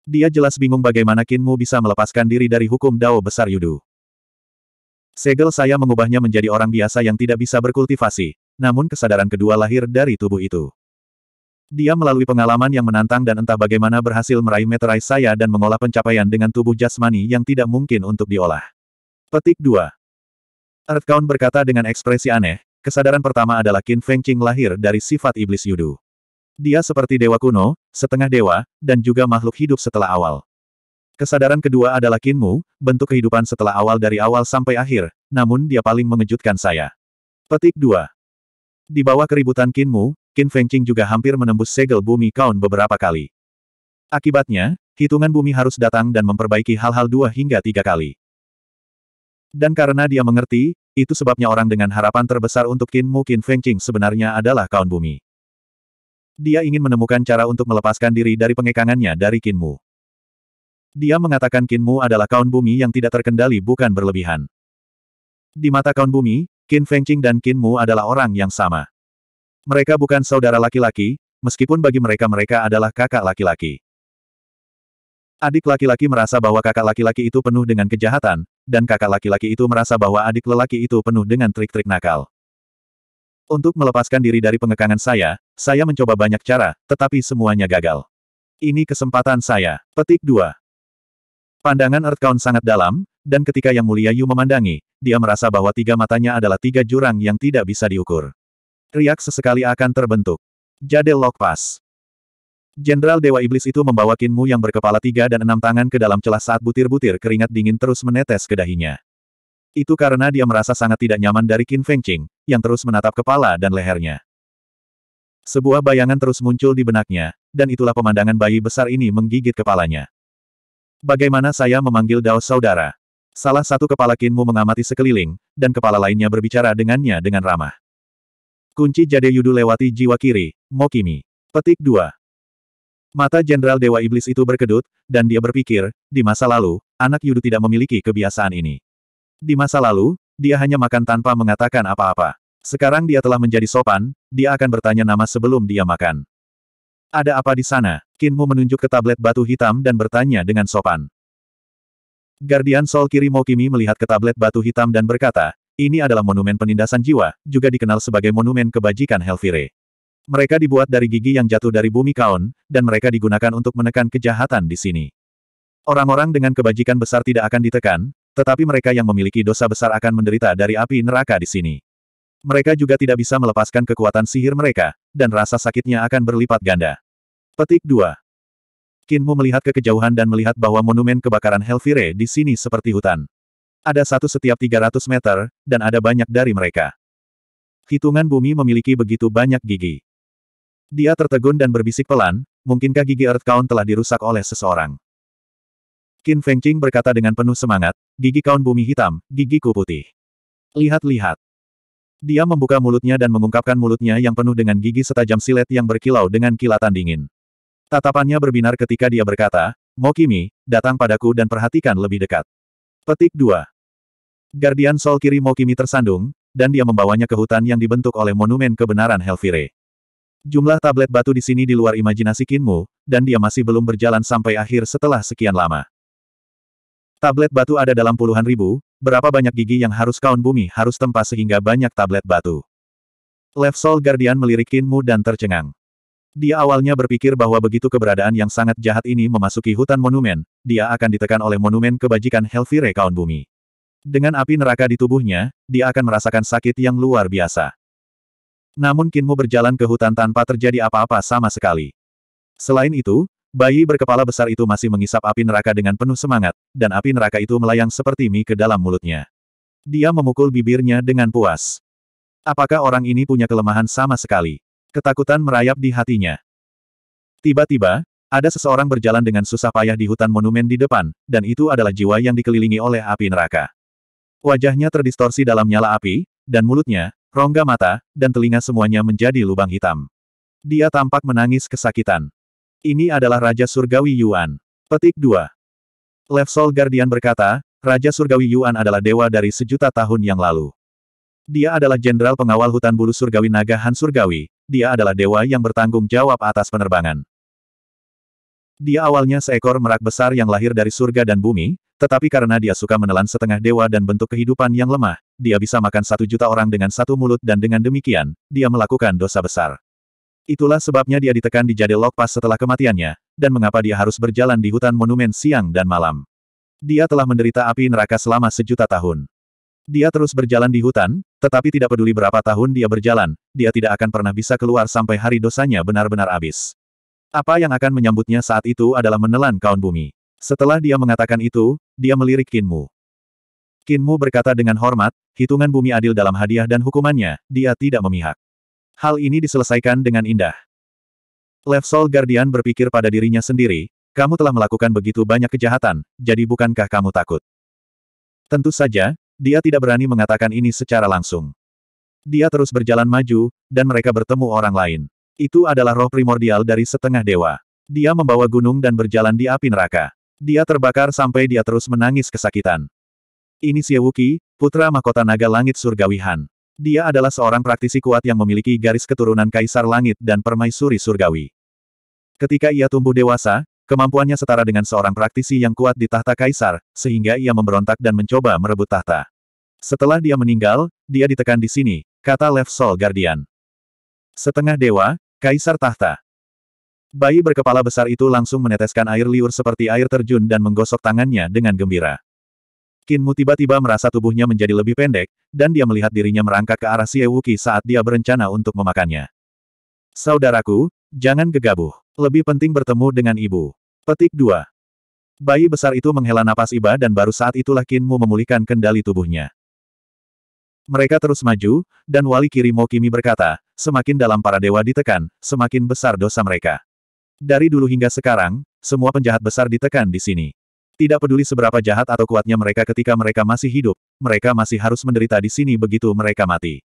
Speaker 1: Dia jelas bingung bagaimana Mu bisa melepaskan diri dari hukum Dao besar Yudu. Segel saya mengubahnya menjadi orang biasa yang tidak bisa berkultivasi, namun kesadaran kedua lahir dari tubuh itu. Dia melalui pengalaman yang menantang dan entah bagaimana berhasil meraih meterai saya dan mengolah pencapaian dengan tubuh jasmani yang tidak mungkin untuk diolah. Petik 2. Earthcount berkata dengan ekspresi aneh, kesadaran pertama adalah Qin Feng Qing lahir dari sifat iblis Yudu. Dia seperti dewa kuno, setengah dewa, dan juga makhluk hidup setelah awal. Kesadaran kedua adalah Kinmu, bentuk kehidupan setelah awal dari awal sampai akhir, namun dia paling mengejutkan saya. Petik 2. Di bawah keributan Kinmu, Kin Fengqing juga hampir menembus segel bumi Kaun beberapa kali. Akibatnya, hitungan bumi harus datang dan memperbaiki hal-hal dua hingga tiga kali. Dan karena dia mengerti, itu sebabnya orang dengan harapan terbesar untuk Kinmu Qin Fengqing sebenarnya adalah Kaun Bumi. Dia ingin menemukan cara untuk melepaskan diri dari pengekangannya dari Kinmu. Dia mengatakan Kinmu adalah kaun bumi yang tidak terkendali bukan berlebihan. Di mata kaun bumi, kin Fengqing dan Kinmu adalah orang yang sama. Mereka bukan saudara laki-laki, meskipun bagi mereka mereka adalah kakak laki-laki. Adik laki-laki merasa bahwa kakak laki-laki itu penuh dengan kejahatan, dan kakak laki-laki itu merasa bahwa adik lelaki itu penuh dengan trik-trik nakal. Untuk melepaskan diri dari pengekangan saya, saya mencoba banyak cara, tetapi semuanya gagal. Ini kesempatan saya. Petik 2. Pandangan Earthcount sangat dalam, dan ketika Yang Mulia Yu memandangi, dia merasa bahwa tiga matanya adalah tiga jurang yang tidak bisa diukur. Riak sesekali akan terbentuk. Jade Lock Pas. Jenderal Dewa Iblis itu membawa Kinmu yang berkepala tiga dan enam tangan ke dalam celah saat butir-butir keringat dingin terus menetes ke dahinya. Itu karena dia merasa sangat tidak nyaman dari Qin Fengqing, yang terus menatap kepala dan lehernya. Sebuah bayangan terus muncul di benaknya, dan itulah pemandangan bayi besar ini menggigit kepalanya. Bagaimana saya memanggil Dao saudara? Salah satu kepala kinmu mengamati sekeliling, dan kepala lainnya berbicara dengannya dengan ramah. Kunci jade yudu lewati jiwa kiri, Mokimi. Petik 2. Mata Jenderal Dewa Iblis itu berkedut, dan dia berpikir, di masa lalu, anak yudu tidak memiliki kebiasaan ini. Di masa lalu, dia hanya makan tanpa mengatakan apa-apa. Sekarang dia telah menjadi sopan, dia akan bertanya nama sebelum dia makan. Ada apa di sana? Kinmu menunjuk ke tablet batu hitam dan bertanya dengan sopan. Guardian Soul Kirimo Kimi melihat ke tablet batu hitam dan berkata, ini adalah monumen penindasan jiwa, juga dikenal sebagai monumen kebajikan Helvire. Mereka dibuat dari gigi yang jatuh dari bumi Kaon, dan mereka digunakan untuk menekan kejahatan di sini. Orang-orang dengan kebajikan besar tidak akan ditekan, tetapi mereka yang memiliki dosa besar akan menderita dari api neraka di sini. Mereka juga tidak bisa melepaskan kekuatan sihir mereka, dan rasa sakitnya akan berlipat ganda. Petik 2. Kinmu melihat ke kejauhan dan melihat bahwa monumen kebakaran Helvire di sini seperti hutan. Ada satu setiap 300 meter, dan ada banyak dari mereka. Hitungan bumi memiliki begitu banyak gigi. Dia tertegun dan berbisik pelan, mungkinkah gigi Earth Count telah dirusak oleh seseorang? Qin Fengqing berkata dengan penuh semangat, gigi kaun bumi hitam, gigiku putih. Lihat-lihat. Dia membuka mulutnya dan mengungkapkan mulutnya yang penuh dengan gigi setajam silet yang berkilau dengan kilatan dingin. Tatapannya berbinar ketika dia berkata, Mokimi, datang padaku dan perhatikan lebih dekat. Petik 2. Guardian Sol kiri Mokimi tersandung, dan dia membawanya ke hutan yang dibentuk oleh Monumen Kebenaran Helvire. Jumlah tablet batu di sini di luar imajinasi Kinmu, dan dia masih belum berjalan sampai akhir setelah sekian lama. Tablet batu ada dalam puluhan ribu, Berapa banyak gigi yang harus kaun bumi harus tempa sehingga banyak tablet batu. Left Soul Guardian melirik Kinmu dan tercengang. Dia awalnya berpikir bahwa begitu keberadaan yang sangat jahat ini memasuki hutan monumen, dia akan ditekan oleh monumen kebajikan Helvire Kaun Bumi. Dengan api neraka di tubuhnya, dia akan merasakan sakit yang luar biasa. Namun Kinmu berjalan ke hutan tanpa terjadi apa-apa sama sekali. Selain itu, Bayi berkepala besar itu masih mengisap api neraka dengan penuh semangat, dan api neraka itu melayang seperti mie ke dalam mulutnya. Dia memukul bibirnya dengan puas. Apakah orang ini punya kelemahan sama sekali? Ketakutan merayap di hatinya. Tiba-tiba, ada seseorang berjalan dengan susah payah di hutan monumen di depan, dan itu adalah jiwa yang dikelilingi oleh api neraka. Wajahnya terdistorsi dalam nyala api, dan mulutnya, rongga mata, dan telinga semuanya menjadi lubang hitam. Dia tampak menangis kesakitan. Ini adalah Raja Surgawi Yuan. Petik 2. Left Soul Guardian berkata, Raja Surgawi Yuan adalah dewa dari sejuta tahun yang lalu. Dia adalah jenderal pengawal hutan bulu surgawi naga Han Surgawi, dia adalah dewa yang bertanggung jawab atas penerbangan. Dia awalnya seekor merak besar yang lahir dari surga dan bumi, tetapi karena dia suka menelan setengah dewa dan bentuk kehidupan yang lemah, dia bisa makan satu juta orang dengan satu mulut dan dengan demikian, dia melakukan dosa besar. Itulah sebabnya dia ditekan di Jadelok lokpas setelah kematiannya, dan mengapa dia harus berjalan di hutan monumen siang dan malam. Dia telah menderita api neraka selama sejuta tahun. Dia terus berjalan di hutan, tetapi tidak peduli berapa tahun dia berjalan, dia tidak akan pernah bisa keluar sampai hari dosanya benar-benar habis. Apa yang akan menyambutnya saat itu adalah menelan kaun bumi. Setelah dia mengatakan itu, dia melirik Kinmu. Kinmu berkata dengan hormat, hitungan bumi adil dalam hadiah dan hukumannya, dia tidak memihak. Hal ini diselesaikan dengan indah. Left Soul Guardian berpikir pada dirinya sendiri, kamu telah melakukan begitu banyak kejahatan, jadi bukankah kamu takut? Tentu saja, dia tidak berani mengatakan ini secara langsung. Dia terus berjalan maju, dan mereka bertemu orang lain. Itu adalah roh primordial dari setengah dewa. Dia membawa gunung dan berjalan di api neraka. Dia terbakar sampai dia terus menangis kesakitan. Ini Siewuki, putra mahkota naga langit Surgawihan. Dia adalah seorang praktisi kuat yang memiliki garis keturunan Kaisar Langit dan Permaisuri Surgawi. Ketika ia tumbuh dewasa, kemampuannya setara dengan seorang praktisi yang kuat di tahta Kaisar, sehingga ia memberontak dan mencoba merebut tahta. Setelah dia meninggal, dia ditekan di sini, kata Lev Sol Guardian. Setengah dewa, Kaisar tahta. Bayi berkepala besar itu langsung meneteskan air liur seperti air terjun dan menggosok tangannya dengan gembira. Kinmu tiba-tiba merasa tubuhnya menjadi lebih pendek, dan dia melihat dirinya merangkak ke arah Xie Wuki saat dia berencana untuk memakannya. Saudaraku, jangan gegabah. Lebih penting bertemu dengan ibu. Petik 2. Bayi besar itu menghela napas iba dan baru saat itulah Kinmu memulihkan kendali tubuhnya. Mereka terus maju, dan wali kiri Kimi berkata, semakin dalam para dewa ditekan, semakin besar dosa mereka. Dari dulu hingga sekarang, semua penjahat besar ditekan di sini. Tidak peduli seberapa jahat atau kuatnya mereka ketika mereka masih hidup, mereka masih harus menderita di sini begitu mereka mati.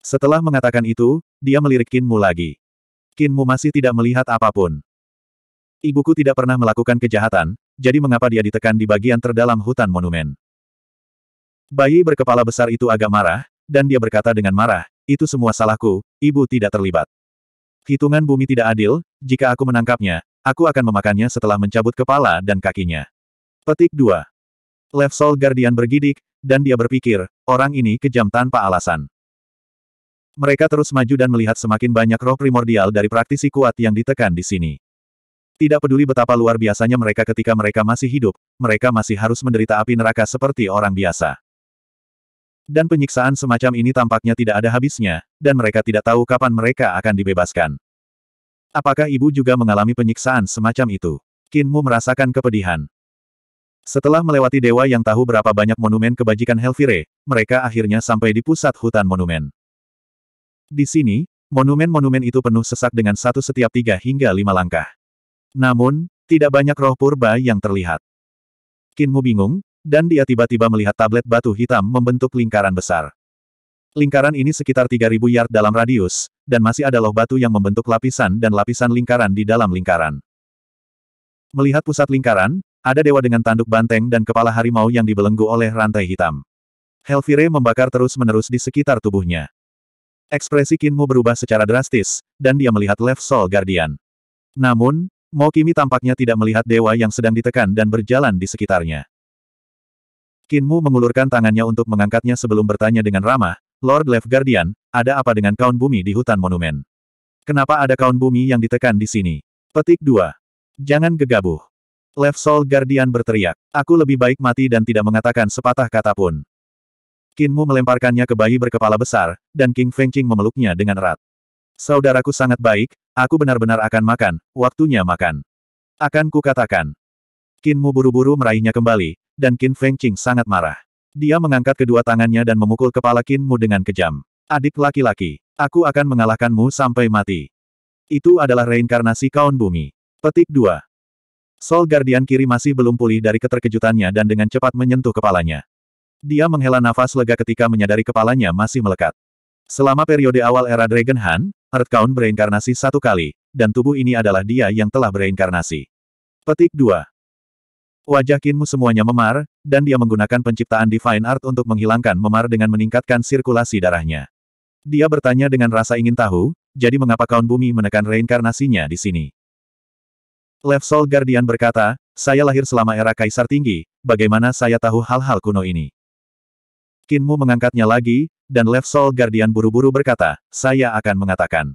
Speaker 1: Setelah mengatakan itu, dia melirik Kinmu lagi. Kinmu masih tidak melihat apapun. Ibuku tidak pernah melakukan kejahatan, jadi mengapa dia ditekan di bagian terdalam hutan monumen? Bayi berkepala besar itu agak marah, dan dia berkata dengan marah, itu semua salahku, ibu tidak terlibat. Hitungan bumi tidak adil, jika aku menangkapnya, aku akan memakannya setelah mencabut kepala dan kakinya. Petik 2. Left Soul Guardian bergidik, dan dia berpikir, orang ini kejam tanpa alasan. Mereka terus maju dan melihat semakin banyak roh primordial dari praktisi kuat yang ditekan di sini. Tidak peduli betapa luar biasanya mereka ketika mereka masih hidup, mereka masih harus menderita api neraka seperti orang biasa. Dan penyiksaan semacam ini tampaknya tidak ada habisnya, dan mereka tidak tahu kapan mereka akan dibebaskan. Apakah ibu juga mengalami penyiksaan semacam itu? Kinmu merasakan kepedihan. Setelah melewati dewa yang tahu berapa banyak monumen kebajikan Helvire, mereka akhirnya sampai di pusat hutan monumen. Di sini, monumen-monumen itu penuh sesak dengan satu setiap tiga hingga lima langkah. Namun, tidak banyak roh purba yang terlihat. Kinmu bingung, dan dia tiba-tiba melihat tablet batu hitam membentuk lingkaran besar. Lingkaran ini sekitar 3000 yard dalam radius, dan masih ada loh batu yang membentuk lapisan dan lapisan lingkaran di dalam lingkaran. Melihat pusat lingkaran, ada dewa dengan tanduk banteng dan kepala harimau yang dibelenggu oleh rantai hitam. Helvire membakar terus-menerus di sekitar tubuhnya. Ekspresi Kinmu berubah secara drastis, dan dia melihat Left Soul Guardian. Namun, Mokimi tampaknya tidak melihat dewa yang sedang ditekan dan berjalan di sekitarnya. Kinmu mengulurkan tangannya untuk mengangkatnya sebelum bertanya dengan ramah, Lord Left Guardian, ada apa dengan kaun bumi di hutan monumen? Kenapa ada kaun bumi yang ditekan di sini? Petik 2. Jangan gegabah. Left Soul Guardian berteriak. Aku lebih baik mati dan tidak mengatakan sepatah kata pun. Kinmu melemparkannya ke bayi berkepala besar, dan King Fengqing memeluknya dengan erat. Saudaraku sangat baik, aku benar-benar akan makan, waktunya makan. Akan ku katakan. Kinmu buru-buru meraihnya kembali, dan King Fengqing sangat marah. Dia mengangkat kedua tangannya dan memukul kepala Kinmu dengan kejam. Adik laki-laki, aku akan mengalahkanmu sampai mati. Itu adalah reinkarnasi kaun bumi. Petik 2. Soul Guardian kiri masih belum pulih dari keterkejutannya dan dengan cepat menyentuh kepalanya. Dia menghela nafas lega ketika menyadari kepalanya masih melekat. Selama periode awal era Dragon Han, Earthcount bereinkarnasi satu kali, dan tubuh ini adalah dia yang telah bereinkarnasi. Petik 2. Wajah Kinmu semuanya memar, dan dia menggunakan penciptaan Divine Art untuk menghilangkan memar dengan meningkatkan sirkulasi darahnya. Dia bertanya dengan rasa ingin tahu, jadi mengapa kaun bumi menekan reinkarnasinya di sini? Left Soul Guardian berkata, saya lahir selama era Kaisar Tinggi, bagaimana saya tahu hal-hal kuno ini? Kinmu mengangkatnya lagi, dan Left Soul Guardian buru-buru berkata, saya akan mengatakan.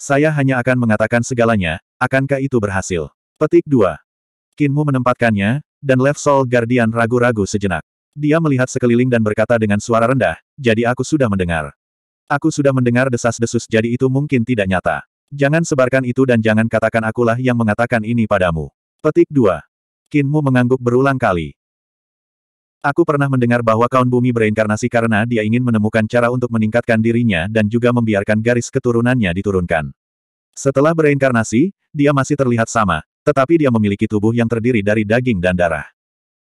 Speaker 1: Saya hanya akan mengatakan segalanya, akankah itu berhasil? Petik 2. Kinmu menempatkannya, dan Left Soul Guardian ragu-ragu sejenak. Dia melihat sekeliling dan berkata dengan suara rendah, jadi aku sudah mendengar. Aku sudah mendengar desas-desus jadi itu mungkin tidak nyata. Jangan sebarkan itu dan jangan katakan akulah yang mengatakan ini padamu. Petik 2. Kinmu mengangguk berulang kali. Aku pernah mendengar bahwa kaun bumi bereinkarnasi karena dia ingin menemukan cara untuk meningkatkan dirinya dan juga membiarkan garis keturunannya diturunkan. Setelah bereinkarnasi, dia masih terlihat sama, tetapi dia memiliki tubuh yang terdiri dari daging dan darah.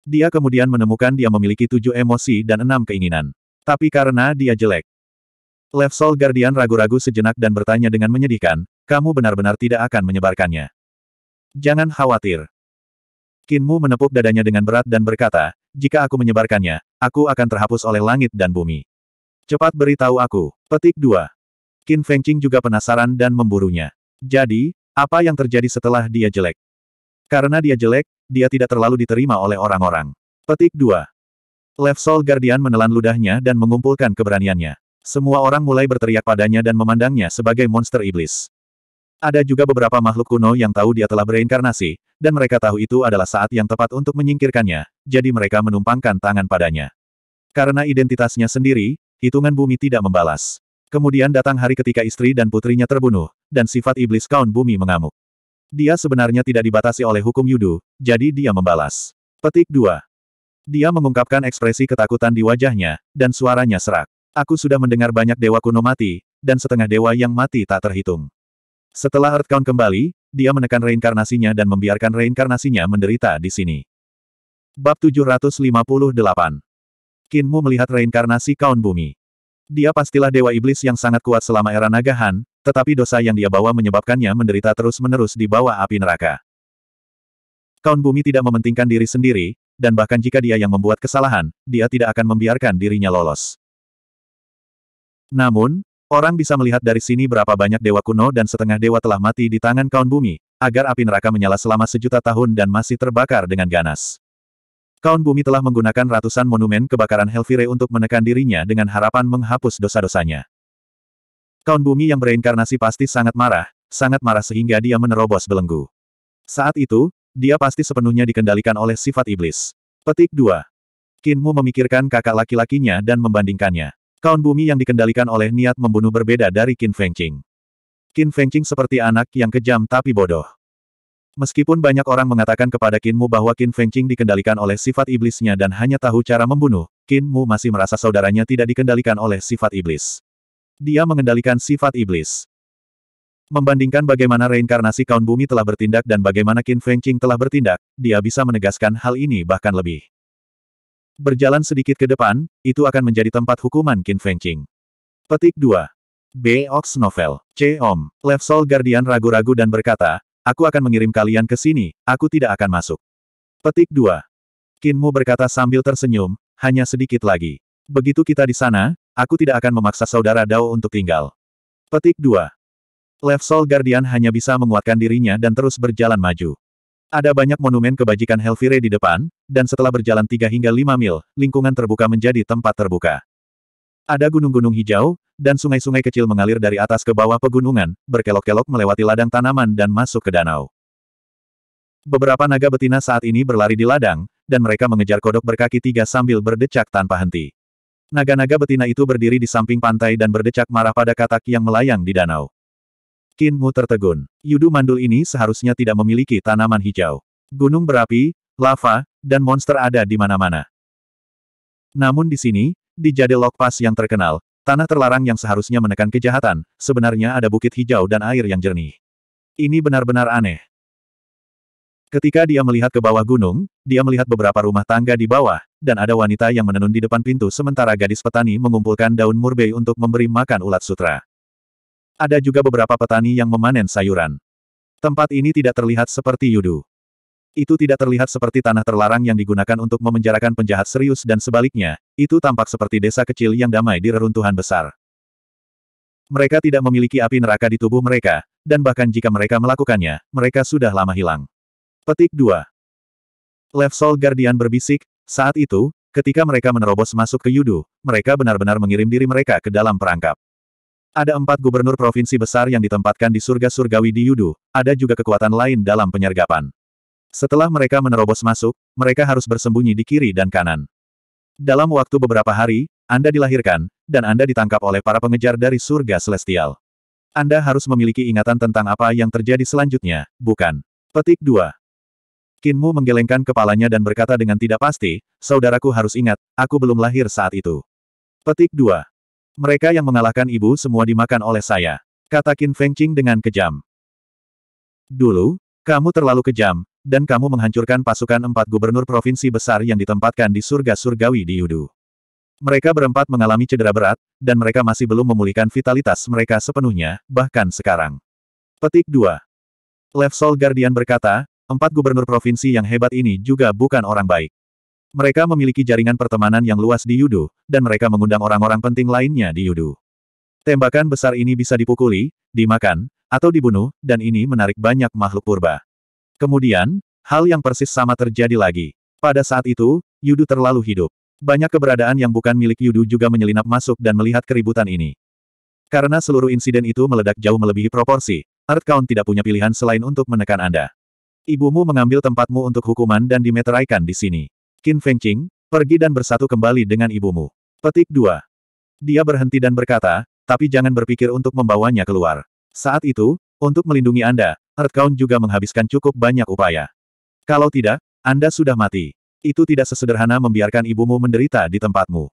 Speaker 1: Dia kemudian menemukan dia memiliki tujuh emosi dan enam keinginan. Tapi karena dia jelek, Soul Guardian ragu-ragu sejenak dan bertanya dengan menyedihkan, kamu benar-benar tidak akan menyebarkannya. Jangan khawatir. Kinmu menepuk dadanya dengan berat dan berkata, jika aku menyebarkannya, aku akan terhapus oleh langit dan bumi. Cepat beritahu aku. Petik dua. Qin Fengqing juga penasaran dan memburunya. Jadi, apa yang terjadi setelah dia jelek? Karena dia jelek, dia tidak terlalu diterima oleh orang-orang. Petik 2. Soul Guardian menelan ludahnya dan mengumpulkan keberaniannya. Semua orang mulai berteriak padanya dan memandangnya sebagai monster iblis. Ada juga beberapa makhluk kuno yang tahu dia telah bereinkarnasi, dan mereka tahu itu adalah saat yang tepat untuk menyingkirkannya, jadi mereka menumpangkan tangan padanya. Karena identitasnya sendiri, hitungan bumi tidak membalas. Kemudian datang hari ketika istri dan putrinya terbunuh, dan sifat iblis kaun bumi mengamuk. Dia sebenarnya tidak dibatasi oleh hukum Yudu, jadi dia membalas. Petik 2. Dia mengungkapkan ekspresi ketakutan di wajahnya, dan suaranya serak. Aku sudah mendengar banyak dewa kuno mati, dan setengah dewa yang mati tak terhitung. Setelah Earth Count kembali, dia menekan reinkarnasinya dan membiarkan reinkarnasinya menderita di sini. Bab 758 Kinmu melihat reinkarnasi kaun bumi. Dia pastilah dewa iblis yang sangat kuat selama era nagahan, tetapi dosa yang dia bawa menyebabkannya menderita terus-menerus di bawah api neraka. Kaun bumi tidak mementingkan diri sendiri, dan bahkan jika dia yang membuat kesalahan, dia tidak akan membiarkan dirinya lolos. Namun, orang bisa melihat dari sini berapa banyak dewa kuno dan setengah dewa telah mati di tangan kaun bumi, agar api neraka menyala selama sejuta tahun dan masih terbakar dengan ganas. Kaun bumi telah menggunakan ratusan monumen kebakaran Helvire untuk menekan dirinya dengan harapan menghapus dosa-dosanya. Kaun bumi yang bereinkarnasi pasti sangat marah, sangat marah sehingga dia menerobos belenggu. Saat itu, dia pasti sepenuhnya dikendalikan oleh sifat iblis. Petik 2. Kinmu memikirkan kakak laki-lakinya dan membandingkannya. Kaun bumi yang dikendalikan oleh niat membunuh berbeda dari Qin Fengqing. Qin Fengqing seperti anak yang kejam tapi bodoh. Meskipun banyak orang mengatakan kepada Qin Mu bahwa Qin Fengqing dikendalikan oleh sifat iblisnya dan hanya tahu cara membunuh, Qin Mu masih merasa saudaranya tidak dikendalikan oleh sifat iblis. Dia mengendalikan sifat iblis. Membandingkan bagaimana reinkarnasi kaun bumi telah bertindak dan bagaimana Qin Fengqing telah bertindak, dia bisa menegaskan hal ini bahkan lebih. Berjalan sedikit ke depan, itu akan menjadi tempat hukuman Qin Fengqing. Petik 2. B. Ox Novel. C. Om. Left Soul Guardian ragu-ragu dan berkata, Aku akan mengirim kalian ke sini, aku tidak akan masuk. Petik 2. Mu berkata sambil tersenyum, hanya sedikit lagi. Begitu kita di sana, aku tidak akan memaksa saudara Dao untuk tinggal. Petik 2. Left Soul Guardian hanya bisa menguatkan dirinya dan terus berjalan maju. Ada banyak monumen kebajikan Helvire di depan, dan setelah berjalan 3 hingga 5 mil, lingkungan terbuka menjadi tempat terbuka. Ada gunung-gunung hijau, dan sungai-sungai kecil mengalir dari atas ke bawah pegunungan, berkelok-kelok melewati ladang tanaman dan masuk ke danau. Beberapa naga betina saat ini berlari di ladang, dan mereka mengejar kodok berkaki tiga sambil berdecak tanpa henti. Naga-naga betina itu berdiri di samping pantai dan berdecak marah pada katak yang melayang di danau. Qin Mu tertegun. Yudu mandul ini seharusnya tidak memiliki tanaman hijau. Gunung berapi, lava, dan monster ada di mana-mana. Namun di sini, di Jadelok Pass yang terkenal, tanah terlarang yang seharusnya menekan kejahatan, sebenarnya ada bukit hijau dan air yang jernih. Ini benar-benar aneh. Ketika dia melihat ke bawah gunung, dia melihat beberapa rumah tangga di bawah, dan ada wanita yang menenun di depan pintu sementara gadis petani mengumpulkan daun murbei untuk memberi makan ulat sutra. Ada juga beberapa petani yang memanen sayuran. Tempat ini tidak terlihat seperti Yudu. Itu tidak terlihat seperti tanah terlarang yang digunakan untuk memenjarakan penjahat serius dan sebaliknya, itu tampak seperti desa kecil yang damai di reruntuhan besar. Mereka tidak memiliki api neraka di tubuh mereka, dan bahkan jika mereka melakukannya, mereka sudah lama hilang. Petik 2. Left Soul Guardian berbisik, saat itu, ketika mereka menerobos masuk ke Yudu, mereka benar-benar mengirim diri mereka ke dalam perangkap. Ada empat gubernur provinsi besar yang ditempatkan di surga surgawi di Yudu, ada juga kekuatan lain dalam penyergapan. Setelah mereka menerobos masuk, mereka harus bersembunyi di kiri dan kanan. Dalam waktu beberapa hari, Anda dilahirkan, dan Anda ditangkap oleh para pengejar dari surga celestial. Anda harus memiliki ingatan tentang apa yang terjadi selanjutnya, bukan? Petik 2. Kinmu menggelengkan kepalanya dan berkata dengan tidak pasti, Saudaraku harus ingat, aku belum lahir saat itu. Petik 2. Mereka yang mengalahkan ibu semua dimakan oleh saya. Kata Qin Fengqing dengan kejam. Dulu, kamu terlalu kejam, dan kamu menghancurkan pasukan empat gubernur provinsi besar yang ditempatkan di surga surgawi di Yudu. Mereka berempat mengalami cedera berat, dan mereka masih belum memulihkan vitalitas mereka sepenuhnya, bahkan sekarang. Petik 2. Left Soul Guardian berkata, empat gubernur provinsi yang hebat ini juga bukan orang baik. Mereka memiliki jaringan pertemanan yang luas di Yudu, dan mereka mengundang orang-orang penting lainnya di Yudu. Tembakan besar ini bisa dipukuli, dimakan, atau dibunuh, dan ini menarik banyak makhluk purba. Kemudian, hal yang persis sama terjadi lagi. Pada saat itu, Yudu terlalu hidup. Banyak keberadaan yang bukan milik Yudu juga menyelinap masuk dan melihat keributan ini. Karena seluruh insiden itu meledak jauh melebihi proporsi, Artkaun tidak punya pilihan selain untuk menekan Anda. Ibumu mengambil tempatmu untuk hukuman dan dimeteraikan di sini. Qin Fengqing, pergi dan bersatu kembali dengan ibumu. Petik 2. Dia berhenti dan berkata, tapi jangan berpikir untuk membawanya keluar. Saat itu, untuk melindungi Anda, Earthcount juga menghabiskan cukup banyak upaya. Kalau tidak, Anda sudah mati. Itu tidak sesederhana membiarkan ibumu menderita di tempatmu.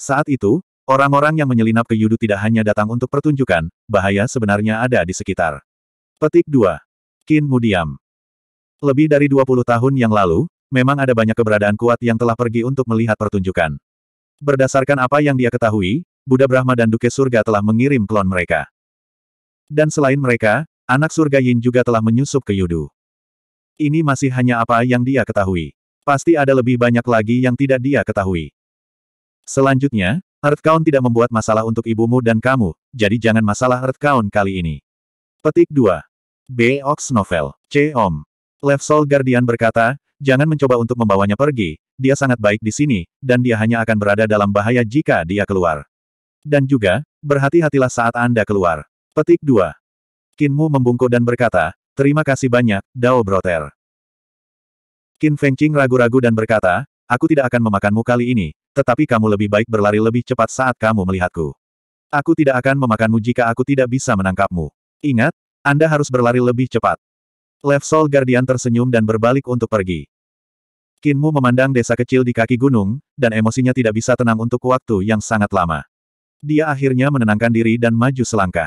Speaker 1: Saat itu, orang-orang yang menyelinap ke Yudu tidak hanya datang untuk pertunjukan, bahaya sebenarnya ada di sekitar. Petik 2. Kin, mudiam. Lebih dari 20 tahun yang lalu, memang ada banyak keberadaan kuat yang telah pergi untuk melihat pertunjukan. Berdasarkan apa yang dia ketahui, Buddha Brahma dan Duke Surga telah mengirim klon mereka. Dan selain mereka, anak Surga Yin juga telah menyusup ke Yudu. Ini masih hanya apa yang dia ketahui. Pasti ada lebih banyak lagi yang tidak dia ketahui. Selanjutnya, Earthcount tidak membuat masalah untuk ibumu dan kamu, jadi jangan masalah Earthcount kali ini. Petik 2. B. Ox C. Om. Left Soul Guardian berkata, Jangan mencoba untuk membawanya pergi, dia sangat baik di sini, dan dia hanya akan berada dalam bahaya jika dia keluar. Dan juga, berhati-hatilah saat Anda keluar. Petik 2. Kinmu membungkuk dan berkata, Terima kasih banyak, Dao Broter. Qin Fengqing ragu-ragu dan berkata, Aku tidak akan memakanmu kali ini, tetapi kamu lebih baik berlari lebih cepat saat kamu melihatku. Aku tidak akan memakanmu jika aku tidak bisa menangkapmu. Ingat, Anda harus berlari lebih cepat. Left Soul Guardian tersenyum dan berbalik untuk pergi. Kinmu memandang desa kecil di kaki gunung, dan emosinya tidak bisa tenang untuk waktu yang sangat lama. Dia akhirnya menenangkan diri dan maju selangkah.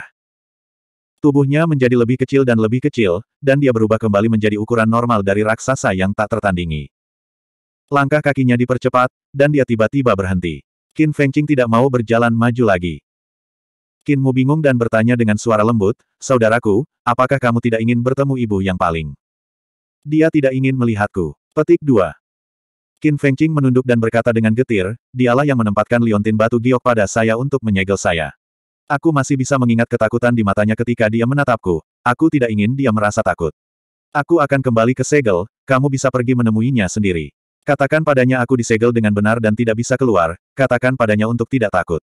Speaker 1: Tubuhnya menjadi lebih kecil dan lebih kecil, dan dia berubah kembali menjadi ukuran normal dari raksasa yang tak tertandingi. Langkah kakinya dipercepat, dan dia tiba-tiba berhenti. Qin Fengqing tidak mau berjalan maju lagi. Kinmu bingung dan bertanya dengan suara lembut, Saudaraku, apakah kamu tidak ingin bertemu ibu yang paling? Dia tidak ingin melihatku. Petik 2. Qin Fengqing menunduk dan berkata dengan getir, dialah yang menempatkan liontin batu giok pada saya untuk menyegel saya. Aku masih bisa mengingat ketakutan di matanya ketika dia menatapku. Aku tidak ingin dia merasa takut. Aku akan kembali ke segel, kamu bisa pergi menemuinya sendiri. Katakan padanya aku disegel dengan benar dan tidak bisa keluar, katakan padanya untuk tidak takut.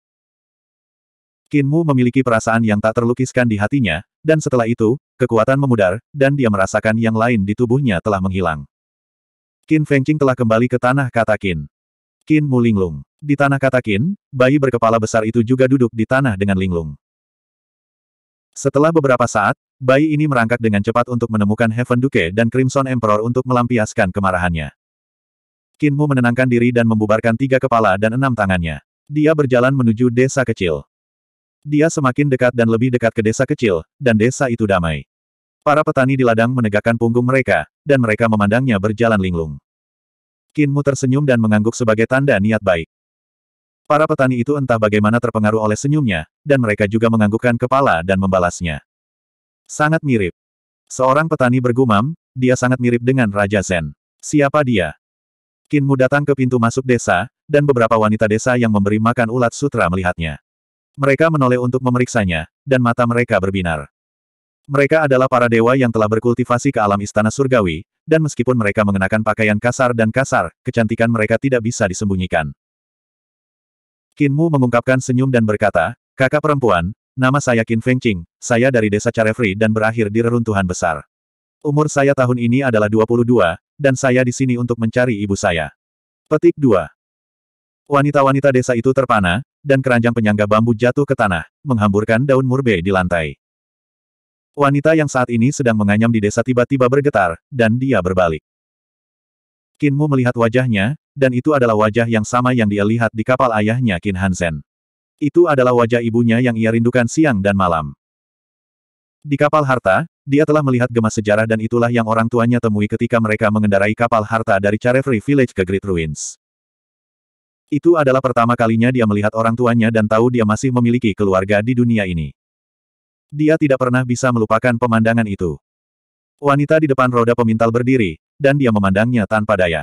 Speaker 1: Kinmu memiliki perasaan yang tak terlukiskan di hatinya, dan setelah itu, kekuatan memudar, dan dia merasakan yang lain di tubuhnya telah menghilang. Qin Fengqing telah kembali ke tanah kata Qin. Qin Mu linglung. Di tanah kata Qin, bayi berkepala besar itu juga duduk di tanah dengan linglung. Setelah beberapa saat, bayi ini merangkak dengan cepat untuk menemukan Heaven Duke dan Crimson Emperor untuk melampiaskan kemarahannya. Qin Mu menenangkan diri dan membubarkan tiga kepala dan enam tangannya. Dia berjalan menuju desa kecil. Dia semakin dekat dan lebih dekat ke desa kecil, dan desa itu damai. Para petani di ladang menegakkan punggung mereka, dan mereka memandangnya berjalan linglung. Kinmu tersenyum dan mengangguk sebagai tanda niat baik. Para petani itu entah bagaimana terpengaruh oleh senyumnya, dan mereka juga menganggukkan kepala dan membalasnya. Sangat mirip. Seorang petani bergumam, dia sangat mirip dengan Raja Zen. Siapa dia? Kinmu datang ke pintu masuk desa, dan beberapa wanita desa yang memberi makan ulat sutra melihatnya. Mereka menoleh untuk memeriksanya, dan mata mereka berbinar. Mereka adalah para dewa yang telah berkultivasi ke alam istana surgawi, dan meskipun mereka mengenakan pakaian kasar dan kasar, kecantikan mereka tidak bisa disembunyikan. Kinmu mengungkapkan senyum dan berkata, kakak perempuan, nama saya Qin Fengqing, saya dari desa Carefree dan berakhir di reruntuhan besar. Umur saya tahun ini adalah 22, dan saya di sini untuk mencari ibu saya. Petik 2. Wanita-wanita desa itu terpana, dan keranjang penyangga bambu jatuh ke tanah, menghamburkan daun murbe di lantai. Wanita yang saat ini sedang menganyam di desa tiba-tiba bergetar, dan dia berbalik. Kinmu melihat wajahnya, dan itu adalah wajah yang sama yang dia lihat di kapal ayahnya Kin Hansen. Itu adalah wajah ibunya yang ia rindukan siang dan malam. Di kapal harta, dia telah melihat gemas sejarah dan itulah yang orang tuanya temui ketika mereka mengendarai kapal harta dari Carefree Village ke Great Ruins. Itu adalah pertama kalinya dia melihat orang tuanya dan tahu dia masih memiliki keluarga di dunia ini. Dia tidak pernah bisa melupakan pemandangan itu. Wanita di depan roda pemintal berdiri, dan dia memandangnya tanpa daya.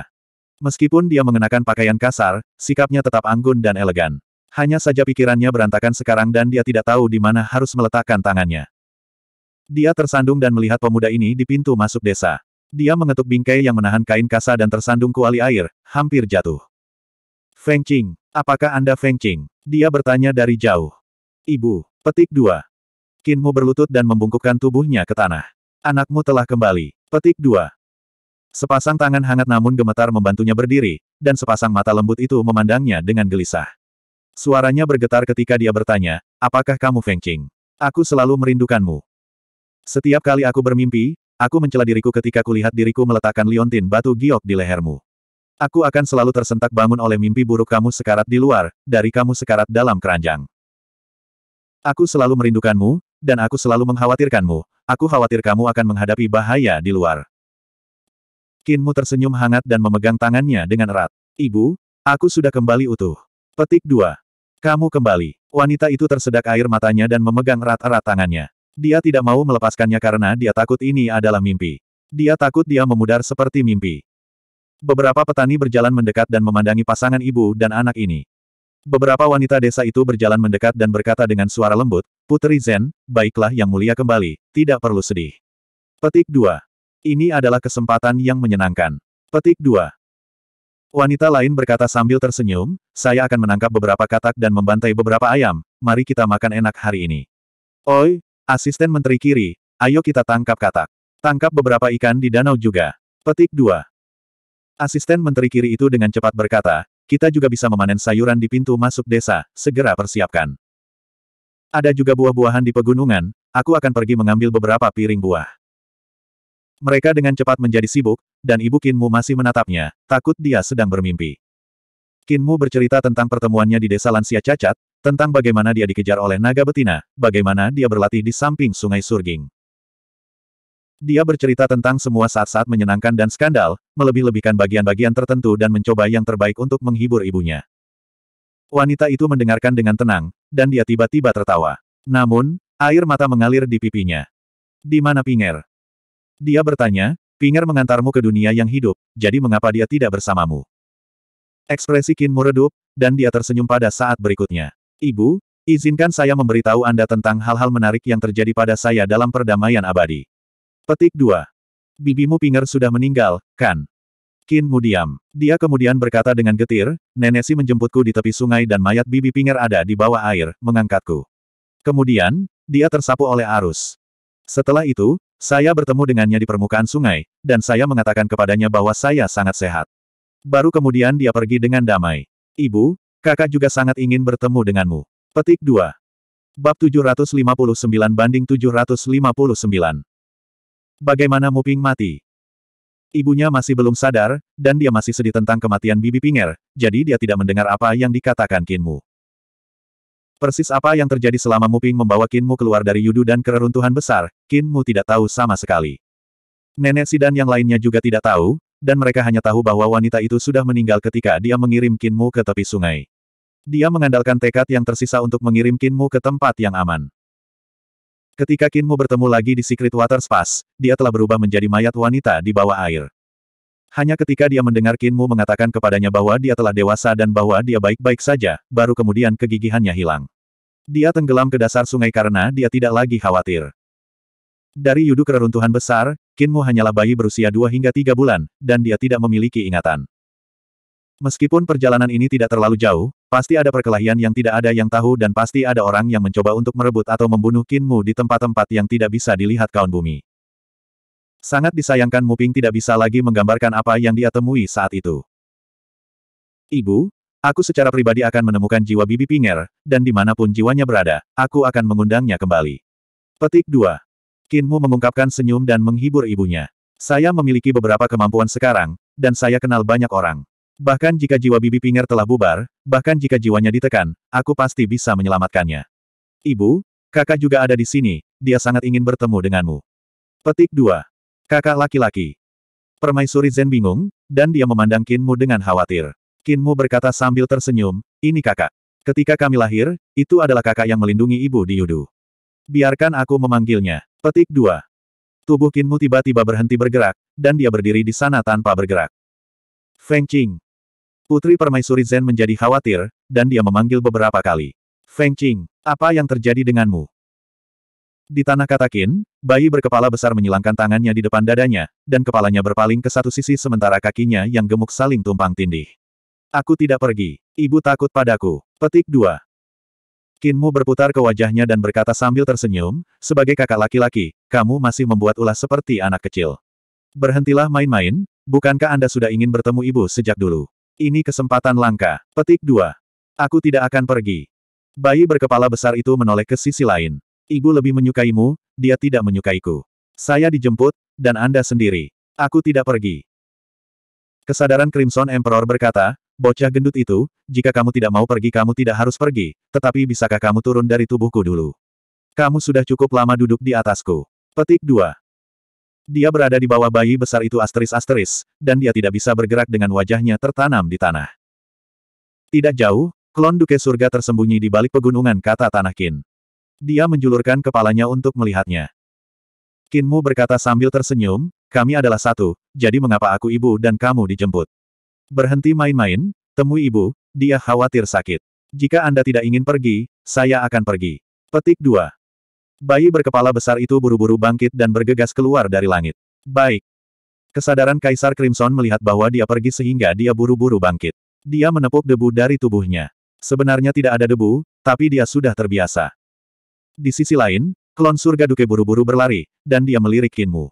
Speaker 1: Meskipun dia mengenakan pakaian kasar, sikapnya tetap anggun dan elegan. Hanya saja pikirannya berantakan sekarang dan dia tidak tahu di mana harus meletakkan tangannya. Dia tersandung dan melihat pemuda ini di pintu masuk desa. Dia mengetuk bingkai yang menahan kain kasa dan tersandung kuali air, hampir jatuh. Feng Qing, apakah Anda Feng Qing? Dia bertanya dari jauh. Ibu, petik dua. Kinmu berlutut dan membungkukkan tubuhnya ke tanah. Anakmu telah kembali. Petik dua. Sepasang tangan hangat namun gemetar membantunya berdiri, dan sepasang mata lembut itu memandangnya dengan gelisah. Suaranya bergetar ketika dia bertanya, apakah kamu Feng Qing? Aku selalu merindukanmu. Setiap kali aku bermimpi, aku mencela diriku ketika kulihat diriku meletakkan liontin batu giok di lehermu. Aku akan selalu tersentak bangun oleh mimpi buruk kamu sekarat di luar, dari kamu sekarat dalam keranjang. Aku selalu merindukanmu, dan aku selalu mengkhawatirkanmu. Aku khawatir kamu akan menghadapi bahaya di luar. Kinmu tersenyum hangat dan memegang tangannya dengan erat. Ibu, aku sudah kembali utuh. Petik 2. Kamu kembali. Wanita itu tersedak air matanya dan memegang erat-erat tangannya. Dia tidak mau melepaskannya karena dia takut ini adalah mimpi. Dia takut dia memudar seperti mimpi. Beberapa petani berjalan mendekat dan memandangi pasangan ibu dan anak ini. Beberapa wanita desa itu berjalan mendekat dan berkata dengan suara lembut, Putri Zen, baiklah yang mulia kembali, tidak perlu sedih. Petik 2. Ini adalah kesempatan yang menyenangkan. Petik 2. Wanita lain berkata sambil tersenyum, saya akan menangkap beberapa katak dan membantai beberapa ayam, mari kita makan enak hari ini. Oi, asisten menteri kiri, ayo kita tangkap katak. Tangkap beberapa ikan di danau juga. Petik 2. Asisten menteri kiri itu dengan cepat berkata, kita juga bisa memanen sayuran di pintu masuk desa, segera persiapkan. Ada juga buah-buahan di pegunungan, aku akan pergi mengambil beberapa piring buah. Mereka dengan cepat menjadi sibuk, dan ibu Kinmu masih menatapnya, takut dia sedang bermimpi. Kinmu bercerita tentang pertemuannya di desa lansia cacat, tentang bagaimana dia dikejar oleh naga betina, bagaimana dia berlatih di samping sungai Surging. Dia bercerita tentang semua saat-saat menyenangkan dan skandal, melebih-lebihkan bagian-bagian tertentu dan mencoba yang terbaik untuk menghibur ibunya. Wanita itu mendengarkan dengan tenang, dan dia tiba-tiba tertawa. Namun, air mata mengalir di pipinya. Di mana Pinger? Dia bertanya, Pinger mengantarmu ke dunia yang hidup, jadi mengapa dia tidak bersamamu? Ekspresi Kin meredup, dan dia tersenyum pada saat berikutnya. Ibu, izinkan saya memberitahu Anda tentang hal-hal menarik yang terjadi pada saya dalam perdamaian abadi. Petik 2. Bibimu Pinger sudah meninggal, kan? Qin Mu diam. Dia kemudian berkata dengan getir, Nenesi menjemputku di tepi sungai dan mayat Bibi Pinger ada di bawah air, mengangkatku. Kemudian, dia tersapu oleh arus. Setelah itu, saya bertemu dengannya di permukaan sungai, dan saya mengatakan kepadanya bahwa saya sangat sehat. Baru kemudian dia pergi dengan damai. Ibu, kakak juga sangat ingin bertemu denganmu. Petik 2. Bab 759 banding 759 Bagaimana Muping mati? Ibunya masih belum sadar, dan dia masih sedih tentang kematian Bibi Pinger, jadi dia tidak mendengar apa yang dikatakan Kinmu. Persis apa yang terjadi selama Muping membawa Kinmu keluar dari Yudu dan keruntuhan besar, Kinmu tidak tahu sama sekali. Nenek Sidan yang lainnya juga tidak tahu, dan mereka hanya tahu bahwa wanita itu sudah meninggal ketika dia mengirim Kinmu ke tepi sungai. Dia mengandalkan tekad yang tersisa untuk mengirim Kinmu ke tempat yang aman. Ketika Kinmu bertemu lagi di Secret Water Spas, dia telah berubah menjadi mayat wanita di bawah air. Hanya ketika dia mendengar Kinmu mengatakan kepadanya bahwa dia telah dewasa dan bahwa dia baik-baik saja, baru kemudian kegigihannya hilang. Dia tenggelam ke dasar sungai karena dia tidak lagi khawatir. Dari yudu keruntuhan besar, Kinmu hanyalah bayi berusia 2 hingga 3 bulan, dan dia tidak memiliki ingatan. Meskipun perjalanan ini tidak terlalu jauh, Pasti ada perkelahian yang tidak ada yang tahu dan pasti ada orang yang mencoba untuk merebut atau membunuh Kinmu di tempat-tempat yang tidak bisa dilihat kaum bumi. Sangat disayangkan Muping tidak bisa lagi menggambarkan apa yang dia temui saat itu. Ibu, Aku secara pribadi akan menemukan jiwa Bibi Pinger, dan dimanapun jiwanya berada, aku akan mengundangnya kembali. Petik 2. Kinmu mengungkapkan senyum dan menghibur ibunya. Saya memiliki beberapa kemampuan sekarang, dan saya kenal banyak orang. Bahkan jika jiwa bibi Pinger telah bubar, bahkan jika jiwanya ditekan, aku pasti bisa menyelamatkannya. Ibu, kakak juga ada di sini, dia sangat ingin bertemu denganmu. Petik 2. Kakak laki-laki. Permaisuri Zen bingung, dan dia memandang Kinmu dengan khawatir. Kinmu berkata sambil tersenyum, ini kakak. Ketika kami lahir, itu adalah kakak yang melindungi ibu di Yudu. Biarkan aku memanggilnya. Petik 2. Tubuh Kinmu tiba-tiba berhenti bergerak, dan dia berdiri di sana tanpa bergerak. Feng Qing. Putri Permaisuri Zen menjadi khawatir, dan dia memanggil beberapa kali. Feng Qing, apa yang terjadi denganmu? Di tanah katakin, bayi berkepala besar menyilangkan tangannya di depan dadanya, dan kepalanya berpaling ke satu sisi sementara kakinya yang gemuk saling tumpang tindih. Aku tidak pergi. Ibu takut padaku. Petik dua. Kinmu berputar ke wajahnya dan berkata sambil tersenyum, sebagai kakak laki-laki, kamu masih membuat ulah seperti anak kecil. Berhentilah main-main, bukankah Anda sudah ingin bertemu ibu sejak dulu? Ini kesempatan langka. Petik 2. Aku tidak akan pergi. Bayi berkepala besar itu menoleh ke sisi lain. Ibu lebih menyukaimu, dia tidak menyukaiku. Saya dijemput, dan Anda sendiri. Aku tidak pergi. Kesadaran Crimson Emperor berkata, bocah gendut itu, jika kamu tidak mau pergi kamu tidak harus pergi, tetapi bisakah kamu turun dari tubuhku dulu? Kamu sudah cukup lama duduk di atasku. Petik 2. Dia berada di bawah bayi besar itu asteris-asteris, dan dia tidak bisa bergerak dengan wajahnya tertanam di tanah. Tidak jauh, klon Duke Surga tersembunyi di balik pegunungan kata Tanah Kin. Dia menjulurkan kepalanya untuk melihatnya. Kinmu berkata sambil tersenyum, kami adalah satu, jadi mengapa aku ibu dan kamu dijemput? Berhenti main-main, temui ibu, dia khawatir sakit. Jika Anda tidak ingin pergi, saya akan pergi. Petik 2. Bayi berkepala besar itu buru-buru bangkit dan bergegas keluar dari langit. Baik. Kesadaran Kaisar Crimson melihat bahwa dia pergi sehingga dia buru-buru bangkit. Dia menepuk debu dari tubuhnya. Sebenarnya tidak ada debu, tapi dia sudah terbiasa. Di sisi lain, klon surga Duke buru-buru berlari, dan dia melirik Kinmu.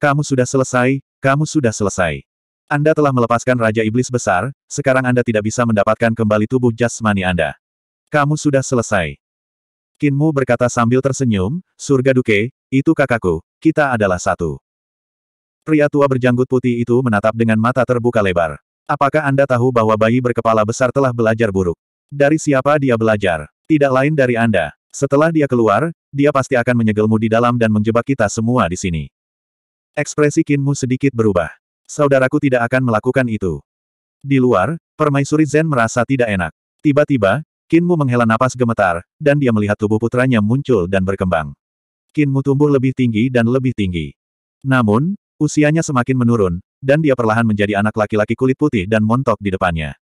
Speaker 1: Kamu sudah selesai, kamu sudah selesai. Anda telah melepaskan Raja Iblis Besar, sekarang Anda tidak bisa mendapatkan kembali tubuh jasmani Anda. Kamu sudah selesai. Kinmu berkata sambil tersenyum, surga duke, itu kakakku, kita adalah satu. Pria tua berjanggut putih itu menatap dengan mata terbuka lebar. Apakah Anda tahu bahwa bayi berkepala besar telah belajar buruk? Dari siapa dia belajar? Tidak lain dari Anda. Setelah dia keluar, dia pasti akan menyegelmu di dalam dan menjebak kita semua di sini. Ekspresi Kinmu sedikit berubah. Saudaraku tidak akan melakukan itu. Di luar, permaisuri Zen merasa tidak enak. Tiba-tiba, Kinmu menghela napas gemetar, dan dia melihat tubuh putranya muncul dan berkembang. Kinmu tumbuh lebih tinggi dan lebih tinggi. Namun, usianya semakin menurun, dan dia perlahan menjadi anak laki-laki kulit putih dan montok di depannya.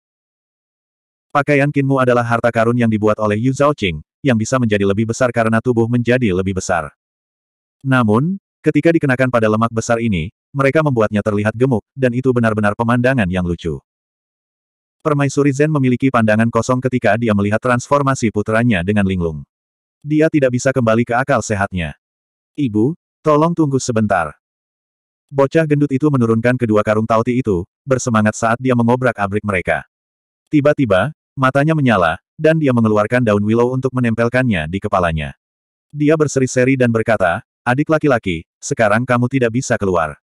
Speaker 1: Pakaian Kinmu adalah harta karun yang dibuat oleh Yu Zhaoqing, yang bisa menjadi lebih besar karena tubuh menjadi lebih besar. Namun, ketika dikenakan pada lemak besar ini, mereka membuatnya terlihat gemuk, dan itu benar-benar pemandangan yang lucu. Permaisuri Zen memiliki pandangan kosong ketika dia melihat transformasi putranya dengan linglung. Dia tidak bisa kembali ke akal sehatnya. Ibu, tolong tunggu sebentar. Bocah gendut itu menurunkan kedua karung tauti itu, bersemangat saat dia mengobrak-abrik mereka. Tiba-tiba, matanya menyala, dan dia mengeluarkan daun willow untuk menempelkannya di kepalanya. Dia berseri-seri dan berkata, adik laki-laki, sekarang kamu tidak bisa keluar.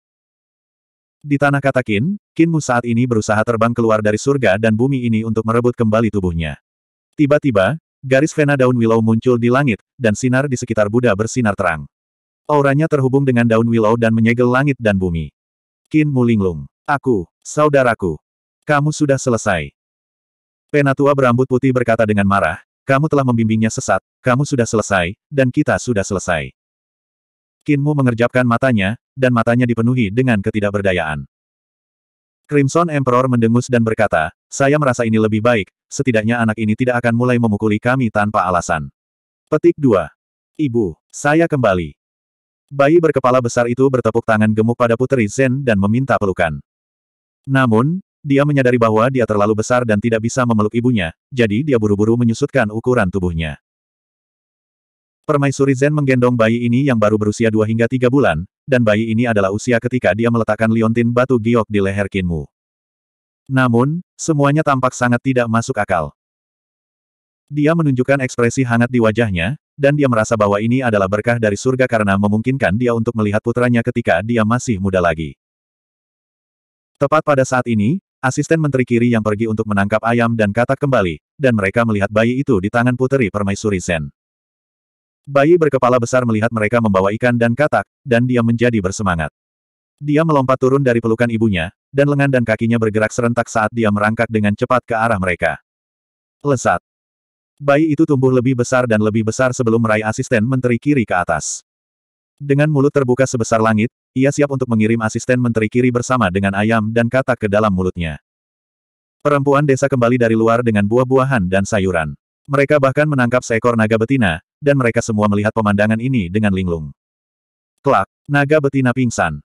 Speaker 1: Di tanah kata Kin, Kinmu saat ini berusaha terbang keluar dari surga dan bumi ini untuk merebut kembali tubuhnya. Tiba-tiba, garis vena daun willow muncul di langit, dan sinar di sekitar Buddha bersinar terang. Auranya terhubung dengan daun willow dan menyegel langit dan bumi. Kinmu linglung. Aku, saudaraku. Kamu sudah selesai. Penatua berambut putih berkata dengan marah, kamu telah membimbingnya sesat, kamu sudah selesai, dan kita sudah selesai. Kinmu mengerjapkan matanya, dan matanya dipenuhi dengan ketidakberdayaan. Crimson Emperor mendengus dan berkata, saya merasa ini lebih baik, setidaknya anak ini tidak akan mulai memukuli kami tanpa alasan. Petik 2. Ibu, saya kembali. Bayi berkepala besar itu bertepuk tangan gemuk pada Putri Zen dan meminta pelukan. Namun, dia menyadari bahwa dia terlalu besar dan tidak bisa memeluk ibunya, jadi dia buru-buru menyusutkan ukuran tubuhnya. Permaisuri Zen menggendong bayi ini yang baru berusia 2 hingga 3 bulan, dan bayi ini adalah usia ketika dia meletakkan liontin batu giok di leher Kinmu. Namun, semuanya tampak sangat tidak masuk akal. Dia menunjukkan ekspresi hangat di wajahnya, dan dia merasa bahwa ini adalah berkah dari surga karena memungkinkan dia untuk melihat putranya ketika dia masih muda lagi. Tepat pada saat ini, asisten menteri kiri yang pergi untuk menangkap ayam dan katak kembali, dan mereka melihat bayi itu di tangan puteri permaisuri Zen. Bayi berkepala besar melihat mereka membawa ikan dan katak, dan dia menjadi bersemangat. Dia melompat turun dari pelukan ibunya, dan lengan dan kakinya bergerak serentak saat dia merangkak dengan cepat ke arah mereka. Lesat. Bayi itu tumbuh lebih besar dan lebih besar sebelum meraih asisten menteri kiri ke atas. Dengan mulut terbuka sebesar langit, ia siap untuk mengirim asisten menteri kiri bersama dengan ayam dan katak ke dalam mulutnya. Perempuan desa kembali dari luar dengan buah-buahan dan sayuran. Mereka bahkan menangkap seekor naga betina, dan mereka semua melihat pemandangan ini dengan linglung. Kelak, naga betina pingsan.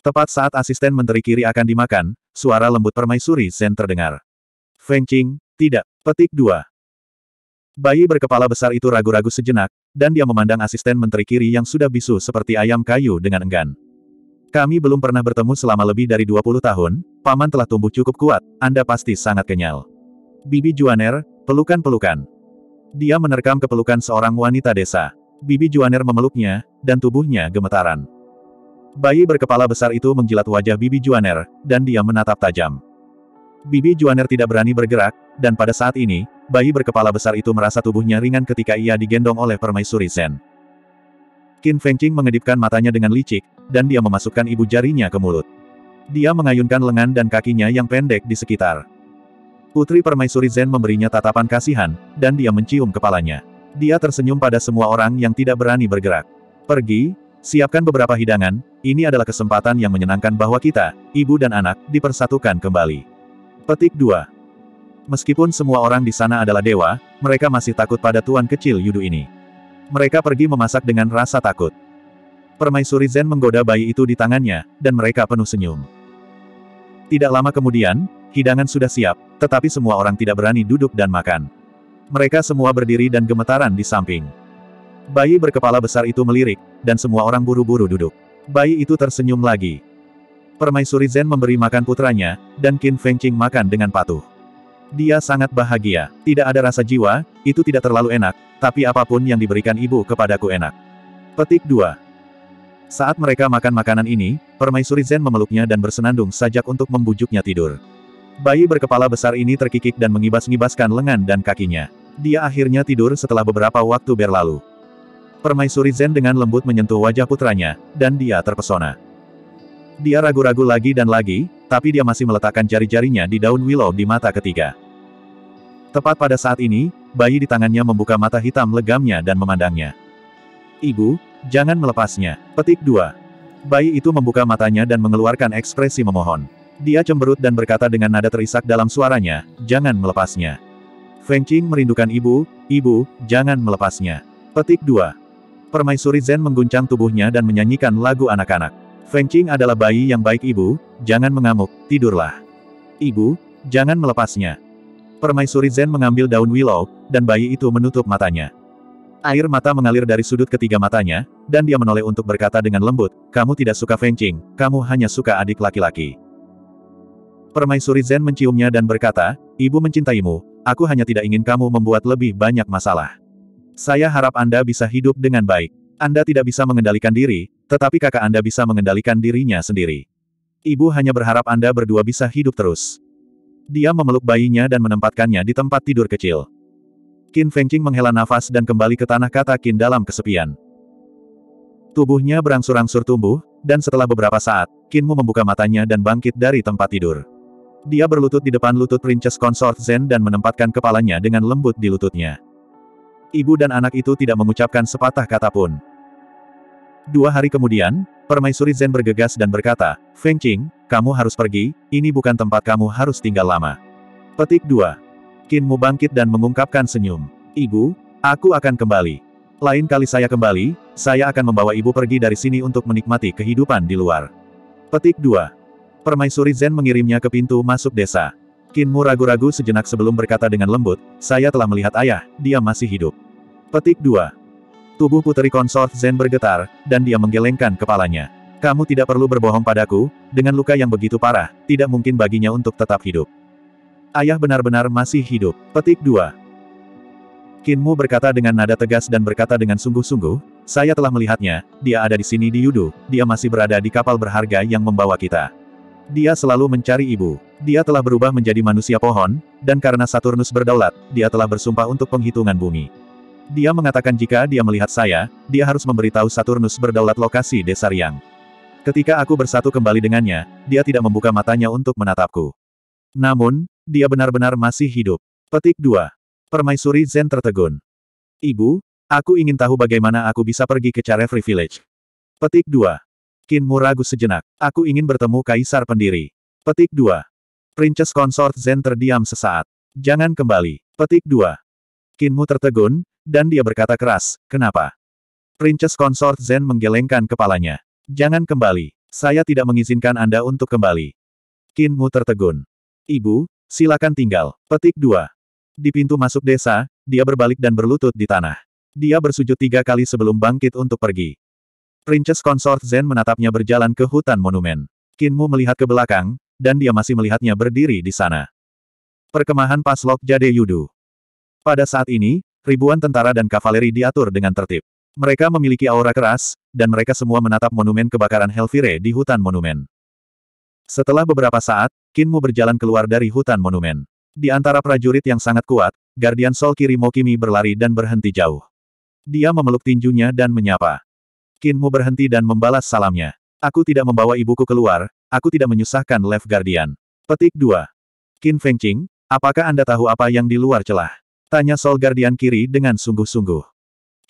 Speaker 1: Tepat saat asisten menteri kiri akan dimakan, suara lembut permaisuri Zen terdengar. Feng Qing, tidak, petik dua. Bayi berkepala besar itu ragu-ragu sejenak, dan dia memandang asisten menteri kiri yang sudah bisu seperti ayam kayu dengan enggan. Kami belum pernah bertemu selama lebih dari 20 tahun, paman telah tumbuh cukup kuat, Anda pasti sangat kenyal. Bibi Juaner, pelukan-pelukan. Dia menerkam kepelukan seorang wanita desa. Bibi Juaner memeluknya, dan tubuhnya gemetaran. Bayi berkepala besar itu menjilat wajah Bibi Juaner, dan dia menatap tajam. Bibi Juaner tidak berani bergerak, dan pada saat ini, bayi berkepala besar itu merasa tubuhnya ringan ketika ia digendong oleh permaisuri Zen. Qin Fengqing mengedipkan matanya dengan licik, dan dia memasukkan ibu jarinya ke mulut. Dia mengayunkan lengan dan kakinya yang pendek di sekitar. Putri Permaisuri Zen memberinya tatapan kasihan, dan dia mencium kepalanya. Dia tersenyum pada semua orang yang tidak berani bergerak. Pergi, siapkan beberapa hidangan, ini adalah kesempatan yang menyenangkan bahwa kita, ibu dan anak, dipersatukan kembali. Petik 2. Meskipun semua orang di sana adalah dewa, mereka masih takut pada tuan kecil Yudu ini. Mereka pergi memasak dengan rasa takut. Permaisuri Zen menggoda bayi itu di tangannya, dan mereka penuh senyum. Tidak lama kemudian, hidangan sudah siap, tetapi semua orang tidak berani duduk dan makan. Mereka semua berdiri dan gemetaran di samping. Bayi berkepala besar itu melirik, dan semua orang buru-buru duduk. Bayi itu tersenyum lagi. Permaisuri Zen memberi makan putranya, dan Qin Fengqing makan dengan patuh. Dia sangat bahagia. Tidak ada rasa jiwa, itu tidak terlalu enak, tapi apapun yang diberikan ibu kepadaku enak. Petik 2. Saat mereka makan makanan ini, permaisuri Zen memeluknya dan bersenandung sajak untuk membujuknya tidur. Bayi berkepala besar ini terkikik dan mengibas-ngibaskan lengan dan kakinya. Dia akhirnya tidur setelah beberapa waktu berlalu. Permaisuri Zen dengan lembut menyentuh wajah putranya, dan dia terpesona. Dia ragu-ragu lagi dan lagi, tapi dia masih meletakkan jari-jarinya di daun willow di mata ketiga. Tepat pada saat ini, bayi di tangannya membuka mata hitam legamnya dan memandangnya. Ibu, jangan melepasnya. Petik 2. Bayi itu membuka matanya dan mengeluarkan ekspresi memohon. Dia cemberut dan berkata dengan nada terisak dalam suaranya, jangan melepasnya. Feng Qing merindukan ibu, ibu, jangan melepasnya. Petik 2. Permaisuri Zen mengguncang tubuhnya dan menyanyikan lagu anak-anak. Feng Qing adalah bayi yang baik ibu, jangan mengamuk, tidurlah. Ibu, jangan melepasnya. Permaisuri Zen mengambil daun willow, dan bayi itu menutup matanya. Air mata mengalir dari sudut ketiga matanya, dan dia menoleh untuk berkata dengan lembut, kamu tidak suka Feng Qing, kamu hanya suka adik laki-laki. Permaisuri Zen menciumnya dan berkata, Ibu mencintaimu, aku hanya tidak ingin kamu membuat lebih banyak masalah. Saya harap Anda bisa hidup dengan baik. Anda tidak bisa mengendalikan diri, tetapi kakak Anda bisa mengendalikan dirinya sendiri. Ibu hanya berharap Anda berdua bisa hidup terus. Dia memeluk bayinya dan menempatkannya di tempat tidur kecil. Qin Fengqing menghela nafas dan kembali ke tanah kata Qin dalam kesepian. Tubuhnya berangsur-angsur tumbuh, dan setelah beberapa saat, Kinmu membuka matanya dan bangkit dari tempat tidur. Dia berlutut di depan lutut Princess Consort Zen dan menempatkan kepalanya dengan lembut di lututnya. Ibu dan anak itu tidak mengucapkan sepatah kata pun. Dua hari kemudian, Permaisuri Zen bergegas dan berkata, Feng Qing, kamu harus pergi, ini bukan tempat kamu harus tinggal lama. Petik 2. Kinmu bangkit dan mengungkapkan senyum. Ibu, aku akan kembali. Lain kali saya kembali, saya akan membawa ibu pergi dari sini untuk menikmati kehidupan di luar. Petik 2. Permaisuri Zen mengirimnya ke pintu masuk desa. Kinmu ragu-ragu sejenak sebelum berkata dengan lembut, saya telah melihat ayah, dia masih hidup. Petik 2. Tubuh putri konsort Zen bergetar, dan dia menggelengkan kepalanya. Kamu tidak perlu berbohong padaku, dengan luka yang begitu parah, tidak mungkin baginya untuk tetap hidup. Ayah benar-benar masih hidup. Petik 2. Kinmu berkata dengan nada tegas dan berkata dengan sungguh-sungguh, saya telah melihatnya, dia ada di sini di Yudu, dia masih berada di kapal berharga yang membawa kita. Dia selalu mencari ibu. Dia telah berubah menjadi manusia pohon, dan karena Saturnus berdaulat, dia telah bersumpah untuk penghitungan bumi. Dia mengatakan jika dia melihat saya, dia harus memberitahu Saturnus berdaulat lokasi desa Riang. Ketika aku bersatu kembali dengannya, dia tidak membuka matanya untuk menatapku. Namun, dia benar-benar masih hidup. Petik 2. Permaisuri Zen tertegun. Ibu, aku ingin tahu bagaimana aku bisa pergi ke Carefree Village. Petik 2 mu ragu sejenak. Aku ingin bertemu Kaisar Pendiri. Petik 2. Princess Consort Zen terdiam sesaat. Jangan kembali. Petik 2. mu tertegun, dan dia berkata keras, kenapa? Princess Consort Zen menggelengkan kepalanya. Jangan kembali. Saya tidak mengizinkan Anda untuk kembali. mu tertegun. Ibu, silakan tinggal. Petik 2. Di pintu masuk desa, dia berbalik dan berlutut di tanah. Dia bersujud tiga kali sebelum bangkit untuk pergi. Princess Consort Zen menatapnya berjalan ke hutan monumen. Kinmu melihat ke belakang, dan dia masih melihatnya berdiri di sana. Perkemahan Paslok Jade Yudu. Pada saat ini, ribuan tentara dan kavaleri diatur dengan tertib. Mereka memiliki aura keras, dan mereka semua menatap monumen kebakaran Helvire di hutan monumen. Setelah beberapa saat, Kinmu berjalan keluar dari hutan monumen. Di antara prajurit yang sangat kuat, Guardian Soul Kirimokimi berlari dan berhenti jauh. Dia memeluk tinjunya dan menyapa. Kinmu berhenti dan membalas salamnya. Aku tidak membawa ibuku keluar, aku tidak menyusahkan Left Guardian. Petik 2. Qin Fengqing, apakah Anda tahu apa yang di luar celah? Tanya Sol Guardian kiri dengan sungguh-sungguh.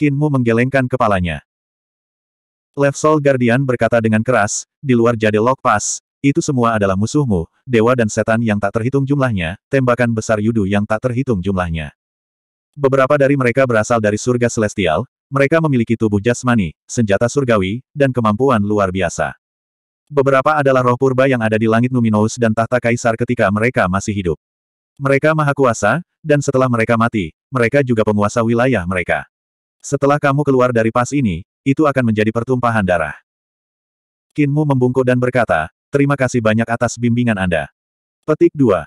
Speaker 1: Kinmu menggelengkan kepalanya. Left Sol Guardian berkata dengan keras, di luar jadi lock Pass, itu semua adalah musuhmu, dewa dan setan yang tak terhitung jumlahnya, tembakan besar yudu yang tak terhitung jumlahnya. Beberapa dari mereka berasal dari surga celestial, mereka memiliki tubuh jasmani, senjata surgawi, dan kemampuan luar biasa. Beberapa adalah roh purba yang ada di langit Numinous dan tahta kaisar ketika mereka masih hidup. Mereka maha kuasa, dan setelah mereka mati, mereka juga penguasa wilayah mereka. Setelah kamu keluar dari pas ini, itu akan menjadi pertumpahan darah. Kinmu membungkuk dan berkata, terima kasih banyak atas bimbingan Anda. Petik 2.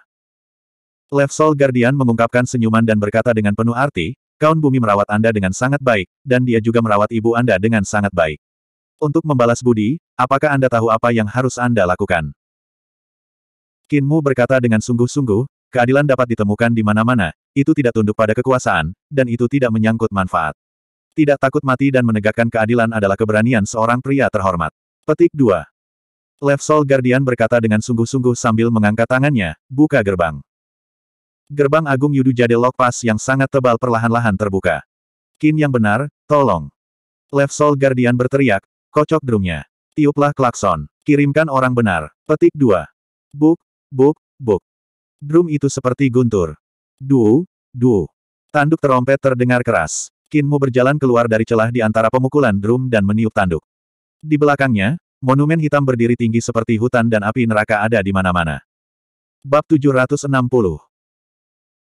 Speaker 1: Left Guardian mengungkapkan senyuman dan berkata dengan penuh arti, Gaun Bumi merawat Anda dengan sangat baik, dan dia juga merawat ibu Anda dengan sangat baik. Untuk membalas budi, apakah Anda tahu apa yang harus Anda lakukan? Kinmu berkata dengan sungguh-sungguh, keadilan dapat ditemukan di mana-mana, itu tidak tunduk pada kekuasaan, dan itu tidak menyangkut manfaat. Tidak takut mati dan menegakkan keadilan adalah keberanian seorang pria terhormat. Petik 2. Left Soul Guardian berkata dengan sungguh-sungguh sambil mengangkat tangannya, buka gerbang. Gerbang Agung Yudu Jade Lokpas yang sangat tebal perlahan-lahan terbuka. Kin yang benar, tolong. Left Soul Guardian berteriak, kocok drumnya. Tiuplah klakson. Kirimkan orang benar. Petik dua. Buk, buk, buk. Drum itu seperti guntur. Du, du. Tanduk terompet terdengar keras. Kinmu berjalan keluar dari celah di antara pemukulan drum dan meniup tanduk. Di belakangnya, monumen hitam berdiri tinggi seperti hutan dan api neraka ada di mana-mana. Bab 760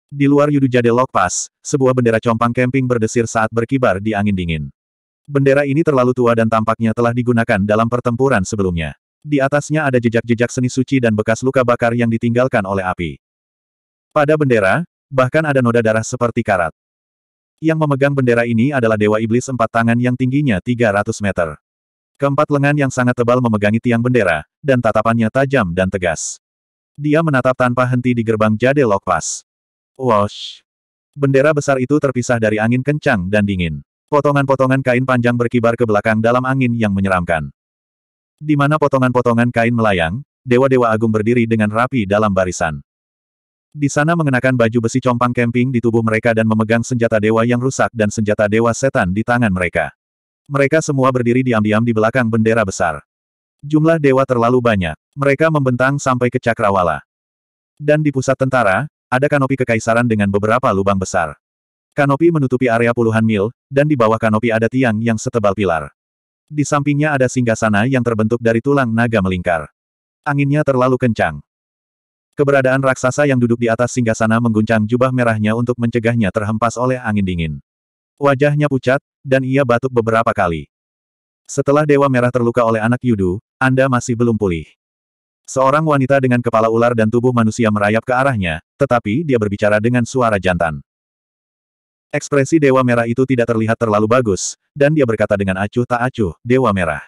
Speaker 1: di luar Yudujade Lok Pass, sebuah bendera compang camping berdesir saat berkibar di angin dingin. Bendera ini terlalu tua dan tampaknya telah digunakan dalam pertempuran sebelumnya. Di atasnya ada jejak-jejak seni suci dan bekas luka bakar yang ditinggalkan oleh api. Pada bendera, bahkan ada noda darah seperti karat. Yang memegang bendera ini adalah Dewa Iblis empat tangan yang tingginya 300 meter. Keempat lengan yang sangat tebal memegangi tiang bendera, dan tatapannya tajam dan tegas. Dia menatap tanpa henti di gerbang Jade Lok Pass. Wash. Bendera besar itu terpisah dari angin kencang dan dingin. Potongan-potongan kain panjang berkibar ke belakang dalam angin yang menyeramkan. Di mana potongan-potongan kain melayang, dewa-dewa agung berdiri dengan rapi dalam barisan. Di sana mengenakan baju besi compang camping di tubuh mereka dan memegang senjata dewa yang rusak dan senjata dewa setan di tangan mereka. Mereka semua berdiri diam-diam di belakang bendera besar. Jumlah dewa terlalu banyak. Mereka membentang sampai ke cakrawala. Dan di pusat tentara, ada kanopi kekaisaran dengan beberapa lubang besar. Kanopi menutupi area puluhan mil, dan di bawah kanopi ada tiang yang setebal pilar. Di sampingnya ada singgasana yang terbentuk dari tulang naga melingkar. Anginnya terlalu kencang. Keberadaan raksasa yang duduk di atas singgasana mengguncang jubah merahnya untuk mencegahnya terhempas oleh angin dingin. Wajahnya pucat, dan ia batuk beberapa kali. Setelah Dewa Merah terluka oleh anak Yudu, Anda masih belum pulih. Seorang wanita dengan kepala ular dan tubuh manusia merayap ke arahnya, tetapi dia berbicara dengan suara jantan. Ekspresi Dewa Merah itu tidak terlihat terlalu bagus, dan dia berkata dengan acuh tak acuh, Dewa Merah.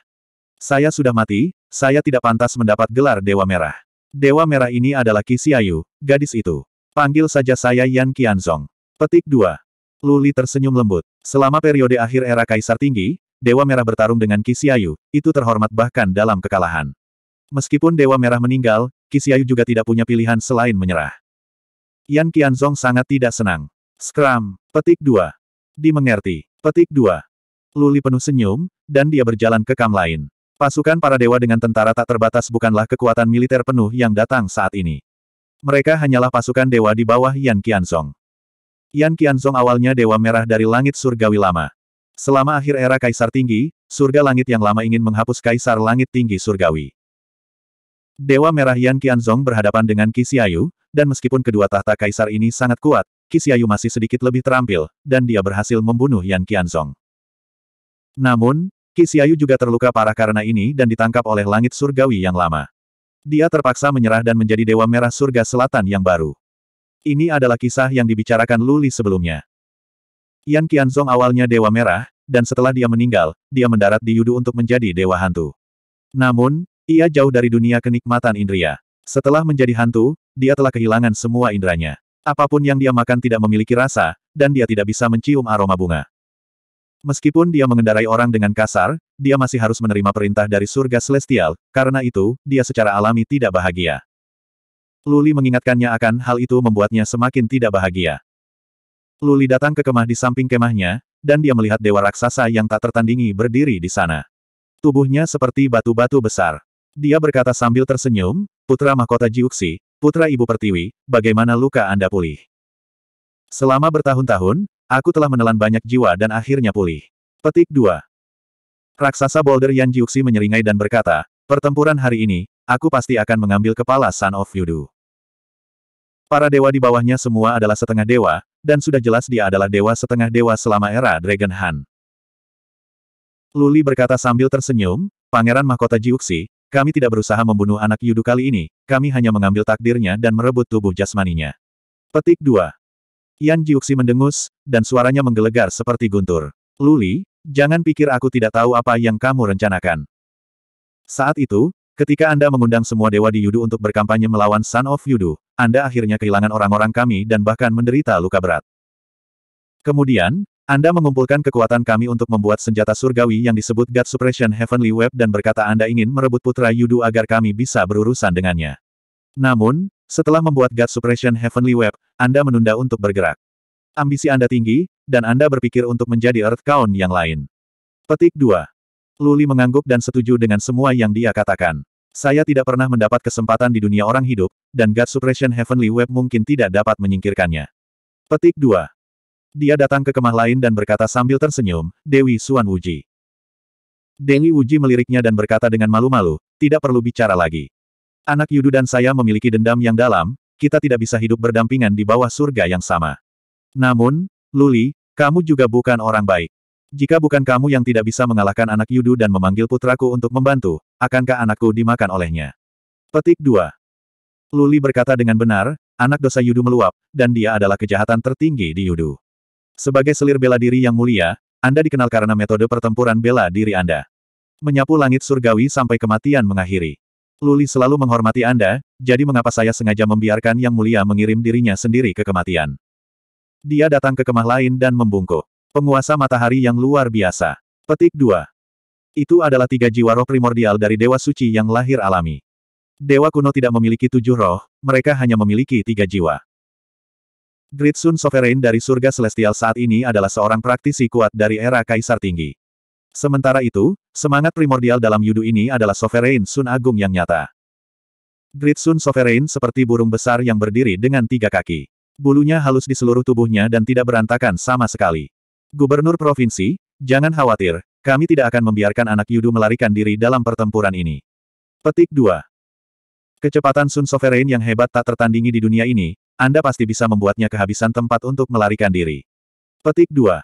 Speaker 1: Saya sudah mati, saya tidak pantas mendapat gelar Dewa Merah. Dewa Merah ini adalah Kisiayu, gadis itu. Panggil saja saya Yan Qianzong. Petik 2. Luli tersenyum lembut. Selama periode akhir era Kaisar Tinggi, Dewa Merah bertarung dengan Kisiayu, itu terhormat bahkan dalam kekalahan. Meskipun Dewa Merah meninggal, Kisiayu juga tidak punya pilihan selain menyerah. Yan Qianzong sangat tidak senang. Scrum, petik dua. Dimengerti, petik dua. Luli penuh senyum, dan dia berjalan ke kam lain. Pasukan para dewa dengan tentara tak terbatas bukanlah kekuatan militer penuh yang datang saat ini. Mereka hanyalah pasukan dewa di bawah Yan Qianzong. Yan Qianzong awalnya dewa merah dari langit surgawi lama. Selama akhir era kaisar tinggi, surga langit yang lama ingin menghapus kaisar langit tinggi surgawi. Dewa Merah Yan Qianzong berhadapan dengan Qisiayu, dan meskipun kedua tahta kaisar ini sangat kuat, Qisiayu masih sedikit lebih terampil, dan dia berhasil membunuh Yan Qianzong. Namun, Qisiayu juga terluka parah karena ini dan ditangkap oleh langit surgawi yang lama. Dia terpaksa menyerah dan menjadi Dewa Merah Surga Selatan yang baru. Ini adalah kisah yang dibicarakan Luli sebelumnya. Yan Qianzong awalnya Dewa Merah, dan setelah dia meninggal, dia mendarat di Yudu untuk menjadi Dewa Hantu. Namun, ia jauh dari dunia kenikmatan indria. Setelah menjadi hantu, dia telah kehilangan semua indranya. Apapun yang dia makan tidak memiliki rasa, dan dia tidak bisa mencium aroma bunga. Meskipun dia mengendarai orang dengan kasar, dia masih harus menerima perintah dari surga celestial, karena itu, dia secara alami tidak bahagia. Luli mengingatkannya akan hal itu membuatnya semakin tidak bahagia. Luli datang ke kemah di samping kemahnya, dan dia melihat dewa raksasa yang tak tertandingi berdiri di sana. Tubuhnya seperti batu-batu besar. Dia berkata sambil tersenyum, Putra Mahkota Jiuxi, Putra Ibu Pertiwi, bagaimana luka Anda pulih? Selama bertahun-tahun, aku telah menelan banyak jiwa dan akhirnya pulih. Petik 2. Raksasa boulder Yan Jiuxi menyeringai dan berkata, pertempuran hari ini, aku pasti akan mengambil kepala Sun of Yudu. Para dewa di bawahnya semua adalah setengah dewa, dan sudah jelas dia adalah dewa setengah dewa selama era Dragon Han. Luli berkata sambil tersenyum, Pangeran Mahkota Jiuxi, kami tidak berusaha membunuh anak Yudu kali ini, kami hanya mengambil takdirnya dan merebut tubuh jasmaninya. Petik 2. Yan Jiuxi mendengus, dan suaranya menggelegar seperti guntur. Luli, jangan pikir aku tidak tahu apa yang kamu rencanakan. Saat itu, ketika Anda mengundang semua dewa di Yudu untuk berkampanye melawan Son of Yudu, Anda akhirnya kehilangan orang-orang kami dan bahkan menderita luka berat. Kemudian, anda mengumpulkan kekuatan kami untuk membuat senjata surgawi yang disebut God Suppression Heavenly Web dan berkata Anda ingin merebut putra Yudu agar kami bisa berurusan dengannya. Namun, setelah membuat God Suppression Heavenly Web, Anda menunda untuk bergerak. Ambisi Anda tinggi, dan Anda berpikir untuk menjadi Earth Count yang lain. Petik 2. Luli mengangguk dan setuju dengan semua yang dia katakan. Saya tidak pernah mendapat kesempatan di dunia orang hidup, dan God Suppression Heavenly Web mungkin tidak dapat menyingkirkannya. Petik 2. Dia datang ke kemah lain dan berkata sambil tersenyum, Dewi Suan Wuji. Dewi Wuji meliriknya dan berkata dengan malu-malu, tidak perlu bicara lagi. Anak Yudu dan saya memiliki dendam yang dalam, kita tidak bisa hidup berdampingan di bawah surga yang sama. Namun, Luli, kamu juga bukan orang baik. Jika bukan kamu yang tidak bisa mengalahkan anak Yudu dan memanggil putraku untuk membantu, akankah anakku dimakan olehnya? Petik 2. Luli berkata dengan benar, anak dosa Yudu meluap, dan dia adalah kejahatan tertinggi di Yudu. Sebagai selir bela diri yang mulia, Anda dikenal karena metode pertempuran bela diri Anda. Menyapu langit surgawi sampai kematian mengakhiri. Luli selalu menghormati Anda, jadi mengapa saya sengaja membiarkan yang mulia mengirim dirinya sendiri ke kematian? Dia datang ke kemah lain dan membungkuk. Penguasa matahari yang luar biasa. Petik 2. Itu adalah tiga jiwa roh primordial dari Dewa Suci yang lahir alami. Dewa kuno tidak memiliki tujuh roh, mereka hanya memiliki tiga jiwa. Sun Sovereign dari surga celestial saat ini adalah seorang praktisi kuat dari era Kaisar Tinggi. Sementara itu, semangat primordial dalam Yudu ini adalah Sovereign Sun Agung yang nyata. Sun Sovereign seperti burung besar yang berdiri dengan tiga kaki. Bulunya halus di seluruh tubuhnya dan tidak berantakan sama sekali. Gubernur Provinsi, jangan khawatir, kami tidak akan membiarkan anak Yudu melarikan diri dalam pertempuran ini. Petik 2. Kecepatan Sun Sovereign yang hebat tak tertandingi di dunia ini, anda pasti bisa membuatnya kehabisan tempat untuk melarikan diri. Petik 2.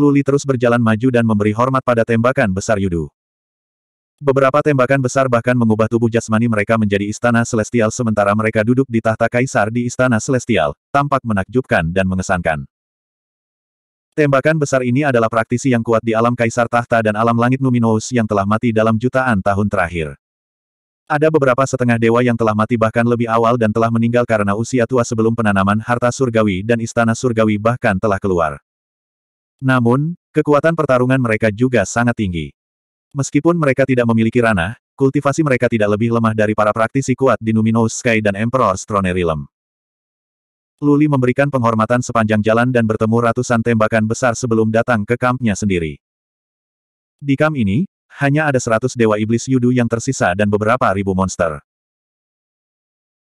Speaker 1: Luli terus berjalan maju dan memberi hormat pada tembakan besar Yudu. Beberapa tembakan besar bahkan mengubah tubuh jasmani mereka menjadi istana celestial sementara mereka duduk di tahta kaisar di istana celestial, tampak menakjubkan dan mengesankan. Tembakan besar ini adalah praktisi yang kuat di alam kaisar tahta dan alam langit Numinous yang telah mati dalam jutaan tahun terakhir. Ada beberapa setengah dewa yang telah mati bahkan lebih awal dan telah meninggal karena usia tua sebelum penanaman harta surgawi dan istana surgawi bahkan telah keluar. Namun, kekuatan pertarungan mereka juga sangat tinggi. Meskipun mereka tidak memiliki ranah, kultivasi mereka tidak lebih lemah dari para praktisi kuat di Numinous Sky dan Emperor Throne Realm. Luli memberikan penghormatan sepanjang jalan dan bertemu ratusan tembakan besar sebelum datang ke kampnya sendiri. Di kamp ini, hanya ada seratus dewa iblis Yudu yang tersisa dan beberapa ribu monster.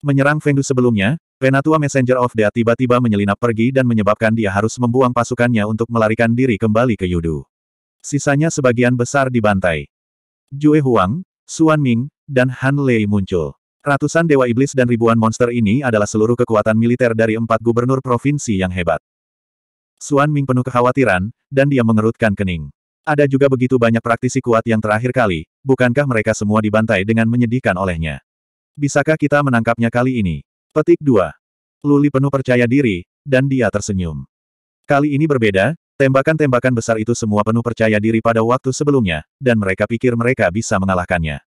Speaker 1: Menyerang Fengdu sebelumnya, Penatua Messenger of Dea tiba-tiba menyelinap pergi dan menyebabkan dia harus membuang pasukannya untuk melarikan diri kembali ke Yudu. Sisanya sebagian besar dibantai. Jue Huang, Xuan Ming, dan Han Lei muncul. Ratusan dewa iblis dan ribuan monster ini adalah seluruh kekuatan militer dari empat gubernur provinsi yang hebat. Xuan Ming penuh kekhawatiran, dan dia mengerutkan kening. Ada juga begitu banyak praktisi kuat yang terakhir kali, bukankah mereka semua dibantai dengan menyedihkan olehnya? Bisakah kita menangkapnya kali ini? Petik 2. Luli penuh percaya diri, dan dia tersenyum. Kali ini berbeda, tembakan-tembakan besar itu semua penuh percaya diri pada waktu sebelumnya, dan mereka pikir mereka bisa mengalahkannya.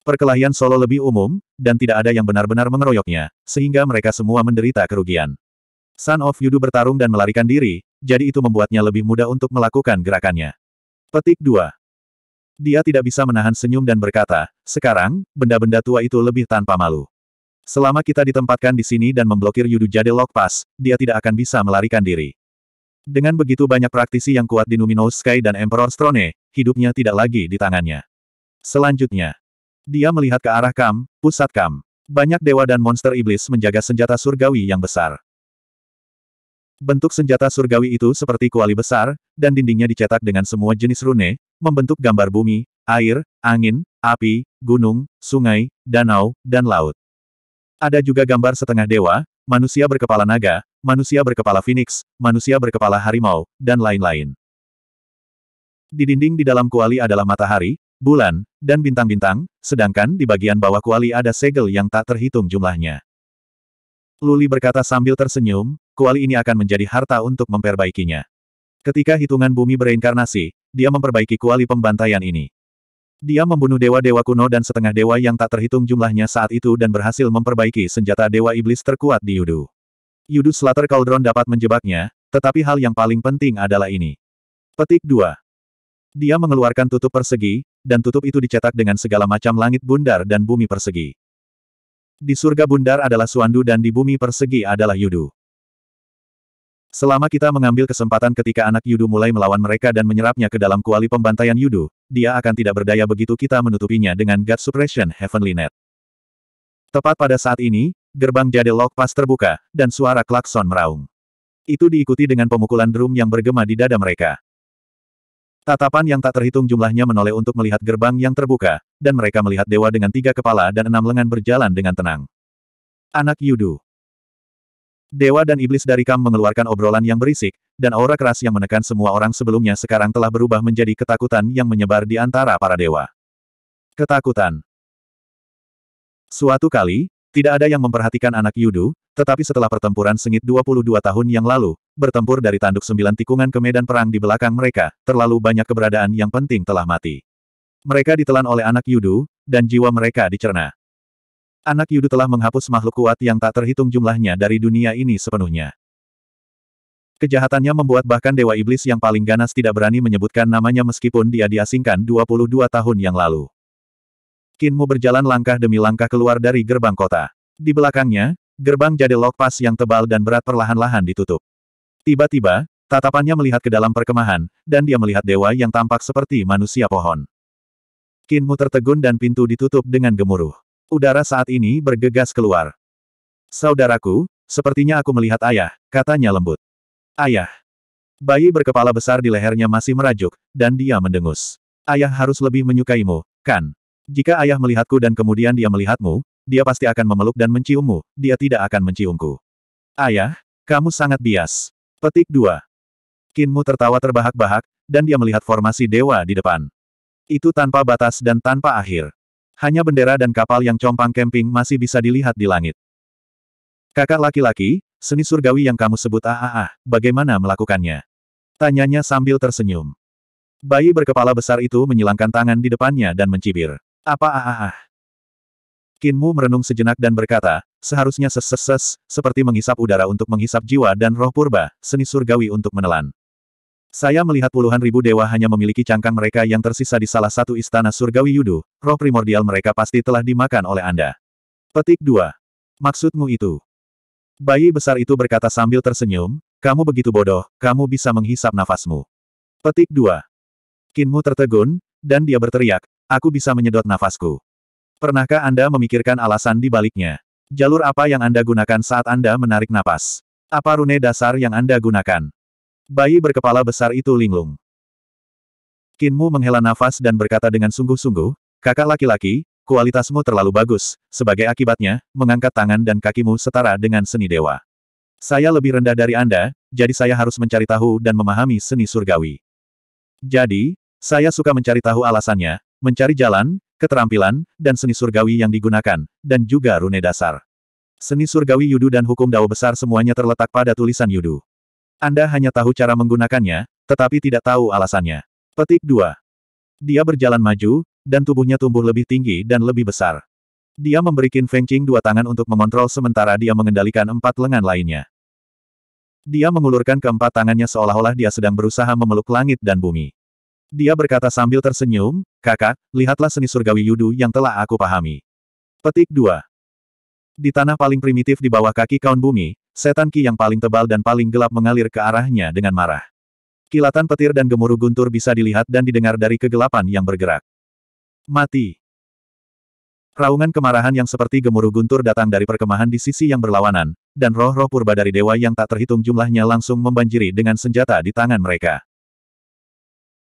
Speaker 1: Perkelahian solo lebih umum, dan tidak ada yang benar-benar mengeroyoknya, sehingga mereka semua menderita kerugian. Sun of Yudu bertarung dan melarikan diri, jadi itu membuatnya lebih mudah untuk melakukan gerakannya. Petik 2. Dia tidak bisa menahan senyum dan berkata, sekarang, benda-benda tua itu lebih tanpa malu. Selama kita ditempatkan di sini dan memblokir Yudu Jade Lock Pass, dia tidak akan bisa melarikan diri. Dengan begitu banyak praktisi yang kuat di Numinous Sky dan Emperor Strone, hidupnya tidak lagi di tangannya. Selanjutnya, dia melihat ke arah Kam, pusat Kam. Banyak dewa dan monster iblis menjaga senjata surgawi yang besar. Bentuk senjata surgawi itu seperti kuali besar, dan dindingnya dicetak dengan semua jenis rune, membentuk gambar bumi, air, angin, api, gunung, sungai, danau, dan laut. Ada juga gambar setengah dewa, manusia berkepala naga, manusia berkepala phoenix, manusia berkepala harimau, dan lain-lain. Di dinding di dalam kuali adalah matahari, bulan, dan bintang-bintang, sedangkan di bagian bawah kuali ada segel yang tak terhitung jumlahnya. Luli berkata sambil tersenyum, kuali ini akan menjadi harta untuk memperbaikinya. Ketika hitungan bumi bereinkarnasi, dia memperbaiki kuali pembantaian ini. Dia membunuh dewa-dewa kuno dan setengah dewa yang tak terhitung jumlahnya saat itu dan berhasil memperbaiki senjata dewa iblis terkuat di Yudu. Yudu Slater Cauldron dapat menjebaknya, tetapi hal yang paling penting adalah ini. Petik 2. Dia mengeluarkan tutup persegi, dan tutup itu dicetak dengan segala macam langit bundar dan bumi persegi. Di surga bundar adalah Suandu dan di bumi persegi adalah Yudu. Selama kita mengambil kesempatan ketika anak Yudu mulai melawan mereka dan menyerapnya ke dalam kuali pembantaian Yudu, dia akan tidak berdaya begitu kita menutupinya dengan God Suppression Heavenly Net. Tepat pada saat ini, gerbang jade lock pas terbuka, dan suara klakson meraung. Itu diikuti dengan pemukulan drum yang bergema di dada mereka. Tatapan yang tak terhitung jumlahnya menoleh untuk melihat gerbang yang terbuka, dan mereka melihat dewa dengan tiga kepala dan enam lengan berjalan dengan tenang. Anak Yudu. Dewa dan iblis dari Kam mengeluarkan obrolan yang berisik, dan aura keras yang menekan semua orang sebelumnya sekarang telah berubah menjadi ketakutan yang menyebar di antara para dewa. Ketakutan Suatu kali, tidak ada yang memperhatikan anak Yudu, tetapi setelah pertempuran sengit 22 tahun yang lalu, bertempur dari tanduk sembilan tikungan ke medan perang di belakang mereka, terlalu banyak keberadaan yang penting telah mati. Mereka ditelan oleh anak Yudu, dan jiwa mereka dicerna. Anak Yudu telah menghapus makhluk kuat yang tak terhitung jumlahnya dari dunia ini sepenuhnya. Kejahatannya membuat bahkan Dewa Iblis yang paling ganas tidak berani menyebutkan namanya meskipun dia diasingkan 22 tahun yang lalu. Kinmu berjalan langkah demi langkah keluar dari gerbang kota. Di belakangnya, gerbang jadi pas yang tebal dan berat perlahan-lahan ditutup. Tiba-tiba, tatapannya melihat ke dalam perkemahan, dan dia melihat dewa yang tampak seperti manusia pohon. Kinmu tertegun dan pintu ditutup dengan gemuruh. Udara saat ini bergegas keluar. Saudaraku, sepertinya aku melihat ayah, katanya lembut. Ayah. Bayi berkepala besar di lehernya masih merajuk, dan dia mendengus. Ayah harus lebih menyukaimu, kan? Jika ayah melihatku dan kemudian dia melihatmu, dia pasti akan memeluk dan menciummu, dia tidak akan menciumku. Ayah, kamu sangat bias. Petik 2. Kinmu tertawa terbahak-bahak, dan dia melihat formasi dewa di depan. Itu tanpa batas dan tanpa akhir. Hanya bendera dan kapal yang compang camping masih bisa dilihat di langit. Kakak laki-laki, seni surgawi yang kamu sebut ah ah ah, bagaimana melakukannya? Tanyanya sambil tersenyum. Bayi berkepala besar itu menyilangkan tangan di depannya dan mencibir. Apa ah ah ah? Kinmu merenung sejenak dan berkata, seharusnya ses-ses-ses, seperti menghisap udara untuk menghisap jiwa dan roh purba, seni surgawi untuk menelan. Saya melihat puluhan ribu dewa hanya memiliki cangkang mereka yang tersisa di salah satu istana surgawi Yudu, roh primordial mereka pasti telah dimakan oleh Anda. Petik 2. Maksudmu itu? Bayi besar itu berkata sambil tersenyum, kamu begitu bodoh, kamu bisa menghisap nafasmu. Petik 2. Kinmu tertegun, dan dia berteriak, aku bisa menyedot nafasku. Pernahkah Anda memikirkan alasan di baliknya? Jalur apa yang Anda gunakan saat Anda menarik napas? Apa rune dasar yang Anda gunakan? Bayi berkepala besar itu linglung. Kinmu menghela nafas dan berkata dengan sungguh-sungguh, kakak laki-laki, kualitasmu terlalu bagus, sebagai akibatnya, mengangkat tangan dan kakimu setara dengan seni dewa. Saya lebih rendah dari Anda, jadi saya harus mencari tahu dan memahami seni surgawi. Jadi, saya suka mencari tahu alasannya, mencari jalan, keterampilan, dan seni surgawi yang digunakan, dan juga rune dasar. Seni surgawi Yudu dan hukum Dao besar semuanya terletak pada tulisan Yudu. Anda hanya tahu cara menggunakannya, tetapi tidak tahu alasannya. Petik 2. Dia berjalan maju, dan tubuhnya tumbuh lebih tinggi dan lebih besar. Dia memberi Qin Feng Qing dua tangan untuk mengontrol sementara dia mengendalikan empat lengan lainnya. Dia mengulurkan keempat tangannya seolah-olah dia sedang berusaha memeluk langit dan bumi. Dia berkata sambil tersenyum, kakak, lihatlah seni surgawi Yudu yang telah aku pahami. Petik 2. Di tanah paling primitif di bawah kaki kaun bumi, setan ki yang paling tebal dan paling gelap mengalir ke arahnya dengan marah. Kilatan petir dan gemuruh guntur bisa dilihat dan didengar dari kegelapan yang bergerak. Mati. Raungan kemarahan yang seperti gemuruh guntur datang dari perkemahan di sisi yang berlawanan, dan roh-roh purba dari dewa yang tak terhitung jumlahnya langsung membanjiri dengan senjata di tangan mereka.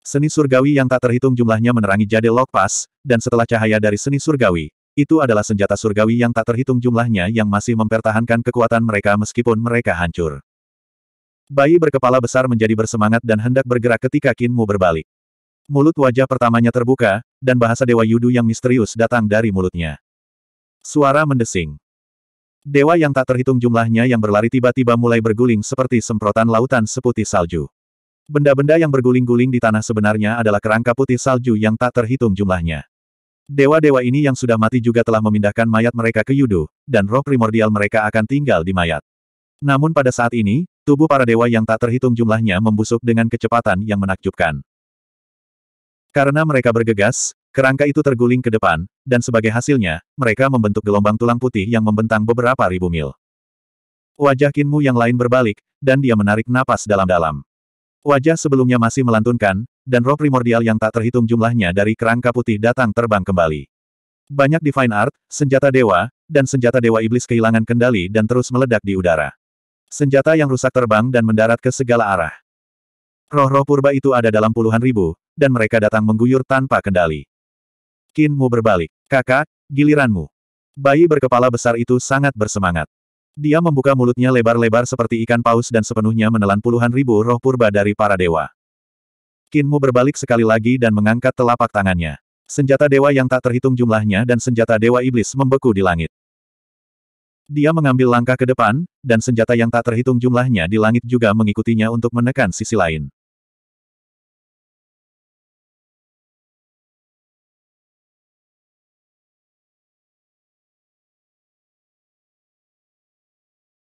Speaker 1: Seni surgawi yang tak terhitung jumlahnya menerangi jade lokpas, dan setelah cahaya dari seni surgawi, itu adalah senjata surgawi yang tak terhitung jumlahnya yang masih mempertahankan kekuatan mereka meskipun mereka hancur. Bayi berkepala besar menjadi bersemangat dan hendak bergerak ketika Kinmu berbalik. Mulut wajah pertamanya terbuka, dan bahasa Dewa Yudu yang misterius datang dari mulutnya. Suara mendesing. Dewa yang tak terhitung jumlahnya yang berlari tiba-tiba mulai berguling seperti semprotan lautan seputih salju. Benda-benda yang berguling-guling di tanah sebenarnya adalah kerangka putih salju yang tak terhitung jumlahnya. Dewa-dewa ini yang sudah mati juga telah memindahkan mayat mereka ke Yudu, dan roh primordial mereka akan tinggal di mayat. Namun pada saat ini, tubuh para dewa yang tak terhitung jumlahnya membusuk dengan kecepatan yang menakjubkan. Karena mereka bergegas, kerangka itu terguling ke depan, dan sebagai hasilnya, mereka membentuk gelombang tulang putih yang membentang beberapa ribu mil. Wajah Kinmu yang lain berbalik, dan dia menarik napas dalam-dalam. Wajah sebelumnya masih melantunkan, dan roh primordial yang tak terhitung jumlahnya dari kerangka putih datang terbang kembali. Banyak Divine Art, senjata dewa, dan senjata dewa iblis kehilangan kendali dan terus meledak di udara. Senjata yang rusak terbang dan mendarat ke segala arah. Roh-roh purba itu ada dalam puluhan ribu, dan mereka datang mengguyur tanpa kendali. Kinmu berbalik. Kakak, giliranmu. Bayi berkepala besar itu sangat bersemangat. Dia membuka mulutnya lebar-lebar seperti ikan paus dan sepenuhnya menelan puluhan ribu roh purba dari para dewa. Kinmu berbalik sekali lagi dan mengangkat telapak tangannya. Senjata dewa yang tak terhitung jumlahnya dan senjata dewa iblis membeku di langit. Dia mengambil langkah ke depan, dan senjata yang tak terhitung jumlahnya di langit juga mengikutinya untuk menekan sisi lain.